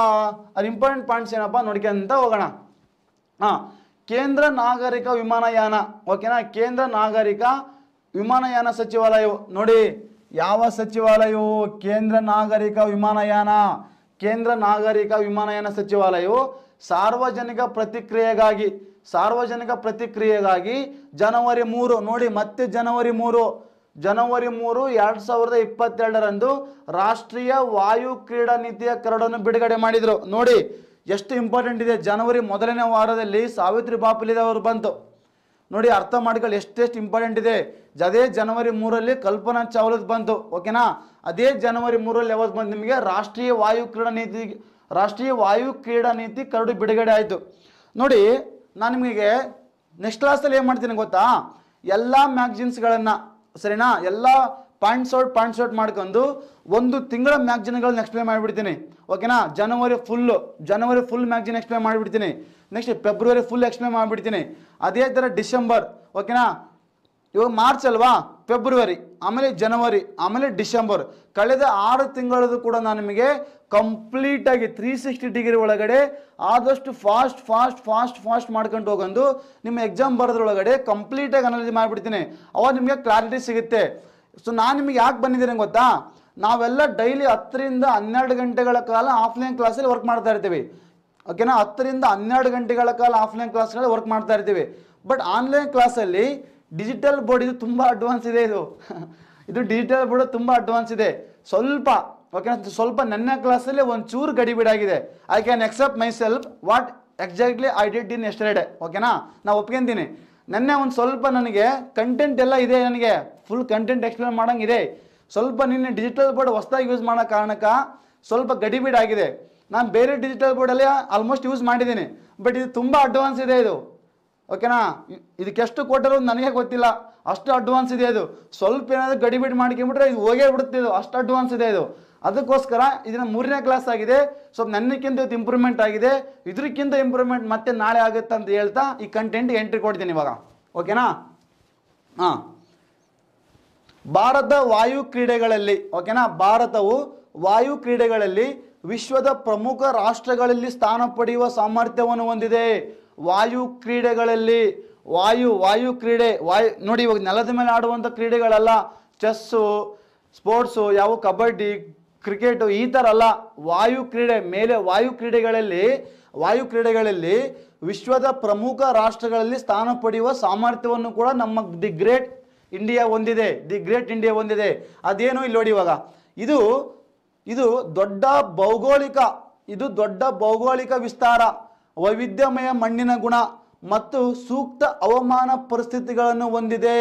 ಅದು ಇಂಪಾರ್ಟೆಂಟ್ ಪಾಯಿಂಟ್ಸ್ ಏನಪ್ಪ ನೋಡ್ಕೊಂತ ಹೋಗೋಣ ಹಾಂ ಕೇಂದ್ರ ನಾಗರಿಕ ವಿಮಾನಯಾನ ಓಕೆನಾ ಕೇಂದ್ರ ನಾಗರಿಕ ವಿಮಾನಯಾನ ಸಚಿವಾಲಯವು ನೋಡಿ ಯಾವ ಸಚಿವಾಲಯವು ಕೇಂದ್ರ ನಾಗರಿಕ ವಿಮಾನಯಾನ ಕೇಂದ್ರ ನಾಗರಿಕ ವಿಮಾನಯಾನ ಸಚಿವಾಲಯವು ಸಾರ್ವಜನಿಕ ಪ್ರತಿಕ್ರಿಯೆಗಾಗಿ ಸಾರ್ವಜನಿಕ ಪ್ರತಿಕ್ರಿಯೆಗಾಗಿ ಜನವರಿ ಮೂರು ನೋಡಿ ಮತ್ತೆ ಜನವರಿ ಮೂರು ಜನವರಿ ಮೂರು ಎರಡು ಸಾವಿರದ ಇಪ್ಪತ್ತೆರಡರಂದು ರಾಷ್ಟ್ರೀಯ ವಾಯು ಕ್ರೀಡಾ ನೀತಿಯ ಕರಡನ್ನು ಬಿಡುಗಡೆ ಮಾಡಿದರು ನೋಡಿ ಎಷ್ಟು ಇಂಪಾರ್ಟೆಂಟ್ ಇದೆ ಜನವರಿ ಮೊದಲನೇ ವಾರದಲ್ಲಿ ಸಾವಿತ್ರಿ ಬಾಪುಲಿ ಅವರು ಬಂತು ನೋಡಿ ಅರ್ಥ ಮಾಡ್ಕೊಳ್ಳಿ ಎಷ್ಟೆಷ್ಟು ಇಂಪಾರ್ಟೆಂಟ್ ಇದೆ ಅದೇ ಜನವರಿ ಮೂರಲ್ಲಿ ಕಲ್ಪನಾ ಚಾವ್ಲದ್ ಬಂತು ಓಕೆನಾ ಅದೇ ಜನವರಿ ಮೂರಲ್ಲಿ ಯಾವತ್ತು ಬಂತು ನಿಮಗೆ ರಾಷ್ಟ್ರೀಯ ವಾಯು ಕ್ರೀಡಾ ನೀತಿ ರಾಷ್ಟ್ರೀಯ ವಾಯು ಕ್ರೀಡಾ ನೀತಿ ಕರಡು ಬಿಡುಗಡೆ ಆಯಿತು ನೋಡಿ ನಾನು ನಿಮಗೆ ನೆಕ್ಸ್ಟ್ ಕ್ಲಾಸಲ್ಲಿ ಏನು ಮಾಡ್ತೀನಿ ಗೊತ್ತಾ ಎಲ್ಲ ಮ್ಯಾಗ್ಜಿನ್ಸ್ಗಳನ್ನು ಸರಿನಾ ಎಲ್ಲ ಪಾಯಿಂಟ್ಸ್ ಔಟ್ ಪಾಯಿಂಟ್ಸ್ ಔಟ್ ಮಾಡ್ಕೊಂಡು ಒಂದು ತಿಂಗಳ ಮ್ಯಾಗ್ಜಿನ್ಗಳನ್ನ ಎಕ್ಸ್ಪ್ಲೇನ್ ಮಾಡಿಬಿಡ್ತೀನಿ ಓಕೆನಾ ಜನವರಿ ಫುಲ್ಲು ಜನವರಿ ಫುಲ್ ಮ್ಯಾಗ್ಜಿನ್ ಎಕ್ಸ್ಪ್ಲೇನ್ ಮಾಡಿಬಿಡ್ತೀನಿ ನೆಕ್ಸ್ಟ್ ಫೆಬ್ರವರಿ ಫುಲ್ ಎಕ್ಸ್ಪ್ಲೇನ್ ಮಾಡಿಬಿಡ್ತೀನಿ ಅದೇ ಥರ ಡಿಸೆಂಬರ್ ಓಕೆನಾ ಇವಾಗ ಮಾರ್ಚ್ ಅಲ್ವಾ ಫೆಬ್ರವರಿ ಆಮೇಲೆ ಜನವರಿ ಆಮೇಲೆ ಡಿಸೆಂಬರ್ ಕಳೆದ ಆರು ತಿಂಗಳದು ಕೂಡ ನಾನು ನಿಮಗೆ ಕಂಪ್ಲೀಟಾಗಿ ತ್ರೀ ಸಿಕ್ಸ್ಟಿ ಡಿಗ್ರಿ ಒಳಗಡೆ ಆದಷ್ಟು ಫಾಸ್ಟ್ ಫಾಸ್ಟ್ ಫಾಸ್ಟ್ ಫಾಸ್ಟ್ ಮಾಡ್ಕೊಂಡು ಹೋಗಂದು ನಿಮ್ಮ ಎಕ್ಸಾಮ್ ಬರೋದ್ರೊಳಗಡೆ ಕಂಪ್ಲೀಟಾಗಿ ಅನಲೈಸ್ ಮಾಡಿಬಿಡ್ತೀನಿ ಅವಾಗ ನಿಮಗೆ ಕ್ಲಾರಿಟಿ ಸಿಗುತ್ತೆ ಸೊ ನಾನು ನಿಮಗೆ ಯಾಕೆ ಬಂದಿದ್ದೀನಿ ಗೊತ್ತಾ ನಾವೆಲ್ಲ ಡೈಲಿ ಹತ್ತರಿಂದ ಹನ್ನೆರಡು ಗಂಟೆಗಳ ಕಾಲ ಆಫ್ಲೈನ್ ಕ್ಲಾಸಲ್ಲಿ ವರ್ಕ್ ಮಾಡ್ತಾ ಇರ್ತೀವಿ ಓಕೆನಾ ಹತ್ತರಿಂದ ಹನ್ನೆರಡು ಗಂಟೆಗಳ ಕಾಲ ಆಫ್ಲೈನ್ ಕ್ಲಾಸ್ಗಳಲ್ಲಿ ವರ್ಕ್ ಮಾಡ್ತಾ ಇರ್ತೀವಿ ಬಟ್ ಆನ್ಲೈನ್ ಕ್ಲಾಸಲ್ಲಿ ಡಿಜಿಟಲ್ ಬೋರ್ಡ್ ಇದು ತುಂಬ ಅಡ್ವಾನ್ಸ್ ಇದೆ ಇದು ಇದು ಡಿಜಿಟಲ್ ಬೋರ್ಡ್ ತುಂಬ ಅಡ್ವಾನ್ಸ್ ಇದೆ ಸ್ವಲ್ಪ ಓಕೆನಾ ಸ್ವಲ್ಪ ನನ್ನ ಕ್ಲಾಸಲ್ಲಿ ಒಂದು ಚೂರು ಗಡಿಬಿಡಾಗಿದೆ I can accept myself what exactly I did in yesterday ಓಕೆನಾ ನಾವು ಒಪ್ಕೊಂತೀನಿ ನೆನ್ನೆ ಒಂದು ಸ್ವಲ್ಪ ನನಗೆ ಕಂಟೆಂಟ್ ಎಲ್ಲ ಇದೆ ನನಗೆ ಫುಲ್ ಕಂಟೆಂಟ್ ಎಕ್ಸ್ಪ್ಲೇನ್ ಮಾಡೋಂಗಿದೆ ಸ್ವಲ್ಪ ನಿನ್ನೆ ಡಿಜಿಟಲ್ ಬೋರ್ಡ್ ಹೊಸದಾಗಿ ಯೂಸ್ ಮಾಡೋ ಕಾರಣಕ್ಕೆ ಸ್ವಲ್ಪ ಗಡಿಬಿಡಾಗಿದೆ ನಾನು ಬೇರೆ ಡಿಜಿಟಲ್ ಬೋರ್ಡಲ್ಲಿ ಆಲ್ಮೋಸ್ಟ್ ಯೂಸ್ ಮಾಡಿದ್ದೀನಿ ಬಟ್ ಇದು ತುಂಬ ಅಡ್ವಾನ್ಸ್ ಇದೆ ಇದು ಓಕೆನಾ ಇದಕ್ಕೆಷ್ಟು ಕೊಟ್ಟರು ನನಗೆ ಗೊತ್ತಿಲ್ಲ ಅಷ್ಟು ಅಡ್ವಾನ್ಸ್ ಇದೆ ಅದು ಸ್ವಲ್ಪ ಏನಾದರೂ ಗಡಿಬಿಡಿ ಮಾಡ್ಕೊಂಬಿಟ್ರೆ ಇದು ಹೋಗೇ ಬಿಡುತ್ತೆ ಇದು ಅಷ್ಟು ಅಡ್ವಾನ್ಸ್ ಇದೆ ಇದು ಅದಕ್ಕೋಸ್ಕರ ಇದನ್ನ ಮೂರನೇ ಕ್ಲಾಸ್ ಆಗಿದೆ ಸ್ವಲ್ಪ ನನ್ನಕ್ಕಿಂತ ಇದು ಇಂಪ್ರೂವ್ಮೆಂಟ್ ಆಗಿದೆ ಇದಕ್ಕಿಂತ ಇಂಪ್ರೂವ್ಮೆಂಟ್ ಮತ್ತೆ ನಾಳೆ ಆಗುತ್ತೆ ಅಂತ ಹೇಳ್ತಾ ಈ ಕಂಟೆಂಟ್ ಎಂಟ್ರಿ ಕೊಡ್ತೀನಿ ಇವಾಗ ಓಕೆನಾ ಹಾಂ ಭಾರತ ವಾಯು ಕ್ರೀಡೆಗಳಲ್ಲಿ ಓಕೆನಾ ಭಾರತವು ವಾಯು ಕ್ರೀಡೆಗಳಲ್ಲಿ ವಿಶ್ವದ ಪ್ರಮುಖ ರಾಷ್ಟ್ರಗಳಲ್ಲಿ ಸ್ಥಾನ ಪಡೆಯುವ ಸಾಮರ್ಥ್ಯವನ್ನು ಹೊಂದಿದೆ ವಾಯು ಕ್ರೀಡೆಗಳಲ್ಲಿ ವಾಯು ವಾಯು ಕ್ರೀಡೆ ವಾಯು ನೋಡಿ ಇವಾಗ ನೆಲದ ಮೇಲೆ ಆಡುವಂಥ ಕ್ರೀಡೆಗಳಲ್ಲ ಚೆಸ್ಸು ಸ್ಪೋರ್ಟ್ಸು ಯಾವ ಕಬಡ್ಡಿ ಕ್ರಿಕೆಟು ಈ ಥರ ಅಲ್ಲ ವಾಯು ಕ್ರೀಡೆ ಮೇಲೆ ವಾಯು ಕ್ರೀಡೆಗಳಲ್ಲಿ ವಾಯು ಕ್ರೀಡೆಗಳಲ್ಲಿ ವಿಶ್ವದ ಪ್ರಮುಖ ರಾಷ್ಟ್ರಗಳಲ್ಲಿ ಸ್ಥಾನ ಪಡೆಯುವ ಸಾಮರ್ಥ್ಯವನ್ನು ಕೂಡ ನಮ್ಮ ದಿ ಗ್ರೇಟ್ ಇಂಡಿಯಾ ಹೊಂದಿದೆ ದಿ ಗ್ರೇಟ್ ಇಂಡಿಯಾ ಹೊಂದಿದೆ ಅದೇನು ಇಲ್ಲಿ ನೋಡಿ ಇವಾಗ ಇದು ಇದು ದೊಡ್ಡ ಭೌಗೋಳಿಕ ಇದು ದೊಡ್ಡ ಭೌಗೋಳಿಕ ವಿಸ್ತಾರ ವೈವಿಧ್ಯಮಯ ಮಣ್ಣಿನ ಗುಣ ಮತ್ತು ಸೂಕ್ತ ಹವಾಮಾನ ಪರಿಸ್ಥಿತಿಗಳನ್ನು ಹೊಂದಿದೆ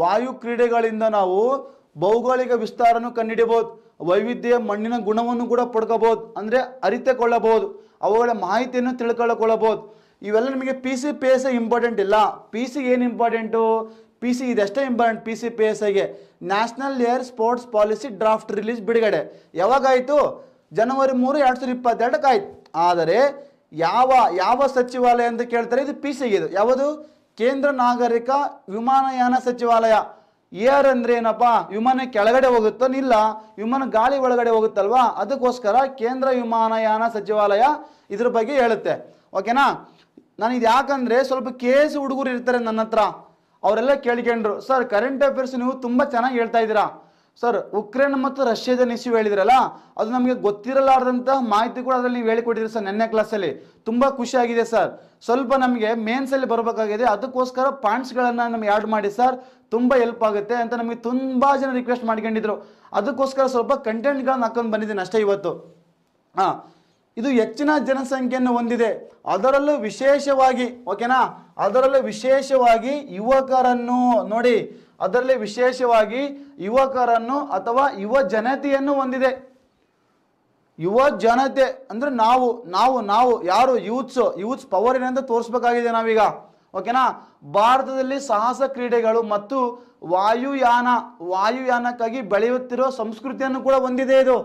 ವಾಯು ಕ್ರೀಡೆಗಳಿಂದ ನಾವು ಭೌಗೋಳಿಕ ವಿಸ್ತಾರನ್ನು ಕಂಡುಹಿಡಿಯಬಹುದು ವೈವಿಧ್ಯ ಮಣ್ಣಿನ ಗುಣವನ್ನು ಕೂಡ ಪಡ್ಕೋಬಹುದು ಅಂದರೆ ಅರಿತುಕೊಳ್ಳಬಹುದು ಅವುಗಳ ಮಾಹಿತಿಯನ್ನು ತಿಳ್ಕೊಳ್ಳಬಹುದು ಇವೆಲ್ಲ ನಿಮಗೆ P C P S I important ಇಲ್ಲ ಪಿ ಸಿ ಏನು ಇಂಪಾರ್ಟೆಂಟು ಪಿ ಸಿ ಇದೆಷ್ಟೇ important P C P S ಐಗೆ national air sports policy draft release ಬಿಡುಗಡೆ ಯಾವಾಗಾಯಿತು ಜನವರಿ ಮೂರು ಎರಡು ಸಾವಿರದ ಇಪ್ಪತ್ತೆರಡಕ್ಕಾಯ್ತು ಆದರೆ ಯಾವ ಯಾವ ಸಚಿವಾಲಯ ಅಂತ ಕೇಳ್ತಾರೆ ಇದು ಪಿ ಸಿ ಇದು ಯಾವುದು ಕೇಂದ್ರ ನಾಗರಿಕ ವಿಮಾನಯಾನ ಸಚಿವಾಲಯ ಏರ್ ಅಂದ್ರೆ ಏನಪ್ಪ ವಿಮಾನ ಕೆಳಗಡೆ ಹೋಗುತ್ತೋ ಇಲ್ಲ ವಿಮಾನ ಗಾಳಿ ಒಳಗಡೆ ಹೋಗುತ್ತಲ್ವಾ ಅದಕ್ಕೋಸ್ಕರ ಕೇಂದ್ರ ವಿಮಾನಯಾನ ಸಚಿವಾಲಯ ಇದ್ರ ಬಗ್ಗೆ ಹೇಳುತ್ತೆ ಓಕೆನಾ ನಾನು ಇದು ಯಾಕಂದ್ರೆ ಸ್ವಲ್ಪ ಕೇಸ್ ಹುಡುಗರು ಇರ್ತಾರೆ ನನ್ನ ಹತ್ರ ಅವರೆಲ್ಲ ಕೇಳ್ಕೊಂಡ್ರು ಸರ್ ಕರೆಂಟ್ ಅಫೇರ್ಸ್ ನೀವು ತುಂಬಾ ಚೆನ್ನಾಗಿ ಹೇಳ್ತಾ ಇದ್ದೀರಾ ಸರ್ ಉಕ್ರೇನ್ ಮತ್ತು ರಷ್ಯಾದ ಇಶ್ಯೂ ಹೇಳಿದ್ರಲ್ಲ ಅದು ನಮಗೆ ಗೊತ್ತಿರಲಾರ್ದಂತಹ ಮಾಹಿತಿ ಕೂಡ ಅದರಲ್ಲಿ ನೀವು ಹೇಳಿಕೊಟ್ಟಿದ್ರಿ ಸರ್ ನೆನ್ನೆ ಕ್ಲಾಸಲ್ಲಿ ತುಂಬ ಖುಷಿಯಾಗಿದೆ ಸರ್ ಸ್ವಲ್ಪ ನಮಗೆ ಮೇನ್ಸಲ್ಲಿ ಬರಬೇಕಾಗಿದೆ ಅದಕ್ಕೋಸ್ಕರ ಪಾಯಿಂಟ್ಸ್ಗಳನ್ನು ನಮಗೆ ಆ್ಯಡ್ ಮಾಡಿ ಸರ್ ತುಂಬ ಹೆಲ್ಪ್ ಆಗುತ್ತೆ ಅಂತ ನಮಗೆ ತುಂಬ ಜನ ರಿಕ್ವೆಸ್ಟ್ ಮಾಡ್ಕೊಂಡಿದ್ರು ಅದಕ್ಕೋಸ್ಕರ ಸ್ವಲ್ಪ ಕಂಟೆಂಟ್ಗಳನ್ನು ಹಾಕೊಂಡು ಬಂದಿದ್ದೀನಿ ಅಷ್ಟೇ ಇವತ್ತು ಹಾಂ ಇದು ಹೆಚ್ಚಿನ ಜನಸಂಖ್ಯೆಯನ್ನು ಹೊಂದಿದೆ ಅದರಲ್ಲೂ ವಿಶೇಷವಾಗಿ ಓಕೆನಾ ಅದರಲ್ಲೂ ವಿಶೇಷವಾಗಿ ಯುವಕರನ್ನು ನೋಡಿ ಅದರಲ್ಲಿ ವಿಶೇಷವಾಗಿ ಯುವಕರನ್ನು ಅಥವಾ ಯುವ ಜನತೆಯನ್ನು ಹೊಂದಿದೆ ಯುವ ಜನತೆ ಅಂದರೆ ನಾವು ನಾವು ನಾವು ಯಾರು ಯೂತ್ಸ್ ಯೂತ್ಸ್ ಪವರ್ ಏನಂತ ತೋರಿಸ್ಬೇಕಾಗಿದೆ ನಾವೀಗ ಓಕೆನಾ ಭಾರತದಲ್ಲಿ ಸಾಹಸ ಕ್ರೀಡೆಗಳು ಮತ್ತು ವಾಯುಯಾನ ವಾಯುಯಾನಕ್ಕಾಗಿ ಬೆಳೆಯುತ್ತಿರುವ ಸಂಸ್ಕೃತಿಯನ್ನು ಕೂಡ ಹೊಂದಿದೆ ಇದು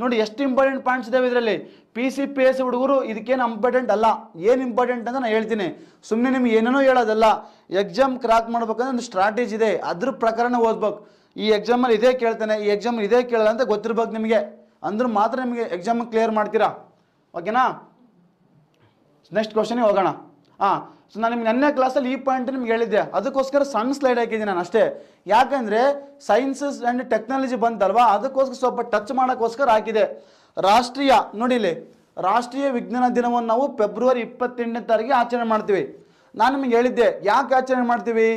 ನೋಡಿ ಎಷ್ಟು ಇಂಪಾರ್ಟೆಂಟ್ ಪಾಯಿಂಟ್ಸ್ ಇದಾವೆ ಇದರಲ್ಲಿ ಪಿ ಸಿ ಪಿ ಎಸ್ ಹುಡುಗರು ಇದಕ್ಕೇನು ಇಂಪಾರ್ಟೆಂಟ್ ಅಲ್ಲ ಏನು ಇಂಪಾರ್ಟೆಂಟ್ ಅಂತ ನಾನು ಹೇಳ್ತೀನಿ ಸುಮ್ಮನೆ ನಿಮ್ಗೆ ಏನೇನೋ ಹೇಳೋದಲ್ಲ ಎಕ್ಸಾಮ್ ಕ್ರಾಕ್ ಮಾಡ್ಬೇಕಂದ್ರೆ ಒಂದು ಸ್ಟ್ರಾಟಜಿ ಇದೆ ಅದ್ರ ಪ್ರಕಾರನ ಓದ್ಬೇಕು ಈ ಎಕ್ಸಾಮಲ್ಲಿ ಇದೇ ಕೇಳ್ತಾನೆ ಈ ಎಕ್ಸಾಮಲ್ಲಿ ಇದೇ ಕೇಳಲ್ಲ ಅಂತ ಗೊತ್ತಿರ್ಬೇಕು ನಿಮಗೆ ಅಂದ್ರೆ ಮಾತ್ರ ನಿಮಗೆ ಎಕ್ಸಾಮ್ ಕ್ಲಿಯರ್ ಮಾಡ್ತೀರಾ ಓಕೆನಾ ನೆಕ್ಸ್ಟ್ ಕ್ವಶನಿಗೆ ಹೋಗೋಣ ಹಾಂ ಸೊ ನಾನು ನಿಮ್ಗೆ ನೆನ್ನೆ ಕ್ಲಾಸಲ್ಲಿ ಈ ಪಾಯಿಂಟ್ ನಿಮ್ಗೆ ಹೇಳಿದ್ದೆ ಅದಕ್ಕೋಸ್ಕರ ಸಣ್ಣ ಸ್ಲೈಡ್ ಹಾಕಿದ್ದೀನಿ ನಾನು ಅಷ್ಟೇ ಯಾಕಂದರೆ ಸೈನ್ಸಸ್ ಆ್ಯಂಡ್ ಟೆಕ್ನಾಲಜಿ ಬಂತಲ್ವಾ ಅದಕ್ಕೋಸ್ಕರ ಸ್ವಲ್ಪ ಟಚ್ ಮಾಡೋಕ್ಕೋಸ್ಕರ ಹಾಕಿದೆ ರಾಷ್ಟ್ರೀಯ ನೋಡಿಲಿ ರಾಷ್ಟ್ರೀಯ ವಿಜ್ಞಾನ ದಿನವನ್ನು ನಾವು ಫೆಬ್ರವರಿ ಇಪ್ಪತ್ತೆಂಟನೇ ತಾರೀಕಿಗೆ ಆಚರಣೆ ಮಾಡ್ತೀವಿ ನಾನು ನಿಮಗೆ ಹೇಳಿದ್ದೆ ಯಾಕೆ ಆಚರಣೆ ಮಾಡ್ತೀವಿ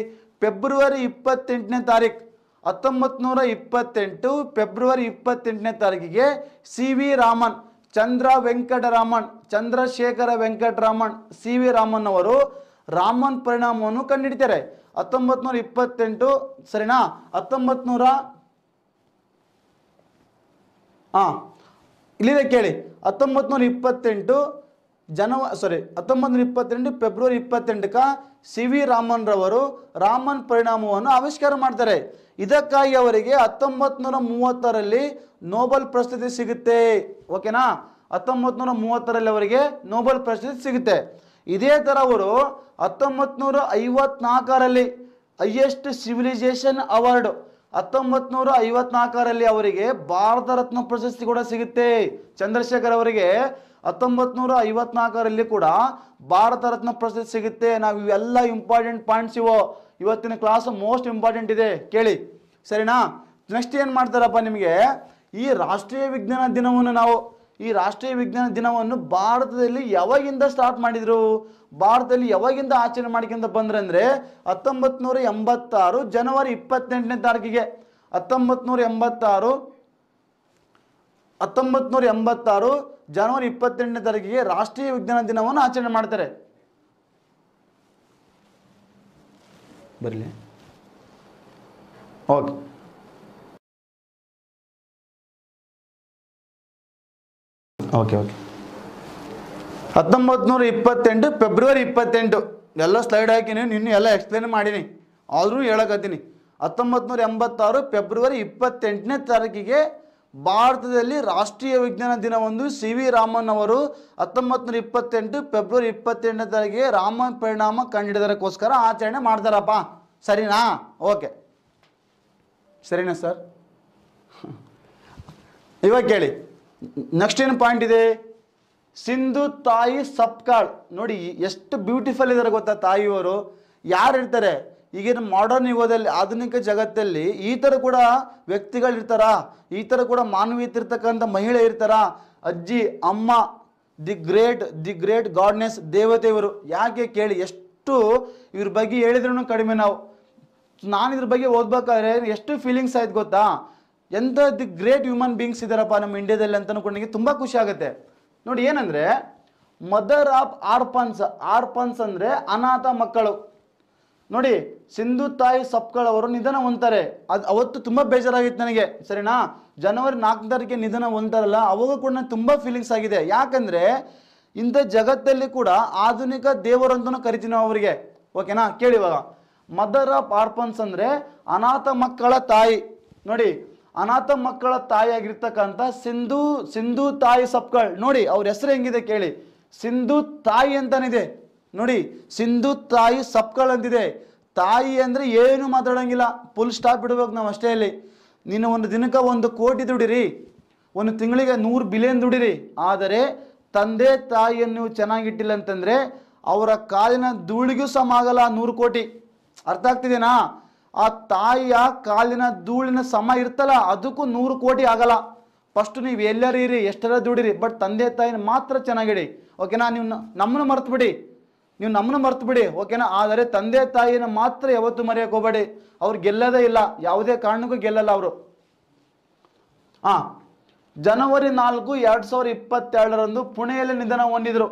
ಫೆಬ್ರವರಿ ಇಪ್ಪತ್ತೆಂಟನೇ ತಾರೀಕು ಹತ್ತೊಂಬತ್ತು ನೂರ ಇಪ್ಪತ್ತೆಂಟು ಫೆಬ್ರವರಿ ಇಪ್ಪತ್ತೆಂಟನೇ ತಾರೀಕಿಗೆ C V Raman Chandra Venkataraman Chandrasekhara Venkataraman C V Raman ಅವರು ರಾಮನ್ ಪರಿಣಾಮವನ್ನು ಕಂಡಿಡಿತಾರೆ ಹತ್ತೊಂಬತ್ತು ನೂರ ಇಪ್ಪತ್ತೆಂಟು ಸರಿನಾ ಹತ್ತೊಂಬತ್ ನೂರ ಹಾ ಇಲ್ಲಿದೆ ಕೇಳಿ ಹತ್ತೊಂಬತ್ ನೂರ ಇಪ್ಪತ್ತೆಂಟು ಜನವ ಸಾರಿ ಹತ್ತೊಂಬತ್ತು ನೂರ ಇಪ್ಪತ್ತೆಂಟು ಫೆಬ್ರವರಿ ಇಪ್ಪತ್ತೆಂಟಕ್ಕೆ ಸಿ ವಿ ರಾಮನ್ ರವರು ರಾಮನ್ ಪರಿಣಾಮವನ್ನು ಆವಿಷ್ಕಾರ ಮಾಡ್ತಾರೆ ಇದಕ್ಕಾಗಿ ಅವರಿಗೆ ಹತ್ತೊಂಬತ್ತು ನೂರ ಮೂವತ್ತರಲ್ಲಿ ನೋಬಲ್ ಪ್ರಶಸ್ತಿ ಸಿಗುತ್ತೆ ಓಕೆನಾ ಹತ್ತೊಂಬತ್ತು ನೂರ ಮೂವತ್ತರಲ್ಲಿ ಅವರಿಗೆ ನೋಬೆಲ್ ಪ್ರಶಸ್ತಿ ಸಿಗುತ್ತೆ ಇದೇ ಥರ ಅವರು ಹತ್ತೊಂಬತ್ತು ನೂರ ಐವತ್ನಾಲ್ಕರಲ್ಲಿ ಹೈಯೆಸ್ಟ್ ಸಿವಿಲೈಸೇಷನ್ ಅವಾರ್ಡ್ ಹತ್ತೊಂಬತ್ತು ನೂರ ಐವತ್ನಾಲ್ಕರಲ್ಲಿ ಅವರಿಗೆ ಭಾರತ ರತ್ನ ಪ್ರಶಸ್ತಿ ಕೂಡ ಸಿಗುತ್ತೆ ಚಂದ್ರಶೇಖರ್ ಅವರಿಗೆ ಹತ್ತೊಂಬತ್ತು ನೂರ ಐವತ್ನಾಲ್ಕರಲ್ಲಿ ಕೂಡ ಭಾರತ ರತ್ನ ಪ್ರಶಸ್ತಿ ಸಿಗುತ್ತೆ ನಾವು ಇವೆಲ್ಲ ಇಂಪಾರ್ಟೆಂಟ್ ಪಾಯಿಂಟ್ಸ್ ಇವು ಇವತ್ತಿನ ಕ್ಲಾಸ್ ಮೋಸ್ಟ್ ಇಂಪಾರ್ಟೆಂಟ್ ಇದೆ ಕೇಳಿ ಸರಿನಾ ನೆಕ್ಸ್ಟ್ ಏನು ಮಾಡ್ತಾರಪ್ಪ ನಿಮಗೆ ಈ ರಾಷ್ಟ್ರೀಯ ವಿಜ್ಞಾನ ದಿನವನ್ನು ನಾವು ಈ ರಾಷ್ಟ್ರೀಯ ವಿಜ್ಞಾನ ದಿನವನ್ನು ಭಾರತದಲ್ಲಿ ಯಾವಾಗಿಂದ ಸ್ಟಾರ್ಟ್ ಮಾಡಿದರು ಭಾರತದಲ್ಲಿ ಯಾವಾಗಿಂದ ಆಚರಣೆ ಮಾಡ್ಕೊಂತ ಬಂದ್ರೆ ಅಂದ್ರೆ ನೂರ ಎಂಬತ್ತಾರು ಜನವರಿ ಇಪ್ಪತ್ತೆಂಟನೇ ತಾರೀಕಿಗೆ ಹತ್ತೊಂಬತ್ ನೂರ ಎಂಬತ್ತಾರು ನೂರ ಎಂಬತ್ತಾರು ಜನವರಿ ಇಪ್ಪತ್ತೆಂಟನೇ ತಾರೀಕಿಗೆ ರಾಷ್ಟ್ರೀಯ ವಿಜ್ಞಾನ ದಿನವನ್ನು ಆಚರಣೆ ಮಾಡ್ತಾರೆ ಬರಲಿ ಓಕೆ ಓಕೆ ಓಕೆ ಹತ್ತೊಂಬತ್ತು ನೂರ ಇಪ್ಪತ್ತೆಂಟು ಫೆಬ್ರವರಿ ಇಪ್ಪತ್ತೆಂಟು ಎಲ್ಲ ಸ್ಲೈಡ್ ಹಾಕಿನಿ ನಿನ್ನೆ ಎಲ್ಲ ಎಕ್ಸ್ಪ್ಲೇನ್ ಮಾಡೀನಿ ಆದರೂ ಹೇಳಕತ್ತೀನಿ ಹತ್ತೊಂಬತ್ತು ನೂರ ಎಂಬತ್ತಾರು ಫೆಬ್ರವರಿ ಇಪ್ಪತ್ತೆಂಟನೇ ತಾರೀಕಿಗೆ ಭಾರತದಲ್ಲಿ ರಾಷ್ಟ್ರೀಯ ವಿಜ್ಞಾನ ದಿನವೊಂದು ಸಿ ವಿ ರಾಮನ್ ಅವರು ಹತ್ತೊಂಬತ್ತು ನೂರ ಇಪ್ಪತ್ತೆಂಟು ಫೆಬ್ರವರಿ ಇಪ್ಪತ್ತೆಂಟನೇ ತಾರೀಕಿಗೆ ರಾಮ ಪರಿಣಾಮ ಕಂಡಿಡಿದರಕ್ಕೋಸ್ಕರ ಆಚರಣೆ ಮಾಡ್ತಾರಪ್ಪ ಸರಿನಾ ಓಕೆ ಸರಿನಾ ಸರ್ ಇವಾಗ ಕೇಳಿ ನೆಕ್ಸ್ಟ್ ಏನು ಪಾಯಿಂಟ್ ಇದೆ ಸಿಂಧು ತಾಯಿ ಸಪ್ಕಾಳ್ ನೋಡಿ ಎಷ್ಟು ಬ್ಯೂಟಿಫುಲ್ ಇದ್ದಾರೆ ಗೊತ್ತಾ ತಾಯಿಯವರು ಯಾರು ಇರ್ತಾರೆ ಈಗಿನ ಮಾಡರ್ನ್ ಯುಗದಲ್ಲಿ ಆಧುನಿಕ ಜಗತ್ತಲ್ಲಿ ಈ ಥರ ಕೂಡ ವ್ಯಕ್ತಿಗಳಿರ್ತಾರ ಈ ಥರ ಕೂಡ ಮಾನವೀಯತೆ ಇರ್ತಕ್ಕಂಥ ಮಹಿಳೆ ಇರ್ತಾರ ಅಜ್ಜಿ ಅಮ್ಮ the great the great goddess ಇವರು ಯಾಕೆ ಕೇಳಿ ಎಷ್ಟು ಇವ್ರ ಬಗ್ಗೆ ಹೇಳಿದ್ರು ಕಡಿಮೆ ನಾವು ನಾನು ಇದ್ರ ಬಗ್ಗೆ ಓದ್ಬೇಕಾದ್ರೆ ಎಷ್ಟು ಫೀಲಿಂಗ್ಸ್ ಆಯ್ತು ಗೊತ್ತಾ ಎಂಥ ದಿ ಗ್ರೇಟ್ ಹ್ಯೂಮನ್ ಬೀಯಿಂಗ್ಸ್ ಇದ್ದಾರಪ್ಪ ನಮ್ಮ ಇಂಡಿಯಾದಲ್ಲಿ ಅಂತ ನನಗೆ ತುಂಬ ಖುಷಿ ಆಗುತ್ತೆ ನೋಡಿ ಏನಂದರೆ ಮದರ್ ಆಫ್ ಆರ್ಪನ್ಸ್ ಆರ್ಪನ್ಸ್ ಅಂದರೆ ಅನಾಥ ಮಕ್ಕಳು ನೋಡಿ ಸಿಂಧು ತಾಯಿ ಸಪ್ಗಳವರು ನಿಧನ ಹೊಂತಾರೆ ಅದು ಅವತ್ತು ತುಂಬ ಬೇಜಾರಾಗಿತ್ತು ನನಗೆ ಸರಿನಾ ಜನವರಿ ನಾಲ್ಕು ತಾರೀಕಿಗೆ ನಿಧನ ಹೊಂತಾರಲ್ಲ ಅವಾಗ ಕೂಡ ನನಗೆ ತುಂಬ ಫೀಲಿಂಗ್ಸ್ ಆಗಿದೆ ಯಾಕಂದರೆ ಇಂಥ ಜಗತ್ತಲ್ಲಿ ಕೂಡ ಆಧುನಿಕ ದೇವರು ಅಂತ ನಾವು ಅವರಿಗೆ ಓಕೆನಾ ಕೇಳಿ ಮದರ್ ಆಫ್ ಆರ್ಪನ್ಸ್ ಅಂದರೆ ಅನಾಥ ಮಕ್ಕಳ ತಾಯಿ ನೋಡಿ ಅನಾಥ ಮಕ್ಕಳ ತಾಯಿಯಾಗಿರ್ತಕ್ಕಂಥ ಸಿಂಧು ಸಿಂಧು ತಾಯಿ ಸಪ್ಕಳ್ ನೋಡಿ ಅವ್ರ ಹೆಸರು ಹೆಂಗಿದೆ ಕೇಳಿ ಸಿಂಧು ತಾಯಿ ಅಂತನಿದೆ ನೋಡಿ ಸಿಂಧು ತಾಯಿ ಸಪ್ಕಳ್ ಅಂತಿದೆ ತಾಯಿ ಅಂದರೆ ಏನು ಮಾತಾಡೋಂಗಿಲ್ಲ ಫುಲ್ ಸ್ಟಾಪ್ ಬಿಡ್ಬೇಕು ನಾವು ಅಷ್ಟೇ ಅಲ್ಲಿ ನೀನು ಒಂದು ದಿನಕ್ಕೆ ಒಂದು ಕೋಟಿ ದುಡಿರಿ ಒಂದು ತಿಂಗಳಿಗೆ ನೂರು ಬಿಲಿಯನ್ ದುಡಿರಿ ಆದರೆ ತಂದೆ ತಾಯಿಯನ್ನು ಚೆನ್ನಾಗಿಟ್ಟಿಲ್ಲ ಅಂತಂದರೆ ಅವರ ಕಾಲಿನ ಧೂಳಿಗೂ ಸಮ ಆಗಲ್ಲ ನೂರು ಕೋಟಿ ಅರ್ಥ ಆಗ್ತಿದೆನಾ ಆ ತಾಯಿಯ ಕಾಲಿನ ಧೂಳಿನ ಸಮ ಇರ್ತಲ್ಲ ಅದಕ್ಕೂ ನೂರು ಕೋಟಿ ಆಗಲ್ಲ ಫಸ್ಟ್ ನೀವು ಎಲ್ಲರೂ ಇರಿ ಎಷ್ಟರ ದುಡಿರಿ ಬಟ್ ತಂದೆ ತಾಯಿನ ಮಾತ್ರ ಚೆನ್ನಾಗಿಡಿ ಓಕೆನಾ ನೀವು ನಮ್ಮನ್ನು ಮರ್ತು ಬಿಡಿ ನೀವು ನಮ್ಮನ್ನು ಮರ್ತು ಬಿಡಿ ಓಕೆನಾ ಆದರೆ ತಂದೆ ತಾಯಿನ ಮಾತ್ರ ಯಾವತ್ತೂ ಮರೆಯೋಕೆ ಹೋಗಬೇಡಿ ಅವ್ರು ಗೆಲ್ಲದೇ ಇಲ್ಲ ಯಾವುದೇ ಕಾರಣಕ್ಕೂ ಗೆಲ್ಲಲ್ಲ ಅವರು ಹಾಂ ಜನವರಿ ನಾಲ್ಕು ಎರಡು ಸಾವಿರದ ಇಪ್ಪತ್ತೆರಡರಂದು ಪುಣೆಯಲ್ಲಿ ನಿಧನ ಹೊಂದಿದರು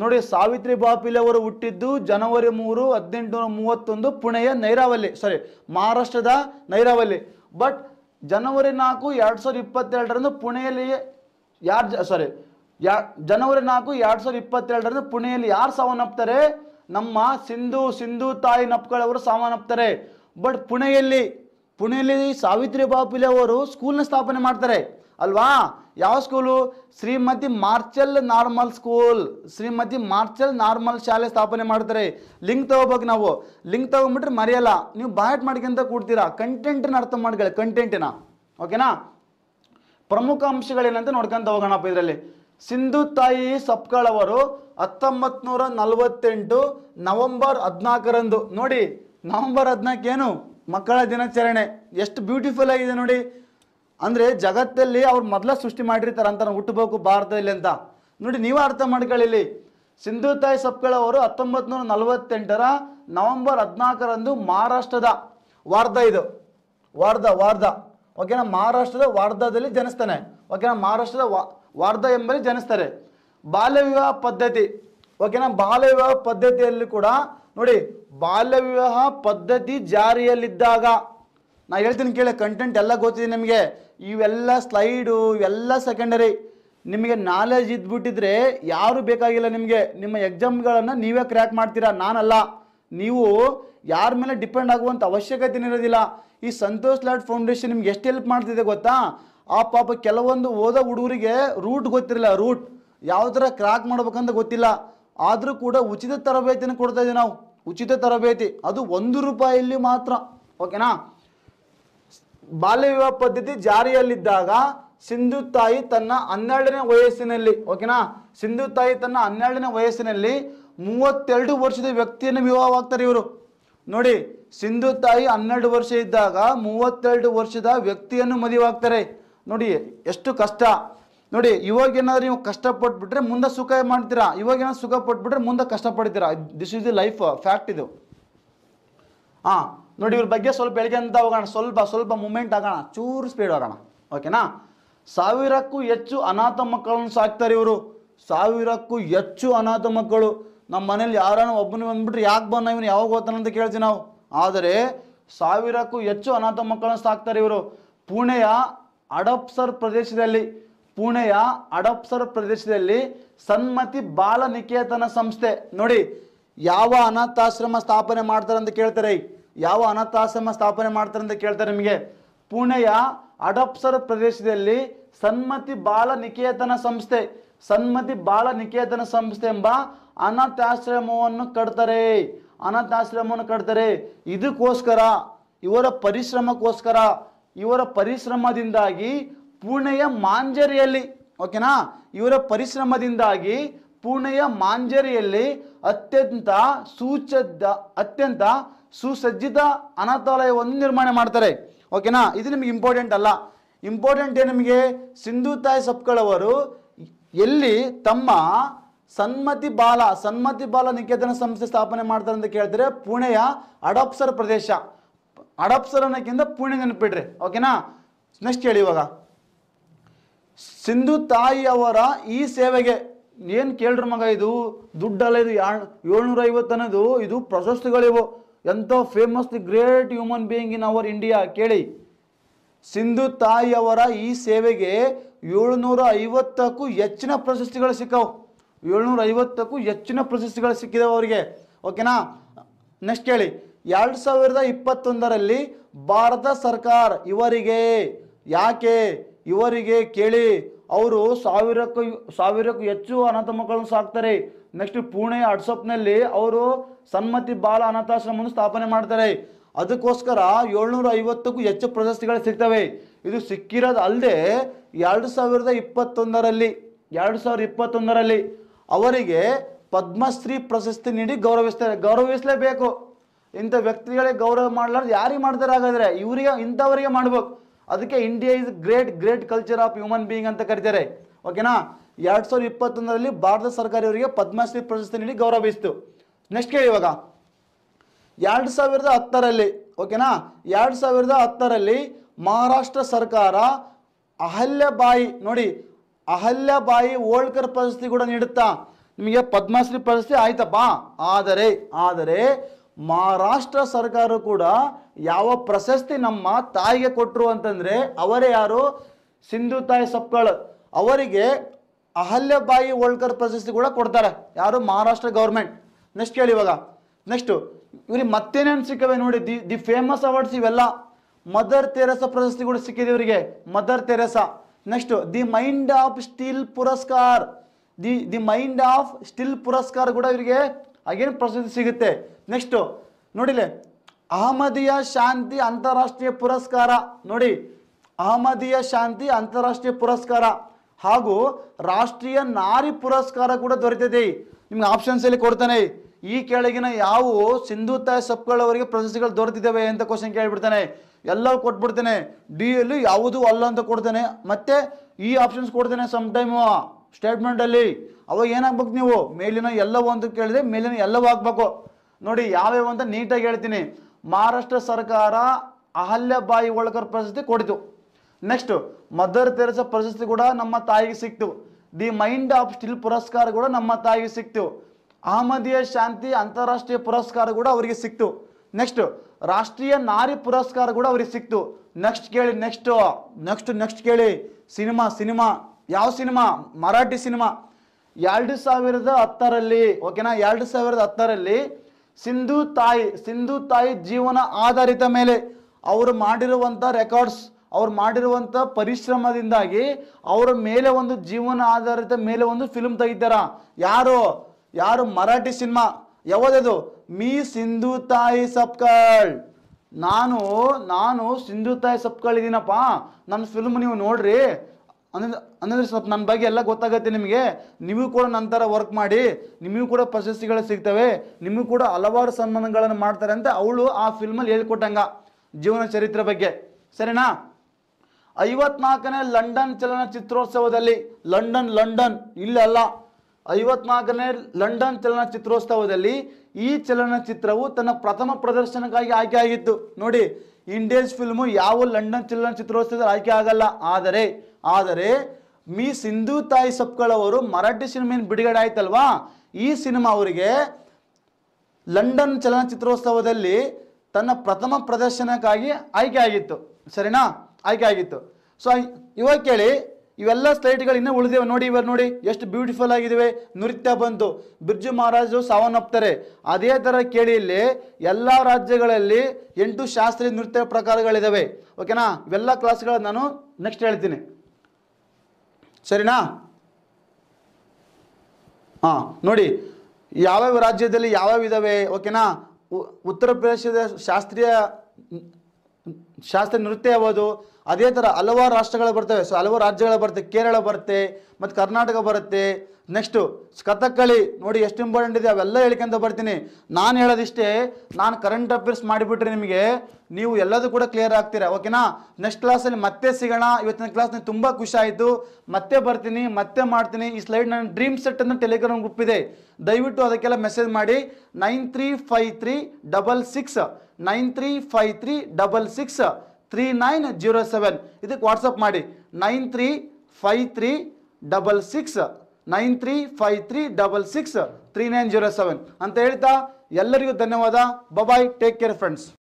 ನೋಡಿ ಸಾವಿತ್ರಿ ಬಾಪಿಲೆ ಅವರು ಹುಟ್ಟಿದ್ದು ಜನವರಿ ಮೂರು ಹದಿನೆಂಟುನೂರ ಮೂವತ್ತೊಂದು ಪುಣೆಯ ನೈರಾವಲ್ಲಿ ಸಾರಿ ಮಹಾರಾಷ್ಟ್ರದ ನೈರಾವಲ್ಲಿ ಬಟ್ ಜನವರಿ ನಾಲ್ಕು ಎರಡು ಸಾವಿರದ ಇಪ್ಪತ್ತೆರಡರಂದು ಪುಣೆಯಲ್ಲಿ ಯಾರು ಸಾರಿ ಯಾ ಜನವರಿ ನಾಲ್ಕು ಎರಡು ಸಾವಿರದ ಇಪ್ಪತ್ತೆರಡರಂದು ಪುಣೆಯಲ್ಲಿ ಯಾರು ಸಾವನ್ನಪ್ತಾರೆ ನಮ್ಮ ಸಿಂಧು ಸಿಂಧು ತಾಯಿ ನಪ್ಕಳವರು ಸಾವನ್ನಪ್ತಾರೆ ಬಟ್ ಪುಣೆಯಲ್ಲಿ ಪುಣೆಯಲ್ಲಿ ಸಾವಿತ್ರಿ ಬಾಪಿಲೆ ಅವರು ಸ್ಕೂಲ್ನ ಸ್ಥಾಪನೆ ಮಾಡ್ತಾರೆ ಅಲ್ವಾ ಯಾವ school Shrimati Mitchell normal school Shrimati Mitchell normal ಶಾಲೆ ಸ್ಥಾಪನೆ ಮಾಡ್ತಾರೆ ಲಿಂಕ್ ತಗೋಬೇಕು ನಾವು ಲಿಂಕ್ ತಗೊಂಬಿಟ್ರೆ ಮರೆಯಲ್ಲ ನೀವು ಬಾಯಟ್ ಮಾಡ್ಕೊಂತ ಕೂಡ್ತೀರಾ ಕಂಟೆಂಟನ್ನ ಅರ್ಥ ಮಾಡ್ಕೊಳ್ಳಿ ಕಂಟೆಂಟಿನ ಓಕೆನಾ ಪ್ರಮುಖ ಅಂಶಗಳೇನಂತ ನೋಡ್ಕೊಂತ ಹೋಗೋಣಪ್ಪ ಇದರಲ್ಲಿ ಸಿಂಧು ತಾಯಿ ಸಪ್ಕಳವರು ಅವರು ಹತ್ತೊಂಬತ್ತು ನೂರ ನಲವತ್ತೆಂಟು ನವಂಬರ್ ಹದಿನಾಲ್ಕರಂದು ನೋಡಿ ನವೆಂಬರ್ ಏನು ಮಕ್ಕಳ ದಿನಾಚರಣೆ ಎಷ್ಟು ಬ್ಯೂಟಿಫುಲ್ ಆಗಿದೆ ನೋಡಿ ಅಂದರೆ ಜಗತ್ತಲ್ಲಿ ಅವ್ರು ಮೊದಲ ಸೃಷ್ಟಿ ಮಾಡಿರ್ತಾರೆ ಅಂತ ನಾವು ಹುಟ್ಟಬೇಕು ಭಾರತದಲ್ಲಿ ಅಂತ ನೋಡಿ ನೀವು ಅರ್ಥ ಮಾಡ್ಕೊಳ್ಳಿ ತಾಯಿ ಸಪ್ಕಳವರು ಹತ್ತೊಂಬತ್ತು ನೂರ ನಲ್ವತ್ತೆಂಟರ ನವೆಂಬರ್ ಹದಿನಾಲ್ಕರಂದು ಮಹಾರಾಷ್ಟ್ರದ ವಾರ್ಧ ಇದು ವಾರ್ಧ ವಾರ್ಧ ಓಕೆನಾ ಮಹಾರಾಷ್ಟ್ರದ ವಾರ್ಧಾದಲ್ಲಿ ಜನಿಸ್ತಾನೆ ಓಕೆನಾ ಮಹಾರಾಷ್ಟ್ರದ ವಾರ್ಧ ಎಂಬಲ್ಲಿ ಜನಿಸ್ತಾರೆ ಬಾಲ್ಯ ವಿವಾಹ ಪದ್ಧತಿ ಓಕೆನಾ ಬಾಲ್ಯ ವಿವಾಹ ಪದ್ಧತಿಯಲ್ಲಿ ಕೂಡ ನೋಡಿ ಬಾಲ್ಯ ವಿವಾಹ ಪದ್ಧತಿ ಜಾರಿಯಲ್ಲಿದ್ದಾಗ ನಾ ಹೇಳ್ತೀನಿ ಕೇಳಿ ಕಂಟೆಂಟ್ ಎಲ್ಲ ಗೊತ್ತಿದೆ ನಿಮಗೆ ಇವೆಲ್ಲ ಸ್ಲೈಡು ಇವೆಲ್ಲ ಸೆಕೆಂಡರಿ ನಿಮಗೆ ನಾಲೆಜ್ ಇದ್ಬಿಟ್ಟಿದ್ರೆ ಯಾರು ಬೇಕಾಗಿಲ್ಲ ನಿಮಗೆ ನಿಮ್ಮ ಎಕ್ಸಾಮ್ಗಳನ್ನು ನೀವೇ ಕ್ರ್ಯಾಕ್ ಮಾಡ್ತೀರಾ ನಾನಲ್ಲ ನೀವು ಯಾರ ಮೇಲೆ ಡಿಪೆಂಡ್ ಆಗುವಂಥ ಅವಶ್ಯಕತೆ ಇರೋದಿಲ್ಲ ಈ ಸಂತೋಷ್ ಲಾಡ್ ಫೌಂಡೇಶನ್ ನಿಮ್ಗೆ ಎಷ್ಟು ಹೆಲ್ಪ್ ಮಾಡ್ತಿದೆ ಗೊತ್ತಾ ಆ ಪಾಪ ಕೆಲವೊಂದು ಓದೋ ಹುಡುಗರಿಗೆ ರೂಟ್ ಗೊತ್ತಿರಲಿಲ್ಲ ರೂಟ್ ಯಾವ ಥರ ಕ್ರ್ಯಾಕ್ ಮಾಡ್ಬೇಕಂತ ಗೊತ್ತಿಲ್ಲ ಆದರೂ ಕೂಡ ಉಚಿತ ತರಬೇತಿನ ಕೊಡ್ತಾ ಇದ್ದೀವಿ ನಾವು ಉಚಿತ ತರಬೇತಿ ಅದು ಒಂದು ರೂಪಾಯಲ್ಲಿ ಮಾತ್ರ ಓಕೆನಾ ಬಾಲ್ಯ ವಿವಾಹ ಪದ್ಧತಿ ಜಾರಿಯಲ್ಲಿದ್ದಾಗ ಸಿಂಧು ತಾಯಿ ತನ್ನ ಹನ್ನೆರಡನೇ ವಯಸ್ಸಿನಲ್ಲಿ ಓಕೆನಾ ಸಿಂಧು ತಾಯಿ ತನ್ನ ಹನ್ನೆರಡನೇ ವಯಸ್ಸಿನಲ್ಲಿ ಮೂವತ್ತೆರಡು ವರ್ಷದ ವ್ಯಕ್ತಿಯನ್ನು ವಿವಾಹವಾಗ್ತಾರೆ ಇವರು ನೋಡಿ ಸಿಂಧು ತಾಯಿ ಹನ್ನೆರಡು ವರ್ಷ ಇದ್ದಾಗ ಮೂವತ್ತೆರಡು ವರ್ಷದ ವ್ಯಕ್ತಿಯನ್ನು ಮದುವೆ ನೋಡಿ ಎಷ್ಟು ಕಷ್ಟ ನೋಡಿ ಇವಾಗ ಏನಾದ್ರೂ ನೀವು ಕಷ್ಟಪಟ್ಬಿಟ್ರೆ ಮುಂದೆ ಸುಖ ಮಾಡ್ತೀರಾ ಇವಾಗ ಏನಾದ್ರು ಸುಖ ಪಟ್ಬಿಟ್ರೆ ಮುಂದೆ ಕಷ್ಟಪಡ್ತೀರಾ this is the life fact ಇದು ಹಾಂ ನೋಡಿ ಇವ್ರ ಬಗ್ಗೆ ಸ್ವಲ್ಪ ಅಂತ ಹೋಗೋಣ ಸ್ವಲ್ಪ ಸ್ವಲ್ಪ ಮೂಮೆಂಟ್ ಆಗೋಣ ಚೂರು ಸ್ಪೀಡ್ ಆಗೋಣ ಓಕೆನಾ ಸಾವಿರಕ್ಕೂ ಹೆಚ್ಚು ಅನಾಥ ಮಕ್ಕಳನ್ನು ಸಾಕ್ತಾರೆ ಇವರು ಸಾವಿರಕ್ಕೂ ಹೆಚ್ಚು ಅನಾಥ ಮಕ್ಕಳು ನಮ್ಮ ಮನೇಲಿ ಯಾರನ್ನು ಒಬ್ಬನು ಬಂದ್ಬಿಟ್ರೆ ಯಾಕೆ ಬಂದ ಇವನು ಯಾವಾಗ ಅಂತ ಕೇಳ್ತೀವಿ ನಾವು ಆದರೆ ಸಾವಿರಕ್ಕೂ ಹೆಚ್ಚು ಅನಾಥ ಮಕ್ಕಳನ್ನು ಸಾಕ್ತಾರೆ ಇವರು ಪುಣೆಯ ಅಡಪ್ಸರ್ ಪ್ರದೇಶದಲ್ಲಿ ಪುಣೆಯ ಅಡಪ್ಸರ್ ಪ್ರದೇಶದಲ್ಲಿ ಸನ್ಮತಿ ಬಾಲ ನಿಕೇತನ ಸಂಸ್ಥೆ ನೋಡಿ ಯಾವ ಅನಾಥಾಶ್ರಮ ಸ್ಥಾಪನೆ ಮಾಡ್ತಾರೆ ಅಂತ ಕೇಳ್ತಾರೆ ಯಾವ ಅನಾಥಾಶ್ರಮ ಸ್ಥಾಪನೆ ಮಾಡ್ತಾರೆ ಅಂತ ಕೇಳ್ತಾರೆ ನಿಮಗೆ ಪುಣೆಯ ಅಡಪ್ಸರ್ ಪ್ರದೇಶದಲ್ಲಿ ಸನ್ಮತಿ ಬಾಲ ನಿಕೇತನ ಸಂಸ್ಥೆ ಸನ್ಮತಿ ಬಾಲ ನಿಕೇತನ ಸಂಸ್ಥೆ ಎಂಬ ಅನಾಥಾಶ್ರಮವನ್ನು ಕಟ್ತಾರೆ ಅನಾಥಾಶ್ರಮವನ್ನು ಕಟ್ತಾರೆ ಇದಕ್ಕೋಸ್ಕರ ಇವರ ಪರಿಶ್ರಮಕ್ಕೋಸ್ಕರ ಇವರ ಪರಿಶ್ರಮದಿಂದಾಗಿ ಪುಣೆಯ ಮಾಂಜರಿಯಲ್ಲಿ ಓಕೆನಾ ಇವರ ಪರಿಶ್ರಮದಿಂದಾಗಿ ಪುಣೆಯ ಮಾಂಜರಿಯಲ್ಲಿ ಅತ್ಯಂತ ಸೂಚದ ಅತ್ಯಂತ ಸುಸಜ್ಜಿತ ಅನಾಥಾಲಯವನ್ನು ನಿರ್ಮಾಣ ಮಾಡ್ತಾರೆ ಓಕೆನಾ ಇದು ನಿಮಗೆ ಇಂಪಾರ್ಟೆಂಟ್ ಅಲ್ಲ ಇಂಪಾರ್ಟೆಂಟ್ ನಿಮಗೆ ಸಿಂಧು ತಾಯಿ ಸಪ್ಕಳವರು ಎಲ್ಲಿ ತಮ್ಮ ಸನ್ಮತಿ ಬಾಲ ಸನ್ಮತಿ ಬಾಲ ನಿಕೇತನ ಸಂಸ್ಥೆ ಸ್ಥಾಪನೆ ಮಾಡ್ತಾರೆ ಅಂತ ಕೇಳಿದ್ರೆ ಪುಣೆಯ ಅಡಪ್ಸರ್ ಪ್ರದೇಶ ಅಡಪ್ಸರ್ ಅನ್ನೋಕ್ಕಿಂತ ಪುಣೆ ನೆನಪಿಡ್ರಿ ಓಕೆನಾ ನೆಕ್ಸ್ಟ್ ಹೇಳಿ ಇವಾಗ ಸಿಂಧು ತಾಯಿಯವರ ಈ ಸೇವೆಗೆ ಏನು ಕೇಳ್ರಿ ಮಗ ಇದು ದುಡ್ಡಲ್ಲ ಇದು ಏಳ್ನೂರ ಐವತ್ತು ಅನ್ನೋದು ಇದು ಪ್ರಶಸ್ತಿಗಳಿವು ಎಂಥ famous the great human being in our India ಕೇಳಿ ಸಿಂಧು ತಾಯಿಯವರ ಈ ಸೇವೆಗೆ ಏಳ್ನೂರ ಐವತ್ತಕ್ಕೂ ಹೆಚ್ಚಿನ ಪ್ರಶಸ್ತಿಗಳು ಸಿಕ್ಕವು ಏಳ್ನೂರ ಐವತ್ತಕ್ಕೂ ಹೆಚ್ಚಿನ ಪ್ರಶಸ್ತಿಗಳು ಸಿಕ್ಕಿದೆ ಅವರಿಗೆ ಓಕೆನಾ ನೆಕ್ಸ್ಟ್ ಕೇಳಿ ಎರಡು ಸಾವಿರದ ಇಪ್ಪತ್ತೊಂದರಲ್ಲಿ ಭಾರತ ಸರ್ಕಾರ ಇವರಿಗೆ ಯಾಕೆ ಇವರಿಗೆ ಕೇಳಿ ಅವರು ಸಾವಿರಕ್ಕೂ ಸಾವಿರಕ್ಕೂ ಹೆಚ್ಚು ಅನಾಥ ಮಕ್ಕಳನ್ನು ಸಾಕ್ತಾರೆ ನೆಕ್ಸ್ಟ್ ಪುಣೆ ಅಡ್ಸಪ್ನಲ್ಲಿ ಅವರು ಸನ್ಮತಿ ಬಾಲ ಅನಾಥಾಶ್ರಮವನ್ನು ಸ್ಥಾಪನೆ ಮಾಡ್ತಾರೆ ಅದಕ್ಕೋಸ್ಕರ ಏಳ್ನೂರ ಐವತ್ತಕ್ಕೂ ಹೆಚ್ಚು ಪ್ರಶಸ್ತಿಗಳು ಸಿಗ್ತವೆ ಇದು ಸಿಕ್ಕಿರೋದು ಅಲ್ಲದೆ ಎರಡು ಸಾವಿರದ ಇಪ್ಪತ್ತೊಂದರಲ್ಲಿ ಎರಡು ಸಾವಿರದ ಇಪ್ಪತ್ತೊಂದರಲ್ಲಿ ಅವರಿಗೆ ಪದ್ಮಶ್ರೀ ಪ್ರಶಸ್ತಿ ನೀಡಿ ಗೌರವಿಸ್ತಾರೆ ಗೌರವಿಸಲೇಬೇಕು ಇಂಥ ವ್ಯಕ್ತಿಗಳಿಗೆ ಗೌರವ ಮಾಡಲಾರ್ದು ಯಾರಿಗೆ ಮಾಡ್ತಾರೆ ಹಾಗಾದರೆ ಇವರಿಗೆ ಇಂಥವರಿಗೆ ಮಾಡ್ಬೇಕು ಅದಕ್ಕೆ India is great great culture of human being ಅಂತ ಕರಿತಾರೆ ಓಕೆನಾ ಎರಡು ಸಾವಿರದ ಇಪ್ಪತ್ತೊಂದರಲ್ಲಿ ಭಾರತ ಸರ್ಕಾರ ಇವರಿಗೆ ಪದ್ಮಶ್ರೀ ಪ್ರಶಸ್ತಿ ನೀಡಿ ಗೌರವಿಸ್ತು ನೆಕ್ಸ್ಟ್ ಕೇಳಿ ಇವಾಗ ಎರಡು ಸಾವಿರದ ಹತ್ತರಲ್ಲಿ ಓಕೆನಾ ಎರಡು ಸಾವಿರದ ಹತ್ತರಲ್ಲಿ ಮಹಾರಾಷ್ಟ್ರ ಸರ್ಕಾರ ಅಹಲ್ಯಬಾಯಿ ನೋಡಿ ಅಹಲ್ಯಬಾಯಿ ವೋಲ್ಕರ್ ಪ್ರಶಸ್ತಿ ಕೂಡ ನೀಡುತ್ತಾ ನಿಮಗೆ ಪದ್ಮಶ್ರೀ ಪ್ರಶಸ್ತಿ ಆಯ್ತಪ್ಪ ಆದರೆ ಆದರೆ ಮಹಾರಾಷ್ಟ್ರ ಸರ್ಕಾರ ಕೂಡ ಯಾವ ಪ್ರಶಸ್ತಿ ನಮ್ಮ ತಾಯಿಗೆ ಕೊಟ್ಟರು ಅಂತಂದರೆ ಅವರೇ ಯಾರು ಸಿಂಧು ತಾಯಿ ಸಪ್ಕಾಳ್ ಅವರಿಗೆ ಅಹಲ್ಯಬಾಯಿ ವೋಲ್ಕರ್ ಪ್ರಶಸ್ತಿ ಕೂಡ ಕೊಡ್ತಾರೆ ಯಾರು ಮಹಾರಾಷ್ಟ್ರ ಗೌರ್ಮೆಂಟ್ ನೆಕ್ಸ್ಟ್ ಕೇಳಿ ಇವಾಗ ನೆಕ್ಸ್ಟು ಇವ್ರಿಗೆ ಮತ್ತೇನೇನು ಸಿಕ್ಕವೆ ನೋಡಿ ದಿ ದಿ ಫೇಮಸ್ ಅವಾರ್ಡ್ಸ್ ಇವೆಲ್ಲ ಮದರ್ ತೆರೆಸಾ ಪ್ರಶಸ್ತಿ ಕೂಡ ಸಿಕ್ಕಿದೆ ಇವರಿಗೆ Mother Teresa next the mind of steel ಪುರಸ್ಕಾರ the the mind of steel ಪುರಸ್ಕಾರ ಕೂಡ ಇವರಿಗೆ ಅಗೇನ್ ಪ್ರಶಸ್ತಿ ಸಿಗುತ್ತೆ ನೆಕ್ಸ್ಟು ನೋಡಿಲೆ ಅಹಮದಿಯ ಶಾಂತಿ ಅಂತಾರಾಷ್ಟ್ರೀಯ ಪುರಸ್ಕಾರ ನೋಡಿ ಅಹಮದಿಯ ಶಾಂತಿ ಅಂತಾರಾಷ್ಟ್ರೀಯ ಪುರಸ್ಕಾರ ಹಾಗೂ ರಾಷ್ಟ್ರೀಯ ನಾರಿ ಪುರಸ್ಕಾರ ಕೂಡ ದೊರೆತಿದೆ ನಿಮ್ಗೆ ಆಪ್ಷನ್ಸ್ ಅಲ್ಲಿ ಕೊಡ್ತಾನೆ ಈ ಕೆಳಗಿನ ಯಾವ ತಾಯಿ ಸಪ್ಗಳವರಿಗೆ ಪ್ರಶಸ್ತಿಗಳು ದೊರೆತಿದ್ದಾವೆ ಅಂತ ಕ್ವಶನ್ ಕೇಳಿಬಿಡ್ತಾನೆ ಎಲ್ಲವೂ ಕೊಟ್ಬಿಡ್ತಾನೆ ಡಿ ಎಲ್ ಯಾವುದು ಅಲ್ಲ ಅಂತ ಕೊಡ್ತಾನೆ ಮತ್ತೆ ಈ ಆಪ್ಷನ್ಸ್ ಕೊಡ್ತಾನೆ ಸಮ್ ಟೈಮು ಅಲ್ಲಿ ಅವಾಗ ಏನಾಗ್ಬೇಕು ನೀವು ಮೇಲಿನ ಎಲ್ಲವೂ ಅಂತ ಕೇಳಿದ್ರೆ ಮೇಲಿನ ಎಲ್ಲವೂ ಆಗ್ಬೇಕು ನೋಡಿ ಯಾವ್ಯಾವ ಅಂತ ನೀಟಾಗಿ ಹೇಳ್ತೀನಿ ಮಹಾರಾಷ್ಟ್ರ ಸರ್ಕಾರ ಅಹಲ್ಯಬಾಯಿ ಒಳಕರ್ ಪ್ರಶಸ್ತಿ ಕೊಡಿತು ನೆಕ್ಸ್ಟ್ ಮದರ್ ತೆರೆಸ ಪ್ರಶಸ್ತಿ ಕೂಡ ನಮ್ಮ ತಾಯಿಗೆ ಸಿಕ್ತು ದಿ ಮೈಂಡ್ ಆಫ್ ಸ್ಟಿಲ್ ಪುರಸ್ಕಾರ ಕೂಡ ನಮ್ಮ ತಾಯಿಗೆ ಸಿಕ್ತು ಅಹಮದಿಯ ಶಾಂತಿ ಅಂತಾರಾಷ್ಟ್ರೀಯ ಪುರಸ್ಕಾರ ಕೂಡ ಅವರಿಗೆ ಸಿಕ್ತು ನೆಕ್ಸ್ಟ್ ರಾಷ್ಟ್ರೀಯ ನಾರಿ ಪುರಸ್ಕಾರ ಕೂಡ ಅವರಿಗೆ ಸಿಕ್ತು ನೆಕ್ಸ್ಟ್ ಕೇಳಿ ನೆಕ್ಸ್ಟ್ ನೆಕ್ಸ್ಟ್ ನೆಕ್ಸ್ಟ್ ಕೇಳಿ ಸಿನಿಮಾ ಸಿನಿಮಾ ಯಾವ ಸಿನಿಮಾ ಮರಾಠಿ ಸಿನಿಮಾ ಎರಡು ಸಾವಿರದ ಹತ್ತರಲ್ಲಿ ಓಕೆನಾ ಎರಡು ಸಾವಿರದ ಹತ್ತರಲ್ಲಿ ಸಿಂಧು ತಾಯಿ ಸಿಂಧು ತಾಯಿ ಜೀವನ ಆಧಾರಿತ ಮೇಲೆ ಅವರು ಮಾಡಿರುವಂಥ ರೆಕಾರ್ಡ್ಸ್ ಅವ್ರು ಮಾಡಿರುವಂಥ ಪರಿಶ್ರಮದಿಂದಾಗಿ ಅವರ ಮೇಲೆ ಒಂದು ಜೀವನ ಆಧಾರಿತ ಮೇಲೆ ಒಂದು ಫಿಲ್ಮ್ ತೆಗಿತಾರ ಯಾರು ಯಾರು ಮರಾಠಿ ಸಿನಿಮಾ ಯಾವುದದು ಮೀ ಸಿಂಧು ತಾಯಿ ಸಬ್ಕಳ್ ನಾನು ನಾನು ಸಿಂಧು ತಾಯಿ ಸಬ್ಕಾಳ್ ಇದ್ದೀನಪ್ಪ ನನ್ನ ಫಿಲ್ಮ್ ನೀವು ನೋಡ್ರಿ ಅಂದ್ರೆ ಅಂದ್ರೆ ಸ್ವಲ್ಪ ನನ್ನ ಬಗ್ಗೆ ಎಲ್ಲ ಗೊತ್ತಾಗುತ್ತೆ ನಿಮಗೆ ನೀವು ಕೂಡ ನನ್ನ ಥರ ವರ್ಕ್ ಮಾಡಿ ನಿಮಗೂ ಕೂಡ ಪ್ರಶಸ್ತಿಗಳು ಸಿಗ್ತವೆ ನಿಮಗೂ ಕೂಡ ಹಲವಾರು ಸನ್ಮಾನಗಳನ್ನು ಮಾಡ್ತಾರೆ ಅಂತ ಅವಳು ಆ ಫಿಲ್ಮಲ್ಲಿ ಹೇಳ್ಕೊಟ್ಟಂಗ ಜೀವನ ಚರಿತ್ರೆ ಬಗ್ಗೆ ಸರಿನಾ ಐವತ್ನಾಲ್ಕನೇ ಲಂಡನ್ ಚಲನಚಿತ್ರೋತ್ಸವದಲ್ಲಿ ಲಂಡನ್ ಲಂಡನ್ ಇಲ್ಲಲ್ಲ ಐವತ್ನಾಲ್ಕನೇ ಲಂಡನ್ ಚಲನಚಿತ್ರೋತ್ಸವದಲ್ಲಿ ಈ ಚಲನಚಿತ್ರವು ತನ್ನ ಪ್ರಥಮ ಪ್ರದರ್ಶನಕ್ಕಾಗಿ ಆಯ್ಕೆ ಆಗಿತ್ತು ನೋಡಿ ಇಂಡಿಯನ್ಸ್ ಫಿಲ್ಮು ಯಾವ ಲಂಡನ್ ಚಲನಚಿತ್ರೋತ್ಸವದಲ್ಲಿ ಆಯ್ಕೆ ಆಗಲ್ಲ ಆದರೆ ಆದರೆ ಮೀ ಸಿಂಧು ತಾಯಿ ಸಪ್ಗಳವರು ಮರಾಠಿ ಸಿನಿಮಾ ಬಿಡುಗಡೆ ಆಯ್ತಲ್ವಾ ಈ ಸಿನಿಮಾ ಅವರಿಗೆ ಲಂಡನ್ ಚಲನಚಿತ್ರೋತ್ಸವದಲ್ಲಿ ತನ್ನ ಪ್ರಥಮ ಪ್ರದರ್ಶನಕ್ಕಾಗಿ ಆಯ್ಕೆ ಆಗಿತ್ತು ಸರಿನಾ ಆಯ್ಕೆ ಆಗಿತ್ತು ಸೊ ಇವಾಗ ಕೇಳಿ ಇವೆಲ್ಲ ಸ್ಲೈಟ್ಗಳು ಇನ್ನೂ ಉಳಿದಿವೆ ನೋಡಿ ಇವರು ನೋಡಿ ಎಷ್ಟು ಬ್ಯೂಟಿಫುಲ್ ಆಗಿದ್ದಾವೆ ನೃತ್ಯ ಬಂತು ಬಿರ್ಜು ಮಹಾರಾಜರು ಸಾವನ್ನಪ್ತಾರೆ ಅದೇ ಥರ ಕೇಳಿ ಇಲ್ಲಿ ಎಲ್ಲ ರಾಜ್ಯಗಳಲ್ಲಿ ಎಂಟು ಶಾಸ್ತ್ರೀಯ ನೃತ್ಯ ಪ್ರಕಾರಗಳಿದ್ದಾವೆ ಓಕೆನಾ ಇವೆಲ್ಲ ಕ್ಲಾಸ್ಗಳನ್ನು ನಾನು ನೆಕ್ಸ್ಟ್ ಹೇಳ್ತೀನಿ ಸರಿನಾ ಹಾಂ ನೋಡಿ ಯಾವ್ಯಾವ ರಾಜ್ಯದಲ್ಲಿ ಯಾವ್ಯಾವ ಇದ್ದಾವೆ ಓಕೆನಾ ಉತ್ತರ ಪ್ರದೇಶದ ಶಾಸ್ತ್ರೀಯ ಶಾಸ್ತ್ರೀಯ ನೃತ್ಯ ಯಾವುದು ಅದೇ ಥರ ಹಲವಾರು ರಾಷ್ಟ್ರಗಳು ಬರ್ತವೆ ಸೊ ಹಲವಾರು ರಾಜ್ಯಗಳು ಬರುತ್ತೆ ಕೇರಳ ಬರುತ್ತೆ ಮತ್ತು ಕರ್ನಾಟಕ ಬರುತ್ತೆ ನೆಕ್ಸ್ಟು ಕಥಕ್ಕಳಿ ನೋಡಿ ಎಷ್ಟು ಇಂಪಾರ್ಟೆಂಟ್ ಇದೆ ಅವೆಲ್ಲ ಹೇಳ್ಕೊಂತ ಬರ್ತೀನಿ ನಾನು ಹೇಳೋದಿಷ್ಟೇ ನಾನು ಕರೆಂಟ್ ಅಫೇರ್ಸ್ ಮಾಡಿಬಿಟ್ರೆ ನಿಮಗೆ ನೀವು ಎಲ್ಲದೂ ಕೂಡ ಕ್ಲಿಯರ್ ಆಗ್ತೀರಾ ಓಕೆನಾ ನೆಕ್ಸ್ಟ್ ಕ್ಲಾಸಲ್ಲಿ ಮತ್ತೆ ಸಿಗೋಣ ಇವತ್ತಿನ ಕ್ಲಾಸ್ ನನಗೆ ತುಂಬ ಖುಷಿ ಆಯಿತು ಮತ್ತೆ ಬರ್ತೀನಿ ಮತ್ತೆ ಮಾಡ್ತೀನಿ ಈ ಸ್ಲೈಡ್ ನನ್ನ ಡ್ರೀಮ್ ಸೆಟ್ ಅನ್ನೋ ಟೆಲಿಗ್ರಾಮ್ ಗ್ರೂಪ್ ಇದೆ ದಯವಿಟ್ಟು ಅದಕ್ಕೆಲ್ಲ ಮೆಸೇಜ್ ಮಾಡಿ nine three three double six nine three five three double six three nine zero seven ಇದಕ್ಕೆ ವಾಟ್ಸಪ್ ಮಾಡಿ nine three five three double six nine three five three double six three nine zero seven ಅಂತ ಹೇಳ್ತಾ ಎಲ್ಲರಿಗೂ ಧನ್ಯವಾದ bye-bye take care friends